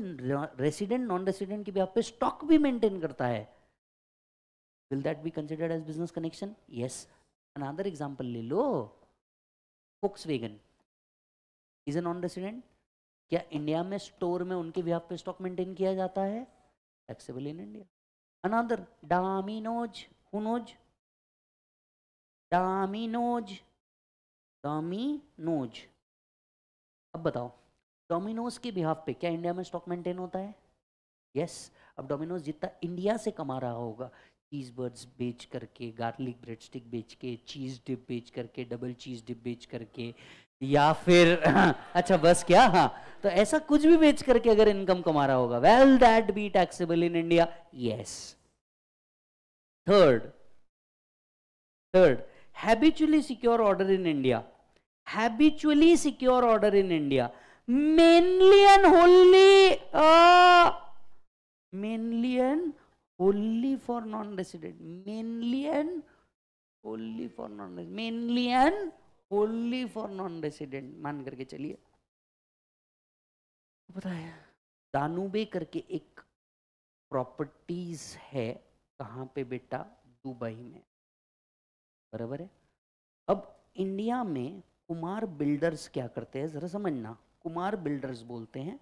रेसिडेंट नॉन रेसिडेंट की भी पे स्टॉक भी मेंटेन करता है will that be considered as business connection yes another example ले लो Volkswagen is a non resident क्या इंडिया में स्टोर में उनके भी आप पे स्टॉक मेंटेन किया जाता है taxable in India another Dominoes. Who knows? Dominoes. Dominoes. अब बताओ डोमिनोज के बिहाफ पे क्या इंडिया में स्टॉक मेंटेन होता है यस yes. अब डोमिनोज जितना इंडिया से कमा रहा होगा चीज़ बर्ड्स बेच करके गार्लिक ब्रेड स्टिक बेच के चीज़ डिप बेच करके डबल चीज़ डिप बेच करके या फिर अच्छा बस क्या हाँ तो ऐसा कुछ भी बेच करके अगर इनकम कमा रहा होगा well that be taxable in India yes third third habitually secure order in India habitually secure order in India mainly and wholly mainly and wholly for non resident mainly and wholly for non mainly and wholly for non resident मान करके चलिए पता है दानूबे करके एक प्रॉपर्टीज है कहाँ पे बेटा दुबई में बराबर है अब इंडिया में कुमार बिल्डर्स क्या करते हैं ज़रा समझना कुमार बिल्डर्स बोलते हैं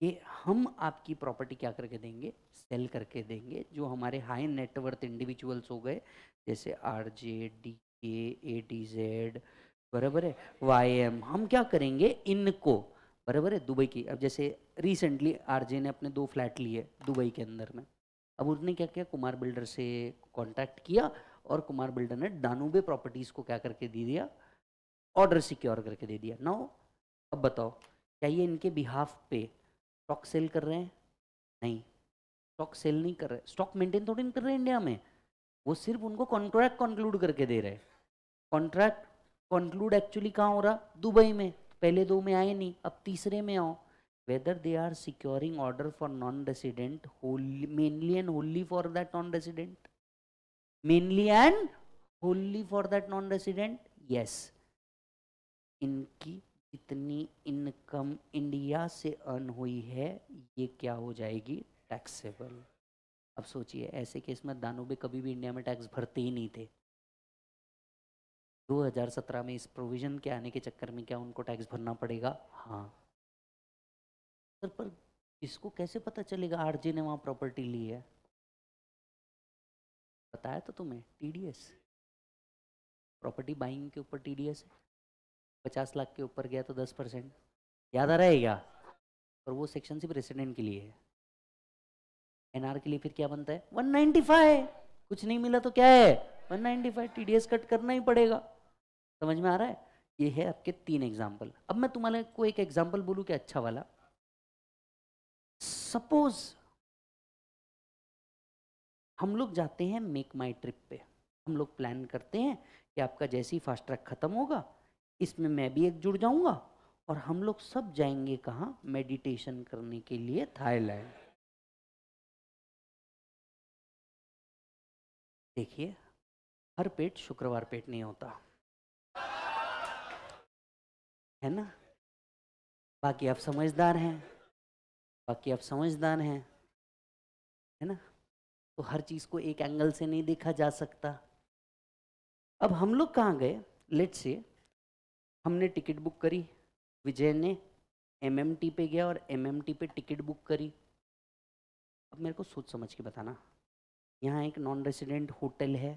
कि हम आपकी प्रॉपर्टी क्या करके देंगे सेल करके देंगे जो हमारे हाई नेटवर्थ इंडिविजुअल्स हो गए जैसे आर जे डी के ए डी जेड बराबर है वाई एम हम क्या करेंगे इनको बराबर है दुबई की अब जैसे रिसेंटली आरजे ने अपने दो फ्लैट लिए दुबई के अंदर में अब उसने क्या किया कुमार बिल्डर से कॉन्टैक्ट किया और कुमार बिल्डर ने डानूबे प्रॉपर्टीज़ को क्या करके दे दिया ऑर्डर सिक्योर करके दे दिया नाउ अब बताओ क्या ये इनके बिहाफ पे स्टॉक सेल कर रहे हैं नहीं स्टॉक सेल नहीं कर रहे स्टॉक मेंटेन थोड़ी नहीं कर रहे हैं इंडिया में वो सिर्फ उनको कॉन्ट्रैक्ट कंक्लूड करके दे रहे हैं कॉन्ट्रैक्ट कंक्लूड एक्चुअली कहाँ हो रहा दुबई में पहले दो में आए नहीं अब तीसरे में आओ whether they are securing order for non resident wholly mainly and wholly for that non resident mainly and wholly for that non resident yes इनकी जितनी इनकम इंडिया से अर्न हुई है ये क्या हो जाएगी टैक्सेबल अब सोचिए ऐसे केस में दानों भी कभी भी इंडिया में टैक्स भरते ही नहीं थे 2017 में इस प्रोविज़न के आने के चक्कर में क्या उनको टैक्स भरना पड़ेगा हाँ सर पर इसको कैसे पता चलेगा आरजे ने वहाँ प्रॉपर्टी ली है बताया तो तुम्हें टीडीएस प्रॉपर्टी बाइंग के ऊपर टीडीएस है पचास लाख के ऊपर गया तो दस परसेंट याद आ रहा है क्या पर वो सेक्शन सिर्फ रेसिडेंट के लिए है एनआर के लिए फिर क्या बनता है 195 कुछ नहीं मिला तो क्या है 195 टीडीएस कट करना ही पड़ेगा समझ में आ रहा है ये है आपके तीन एग्जाम्पल अब मैं तुम्हारे को एक एग्जाम्पल बोलूँ कि अच्छा वाला सपोज हम लोग जाते हैं मेक माई ट्रिप पे हम लोग प्लान करते हैं कि आपका जैसे ही फास्ट ट्रैक ख़त्म होगा इसमें मैं भी एक जुड़ जाऊंगा और हम लोग सब जाएंगे कहाँ मेडिटेशन करने के लिए थाईलैंड देखिए हर पेट शुक्रवार पेट नहीं होता है ना बाकी आप समझदार हैं बाकी आप समझदार हैं है ना तो हर चीज़ को एक एंगल से नहीं देखा जा सकता अब हम लोग कहाँ गए लेट से हमने टिकट बुक करी विजय ने एमएमटी पे गया और एमएमटी पे टिकट बुक करी अब मेरे को सोच समझ के बताना यहाँ एक नॉन रेसिडेंट होटल है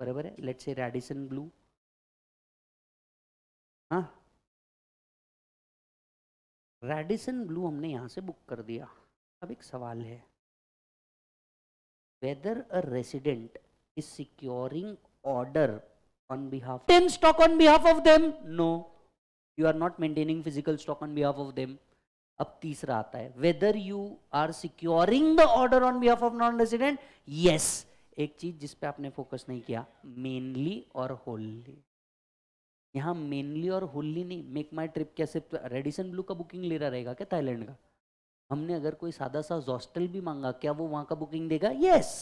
बराबर है लेट से रेडिसन ब्लू हाँ रेडिसन ब्लू हमने यहाँ से बुक कर दिया अब एक सवाल है whether a resident is securing order on behalf ten stock on behalf of them no you are not maintaining physical stock on behalf of them अब तीसरा आता है whether you are securing the order on behalf of non resident yes एक चीज जिस पे आपने फोकस नहीं किया मेनली और होल्ली यहाँ मेनली और होली नहीं मेक माई ट्रिप क्या सिर्फ रेडिसन ब्लू का बुकिंग ले रहा रहेगा क्या थाईलैंड का हमने अगर कोई सादा सा हॉस्टल भी मांगा क्या वो वहाँ का बुकिंग देगा यस yes!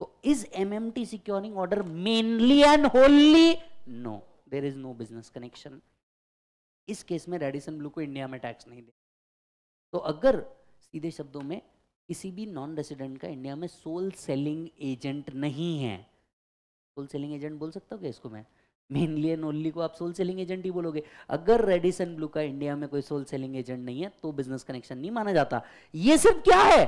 तो is M M T securing order mainly and wholly no there is no business connection इस केस में रेडिसन ब्लू को इंडिया में टैक्स नहीं दे तो अगर सीधे शब्दों में किसी भी नॉन रेसिडेंट का इंडिया में सोल सेलिंग एजेंट नहीं है सोल सेलिंग एजेंट बोल सकता हूँ क्या इसको मैं मेनली एंड ओनली को आप सोल सेलिंग एजेंट ही बोलोगे अगर रेडिस एंड ब्लू का इंडिया में कोई सोल सेलिंग एजेंट नहीं है तो बिजनेस कनेक्शन नहीं माना जाता ये सिर्फ क्या है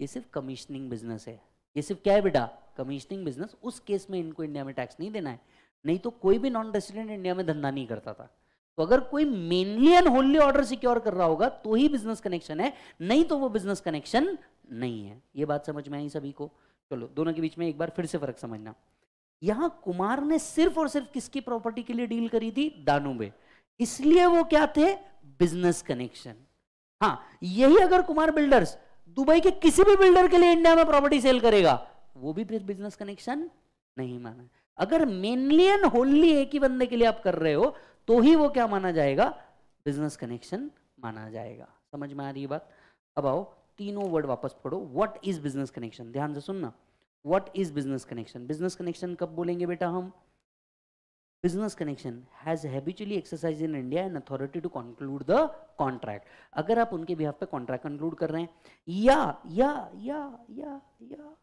ये सिर्फ कमीशनिंग बिजनेस है ये सिर्फ क्या है बेटा कमीशनिंग बिजनेस उस केस में इनको इंडिया में टैक्स नहीं देना है नहीं तो कोई भी नॉन रेसिडेंट इंडिया में धंधा नहीं करता था तो अगर कोई mainly and wholly order secure कर रहा होगा तो ही बिजनेस कनेक्शन है नहीं तो वो बिजनेस कनेक्शन नहीं है ये बात समझ में आई सभी को चलो दोनों के बीच में एक बार फिर से फर्क समझना यहां कुमार ने सिर्फ और सिर्फ किसकी प्रॉपर्टी के लिए डील करी थी दानुबे इसलिए वो क्या थे बिजनेस कनेक्शन हाँ यही अगर कुमार बिल्डर्स दुबई के किसी भी बिल्डर के लिए इंडिया में प्रॉपर्टी सेल करेगा वो भी बिजनेस कनेक्शन नहीं माना अगर मेनली एंड होनली एक ही बंदे के लिए आप कर रहे हो तो ही वो क्या माना जाएगा बिजनेस कनेक्शन माना जाएगा समझ में आ रही है बात अब आओ तीनों वर्ड वापस पढ़ो व्हाट इज बिजनेस कनेक्शन ध्यान से सुनना what is business connection business connection कब बोलेंगे बेटा हम business connection has habitually exercise in India and authority to conclude the contract अगर आप उनके बिहाफ पे कॉन्ट्रैक्ट कंक्लूड कर रहे हैं या या या या या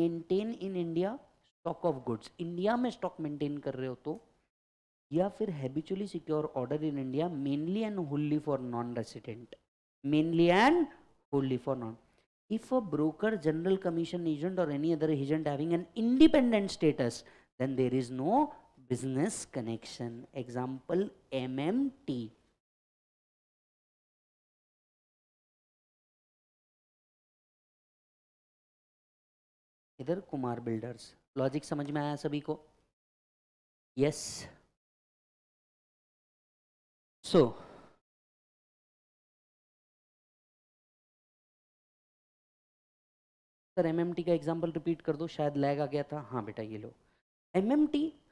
maintain in India stock of goods India में स्टॉक मेंटेन कर रहे हो तो या फिर habitually secure order in India mainly and wholly for non resident mainly and wholly for non if a broker general commission agent or any other agent having an independent status then there is no business connection example mmt इधर कुमार बिल्डर्स लॉजिक समझ में आया सभी को यस सो सर एम का एग्जाम्पल रिपीट कर दो शायद लैग आ गया था हाँ बेटा ये लो एम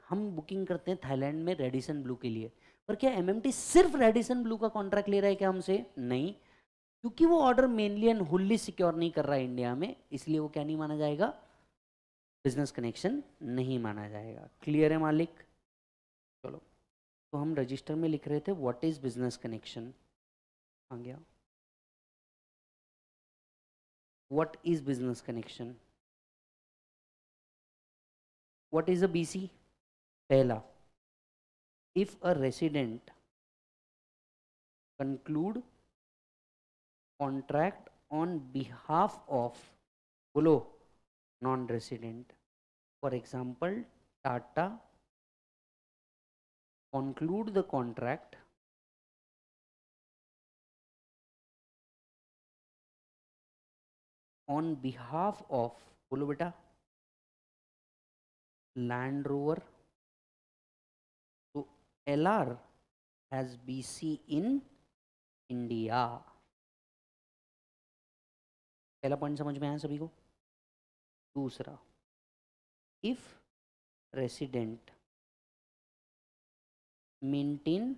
हम बुकिंग करते हैं थाईलैंड में रेडिसन ब्लू के लिए पर क्या एम सिर्फ रेडिसन ब्लू का कॉन्ट्रैक्ट ले रहा है क्या हमसे नहीं क्योंकि वो order mainly and wholly secure नहीं कर रहा इंडिया में इसलिए वो क्या नहीं माना जाएगा बिजनेस कनेक्शन नहीं माना जाएगा क्लियर है मालिक चलो तो हम रजिस्टर में लिख रहे थे व्हाट इज बिजनेस कनेक्शन आ गया what is business connection what is a bc pehla if a resident conclude contract on behalf of below non-resident for example tata conclude the contract on behalf of बोलो बेटा लैंड रोवर तो L R has B C in India पहला पॉइंट समझ में आया सभी को दूसरा if resident maintain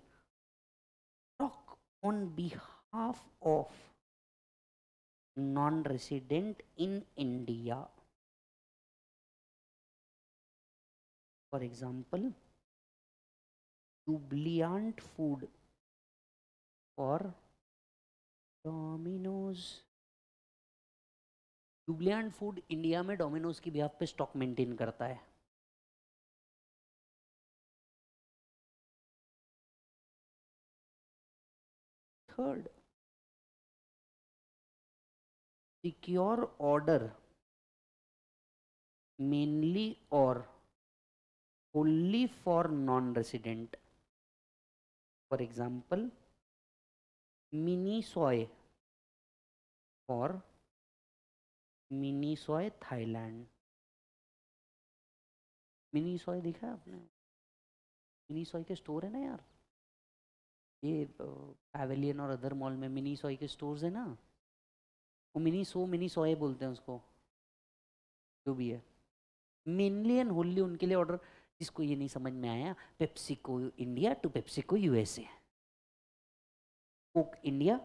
stock on behalf of non resident in India. For example, jubilant food for Domino's Jubilant food India में डोमिनोज की बिहाफ पे स्टॉक मेंटेन करता है थर्ड सिक्योर ऑर्डर मेनली और only for non resident for example Miniso और mini Miniso Thailand Miniso देखा आपने मिनी सॉय के स्टोर है ना यार ये पैवेलियन और अदर मॉल में मिनी सॉय के स्टोर्स है ना वो मिनी सो मिनी सोए बोलते हैं उसको जो भी है मेनली एंड होली उनके लिए ऑर्डर जिसको ये नहीं समझ में आया PepsiCo India to PepsiCo USA Coke India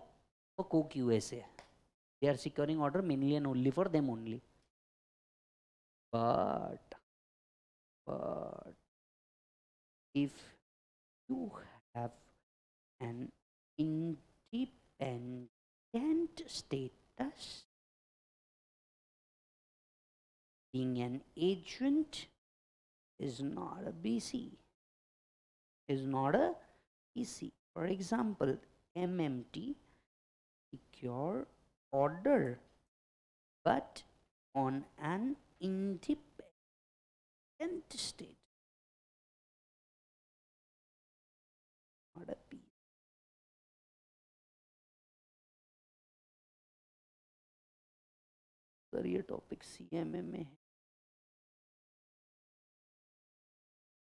और Coke USA they are securing order mainly and only for them only but but if you have an independent state us being an agent is not a BC, is not a EC. For example, MMT, secure order, but on an independent state. पर ये टॉपिक सी एम एम में है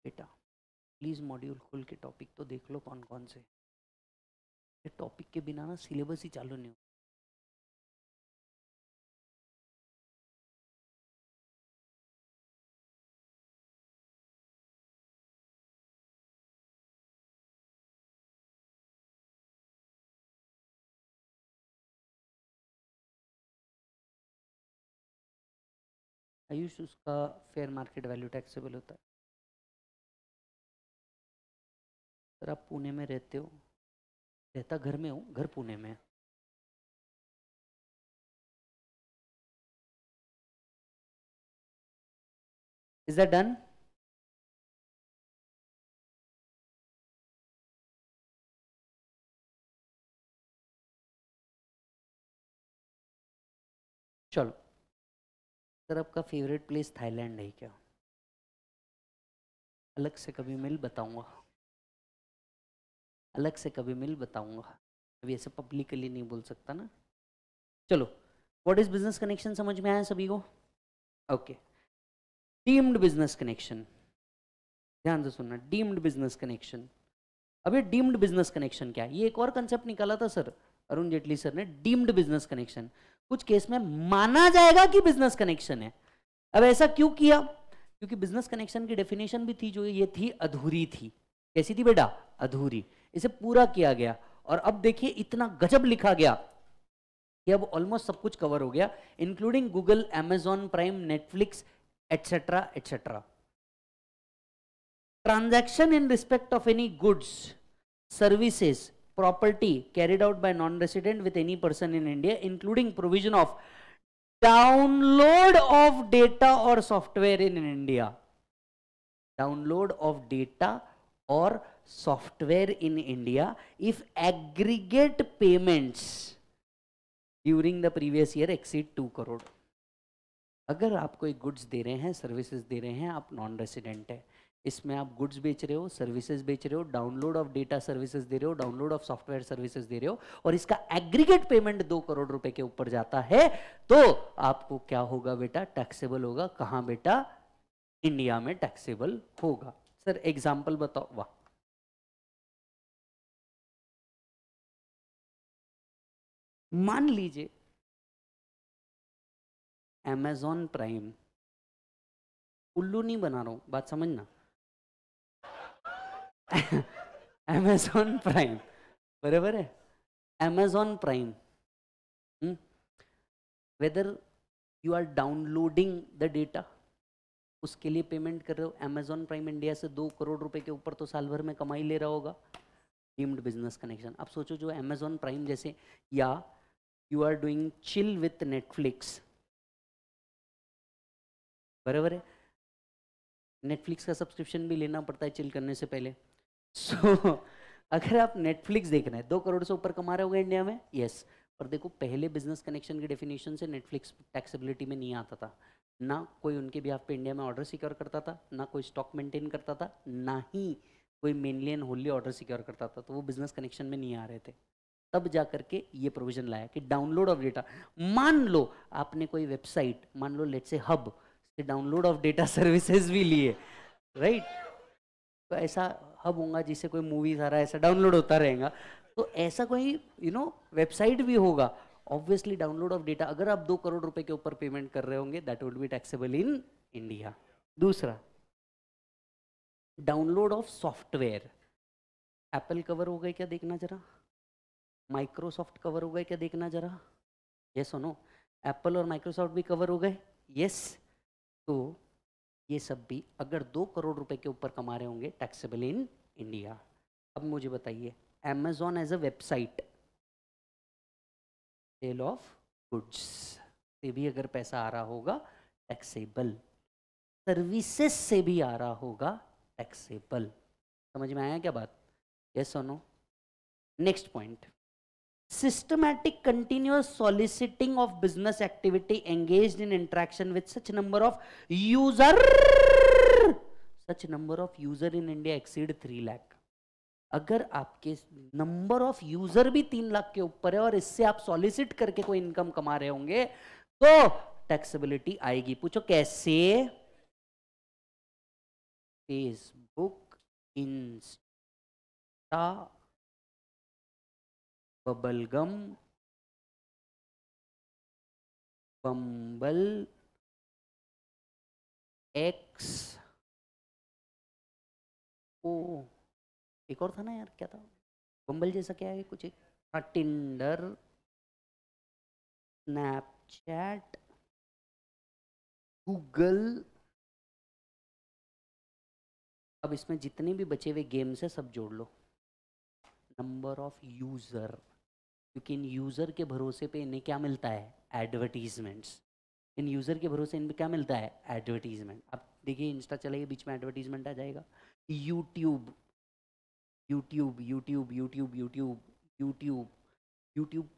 बेटा प्लीज़ मॉड्यूल खोल के टॉपिक तो देख लो कौन कौन से टॉपिक के बिना ना सिलेबस ही चालू नहीं होता आयुष उसका फेयर मार्केट वैल्यू टैक्सेबल होता है सर आप पुणे में रहते हो रहता घर में हो घर पुणे में इज is डन चलो सर आपका फेवरेट प्लेस थाईलैंड है क्या अलग से कभी मिल बताऊंगा अलग से कभी मिल बताऊंगा अभी ऐसे पब्लिकली नहीं बोल सकता ना चलो व्हाट इज बिजनेस कनेक्शन समझ में आया सभी को ओके डीम्ड बिजनेस कनेक्शन ध्यान से सुनना डीम्ड बिजनेस कनेक्शन अब ये डीम्ड बिजनेस कनेक्शन क्या है ये एक और कंसेप्ट निकाला था सर अरुण जेटली सर ने डीम्ड बिजनेस कनेक्शन कुछ केस में माना जाएगा कि बिजनेस कनेक्शन है अब ऐसा क्यों किया क्योंकि बिजनेस कनेक्शन की डेफिनेशन भी थी जो ये थी अधूरी थी कैसी थी बेटा अधूरी इसे पूरा किया गया और अब देखिए इतना गजब लिखा गया कि अब ऑलमोस्ट सब कुछ कवर हो गया including Google Amazon Prime Netflix etcetera etcetera transaction in respect of any goods services property carried out by non-resident with any person in India, including provision of download of data or software in India. Download of data or software in India if aggregate payments during the previous year exceed 2 crore अगर आप कोई गुड्स दे रहे हैं सर्विसेज दे रहे हैं आप नॉन रेसिडेंट है इसमें आप गुड्स बेच रहे हो सर्विसेज बेच रहे हो डाउनलोड ऑफ डेटा सर्विसेज दे रहे हो डाउनलोड ऑफ सॉफ्टवेयर सर्विसेज दे रहे हो और इसका एग्रीगेट पेमेंट दो करोड़ रुपए के ऊपर जाता है तो आपको क्या होगा बेटा टैक्सेबल होगा कहाँ बेटा इंडिया में टैक्सेबल होगा सर एग्जाम्पल बताओ वाह मान लीजिए एमेजॉन प्राइम उल्लू नहीं बना रहा हूं बात समझना एमेजॉन प्राइम बराबर है Amazon Prime whether you are downloading the data उसके लिए पेमेंट कर रहे हो अमेजॉन प्राइम इंडिया से दो करोड़ रुपए के ऊपर तो साल भर में कमाई ले रहा होगा डीम्ड बिजनेस कनेक्शन अब सोचो जो अमेजॉन प्राइम जैसे या you are doing chill with Netflix बराबर है नेटफ्लिक्स का सब्सक्रिप्शन भी लेना पड़ता है चिल करने से पहले सो so, अगर आप नेटफ्लिक्स देख रहे हैं दो करोड़ से ऊपर कमा रहे होगा इंडिया में यस पर देखो पहले बिजनेस कनेक्शन की डेफिनेशन से नेटफ्लिक्स टैक्सेबिलिटी में नहीं आता था ना कोई उनके आप पे इंडिया में ऑर्डर सिक्योर करता था ना कोई स्टॉक मेंटेन करता था ना ही कोई mainly and wholly order secure करता था तो वो बिजनेस कनेक्शन में नहीं आ रहे थे तब जा करके ये प्रोविजन लाया कि डाउनलोड ऑफ डेटा मान लो आपने कोई वेबसाइट मान लो लेट से हब से डाउनलोड ऑफ डेटा सर्विसेज भी लिए राइट तो ऐसा हब होगा जिससे कोई मूवीज आ रहा है ऐसा डाउनलोड होता रहेगा तो ऐसा कोई यू नो वेबसाइट भी होगा ऑब्वियसली डाउनलोड ऑफ डेटा अगर आप दो करोड़ रुपए के ऊपर पेमेंट कर रहे होंगे that would be taxable in India दूसरा download of software Apple cover हो गए क्या देखना जरा माइक्रोसॉफ्ट कवर हो गए क्या देखना जरा ये सुनो एप्पल और माइक्रोसॉफ्ट भी कवर हो गए यस yes. तो ये सब भी अगर दो करोड़ रुपए के ऊपर कमा रहे होंगे टैक्सेबल इन इंडिया अब मुझे बताइए Amazon as a website sale of goods से भी अगर पैसा आ रहा होगा टैक्सेबल सर्विसेज से भी आ रहा होगा टैक्सेबल समझ में आया क्या बात yes so now next point systematic continuous soliciting of business activity engaged in interaction with such number of user such number of user in india exceed 3 lakh अगर आपके नंबर ऑफ यूजर भी तीन लाख के ऊपर है और इससे आप सॉलिसिट करके कोई इनकम कमा रहे होंगे तो टैक्सेबिलिटी आएगी पूछो कैसे Facebook Insta bubblegum Bumble X O एक और था ना यार क्या था बम्बल जैसा क्या है कुछ एक हाँ टिंडर स्नैपचैट गूगल अब इसमें जितने भी बचे हुए गेम्स है सब जोड़ लो नंबर ऑफ यूज़र क्योंकि इन यूज़र के भरोसे पे इन्हें क्या मिलता है एडवर्टीजमेंट्स इन यूज़र के भरोसे इनमें क्या मिलता है एडवर्टीजमेंट अब देखिए इंस्टा चलाइए बीच में एडवर्टीजमेंट आ जाएगा YouTube YouTube YouTube YouTube YouTube YouTube YouTube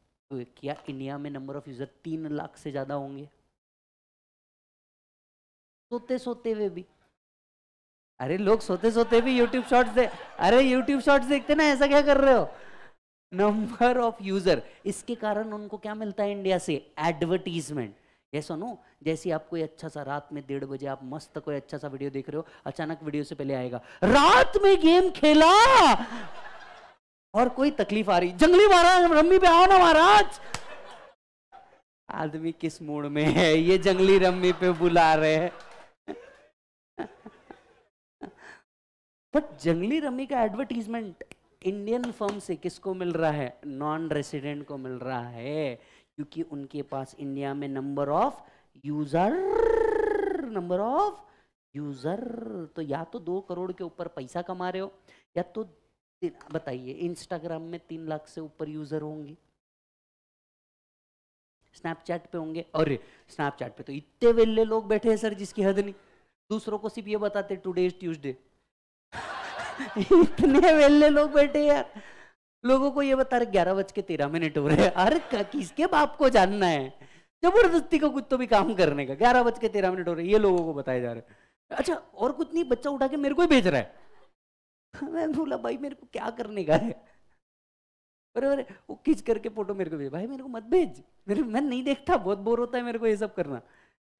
क्या इंडिया में नंबर ऑफ यूज़र तीन लाख से ज़्यादा होंगे सोते सोते हुए भी अरे लोग सोते सोते भी YouTube शॉर्ट्स दे अरे YouTube शॉर्ट्स देखते ना ऐसा क्या कर रहे हो नंबर ऑफ यूजर इसके कारण उनको क्या मिलता है इंडिया से एडवर्टीजमेंट ये और नो जैसे आप कोई अच्छा सा रात में डेढ़ बजे आप मस्त कोई अच्छा सा वीडियो देख रहे हो अचानक वीडियो से पहले आएगा रात में गेम खेला और कोई तकलीफ आ रही जंगली महाराज रम्मी पे आओ ना महाराज आदमी किस मूड में है ये जंगली रम्मी पे बुला रहे हैं बट जंगली रम्मी का एडवर्टीजमेंट इंडियन फर्म से किसको मिल रहा है नॉन रेसिडेंट को मिल रहा है क्योंकि उनके पास इंडिया में number of user number of user तो या तो दो करोड़ के ऊपर पैसा कमा रहे हो या तो बताइए इंस्टाग्राम में तीन लाख से ऊपर यूजर होंगे स्नैपचैट पे होंगे और स्नैपचैट पे तो इतने वेल्ले लोग बैठे हैं सर जिसकी हद नहीं दूसरों को सिर्फ ये बताते टूडे ट्यूजडे इतने वेले लोग बैठे यार लोगों को ये बता रहे ग्यारह बज के तेरह मिनट हो रहे हैं अरे किसके बाप को जानना है जबरदस्ती का कुछ तो भी काम करने का ग्यारह बज के तेरह मिनट हो रहे ये लोगों को बताए जा रहे अच्छा और कुछ नहीं बच्चा उठा के मेरे को ही भेज रहा है मैं बोला भाई मेरे को क्या करने का है अरे अरे वो खींच करके फोटो मेरे को भेज भाई मेरे को मत भेज मेरे मैं नहीं देखता बहुत बोर होता है मेरे को ये सब करना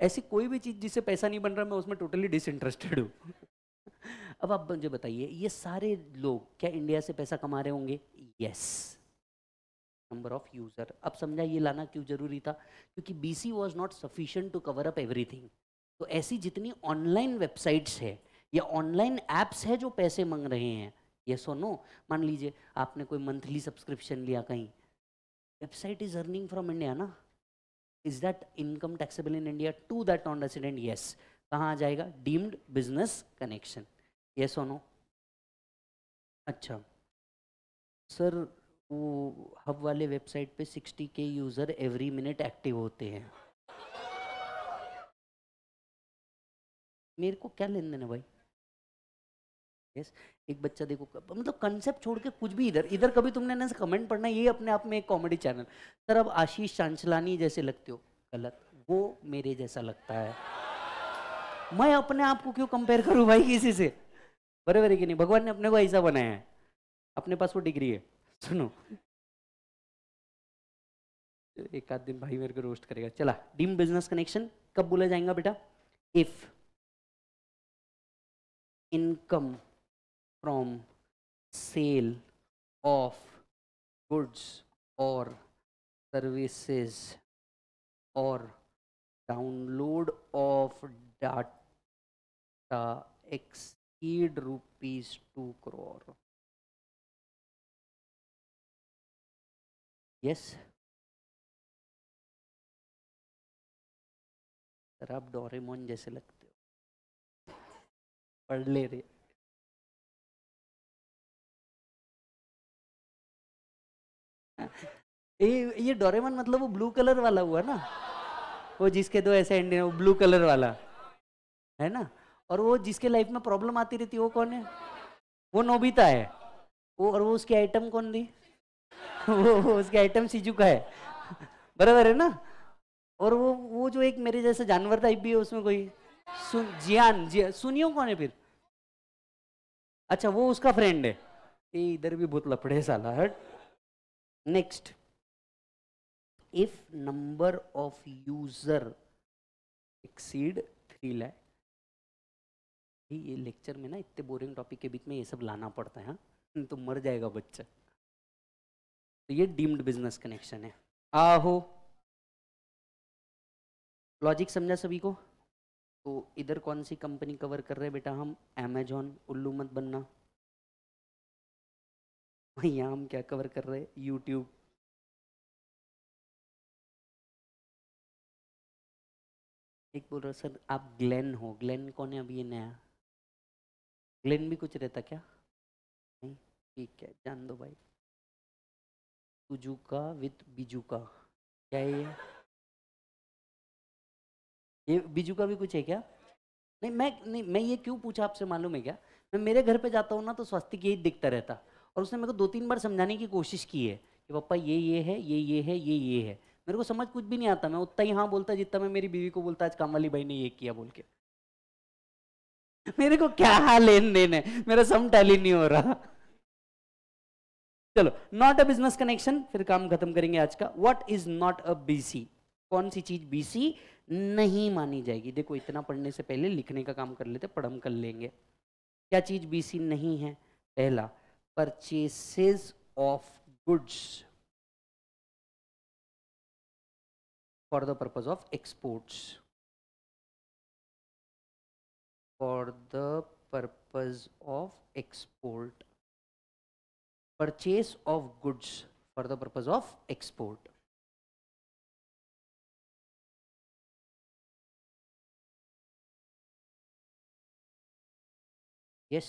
ऐसी कोई भी चीज़ जिससे पैसा नहीं बन रहा मैं उसमें टोटली डिसइंटरेस्टेड हूँ अब आप मुझे बताइए ये सारे लोग क्या इंडिया से पैसा कमा रहे होंगे यस नंबर ऑफ यूज़र अब समझा ये लाना क्यों ज़रूरी था क्योंकि B C was not sufficient to cover up everything तो ऐसी जितनी ऑनलाइन वेबसाइट्स है या ऑनलाइन ऐप्स है जो पैसे मांग रहे हैं ये सो नो मान लीजिए आपने कोई मंथली सब्सक्रिप्शन लिया कहीं website is earning from India ना is that income taxable in India to that non resident yes कहाँ आ जाएगा डीम्ड बिजनेस कनेक्शन ये सोनो अच्छा सर वो हब वाले वेबसाइट पे 60 के यूज़र एवरी मिनट एक्टिव होते हैं मेरे को क्या लेन देन है भाई यस yes, एक बच्चा देखो मतलब कंसेप्ट छोड़ के कुछ भी इधर इधर कभी तुमने ना कमेंट पढ़ना ये अपने आप में एक कॉमेडी चैनल सर अब आशीष चांचलानी जैसे लगते हो गलत वो मेरे जैसा लगता है मैं अपने आप को क्यों कंपेयर करूं भाई किसी से बराबर है कि नहीं भगवान ने अपने को ऐसा बनाया है अपने पास वो डिग्री है सुनो एक आध दिन भाई मेरे को रोस्ट करेगा चला डीम बिजनेस कनेक्शन कब बोला जाएगा बेटा if income from sale of goods और सर्विसेज और download of data X guaranteed rupees two crore yes sir आप डोरेमोन जैसे लगते हो पढ़ ले रहे ये ये डोरेमोन मतलब वो ब्लू कलर वाला हुआ ना वो जिसके दो ऐसे एंड ब्लू कलर वाला है ना और वो जिसके लाइफ में प्रॉब्लम आती रहती वो कौन है वो नोबिता है वो और वो उसकी आइटम कौन थी वो, वो उसकी आइटम सीजू का है बराबर है ना और वो वो जो एक मेरे जैसे जानवर था भी है उसमें कोई सुन जियान जिया सुनियो कौन है फिर अच्छा वो उसका फ्रेंड है इधर भी बहुत लफड़े साला हट next if number of user exceed three lakh भाई ये लेक्चर में ना इतने बोरिंग टॉपिक के बीच में ये सब लाना पड़ता है हाँ तो मर जाएगा बच्चा तो ये डीम्ड बिजनेस कनेक्शन है आहो लॉजिक समझा सभी को तो इधर कौन सी कंपनी कवर कर रहे हैं बेटा हम अमेजोन उल्लू मत बनना यहाँ हम क्या कवर कर रहे हैं यूट्यूब एक बोल रहा सर आप ग्लेन हो ग्लेन कौन है अभी ये नया ग्लेन भी कुछ रहता क्या नहीं ठीक है जान दो भाई सुजुका विथ बिजुका क्या है ये ये बिजू का भी कुछ है क्या नहीं मैं नहीं मैं ये क्यों पूछा आपसे मालूम है क्या मैं मेरे घर पे जाता हूँ ना तो स्वास्तिक यही दिखता रहता और उसने मेरे को दो तीन बार समझाने की कोशिश की है कि पापा ये ये है ये ये है ये ये है मेरे को समझ कुछ भी नहीं आता मैं उतना ही हाँ बोलता जितना मैं मेरी बीवी को बोलता आज काम वाली भाई ने ये किया बोल के मेरे को क्या लेन देन है मेरा सम टैली नहीं हो रहा चलो नॉट अ बिजनेस कनेक्शन फिर काम खत्म करेंगे आज का what is not a BC कौन सी चीज बीसी नहीं मानी जाएगी देखो इतना पढ़ने से पहले लिखने का काम कर लेते पढ़म कर लेंगे क्या चीज बीसी नहीं है पहला purchases of goods for the purpose of exports for the purpose of export purchase of goods for the purpose of export yes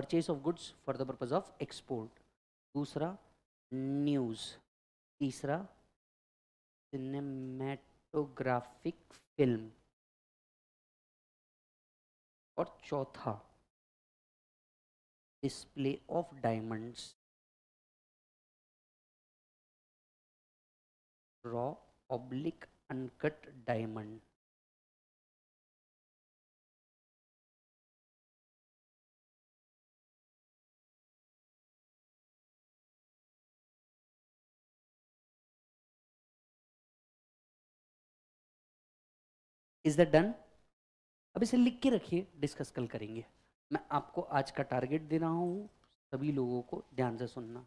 purchase of goods for the purpose of export दूसरा न्यूज़ तीसरा सिनेमेटोग्राफिक फिल्म और चौथा display of diamonds raw oblique uncut diamond is that done अब इसे लिख के रखिए डिस्कस कल करेंगे मैं आपको आज का टारगेट दे रहा हूँ सभी लोगों को ध्यान से सुनना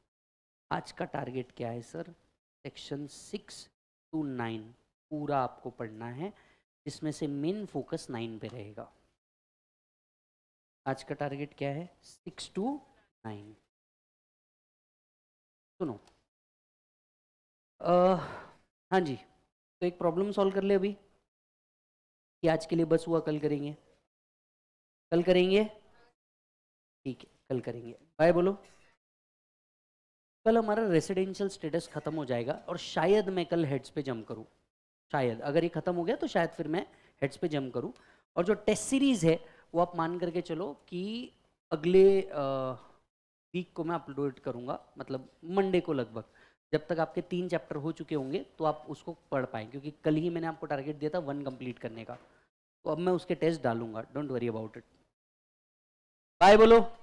आज का टारगेट क्या है sir section six two nine पूरा आपको पढ़ना है जिसमें से मेन फोकस नाइन पे रहेगा आज का टारगेट क्या है सिक्स टू नाइन सुनो आ, हाँ जी तो एक प्रॉब्लम सॉल्व कर ले अभी कि आज के लिए बस हुआ कल करेंगे कल करेंगे ठीक है कल करेंगे बाय बोलो कल हमारा रेसिडेंशियल स्टेटस खत्म हो जाएगा और शायद मैं कल हेड्स पे जम करूँ शायद अगर ये खत्म हो गया तो शायद फिर मैं हेड्स पे जम करूँ और जो टेस्ट सीरीज है वो आप मान करके चलो कि अगले वीक को मैं अपलोड करूँगा मतलब मंडे को लगभग जब तक आपके तीन चैप्टर हो चुके होंगे तो आप उसको पढ़ पाएंगे क्योंकि कल ही मैंने आपको टारगेट दिया था वन कंप्लीट करने का तो अब मैं उसके टेस्ट डालूंगा don't worry about it bye बोलो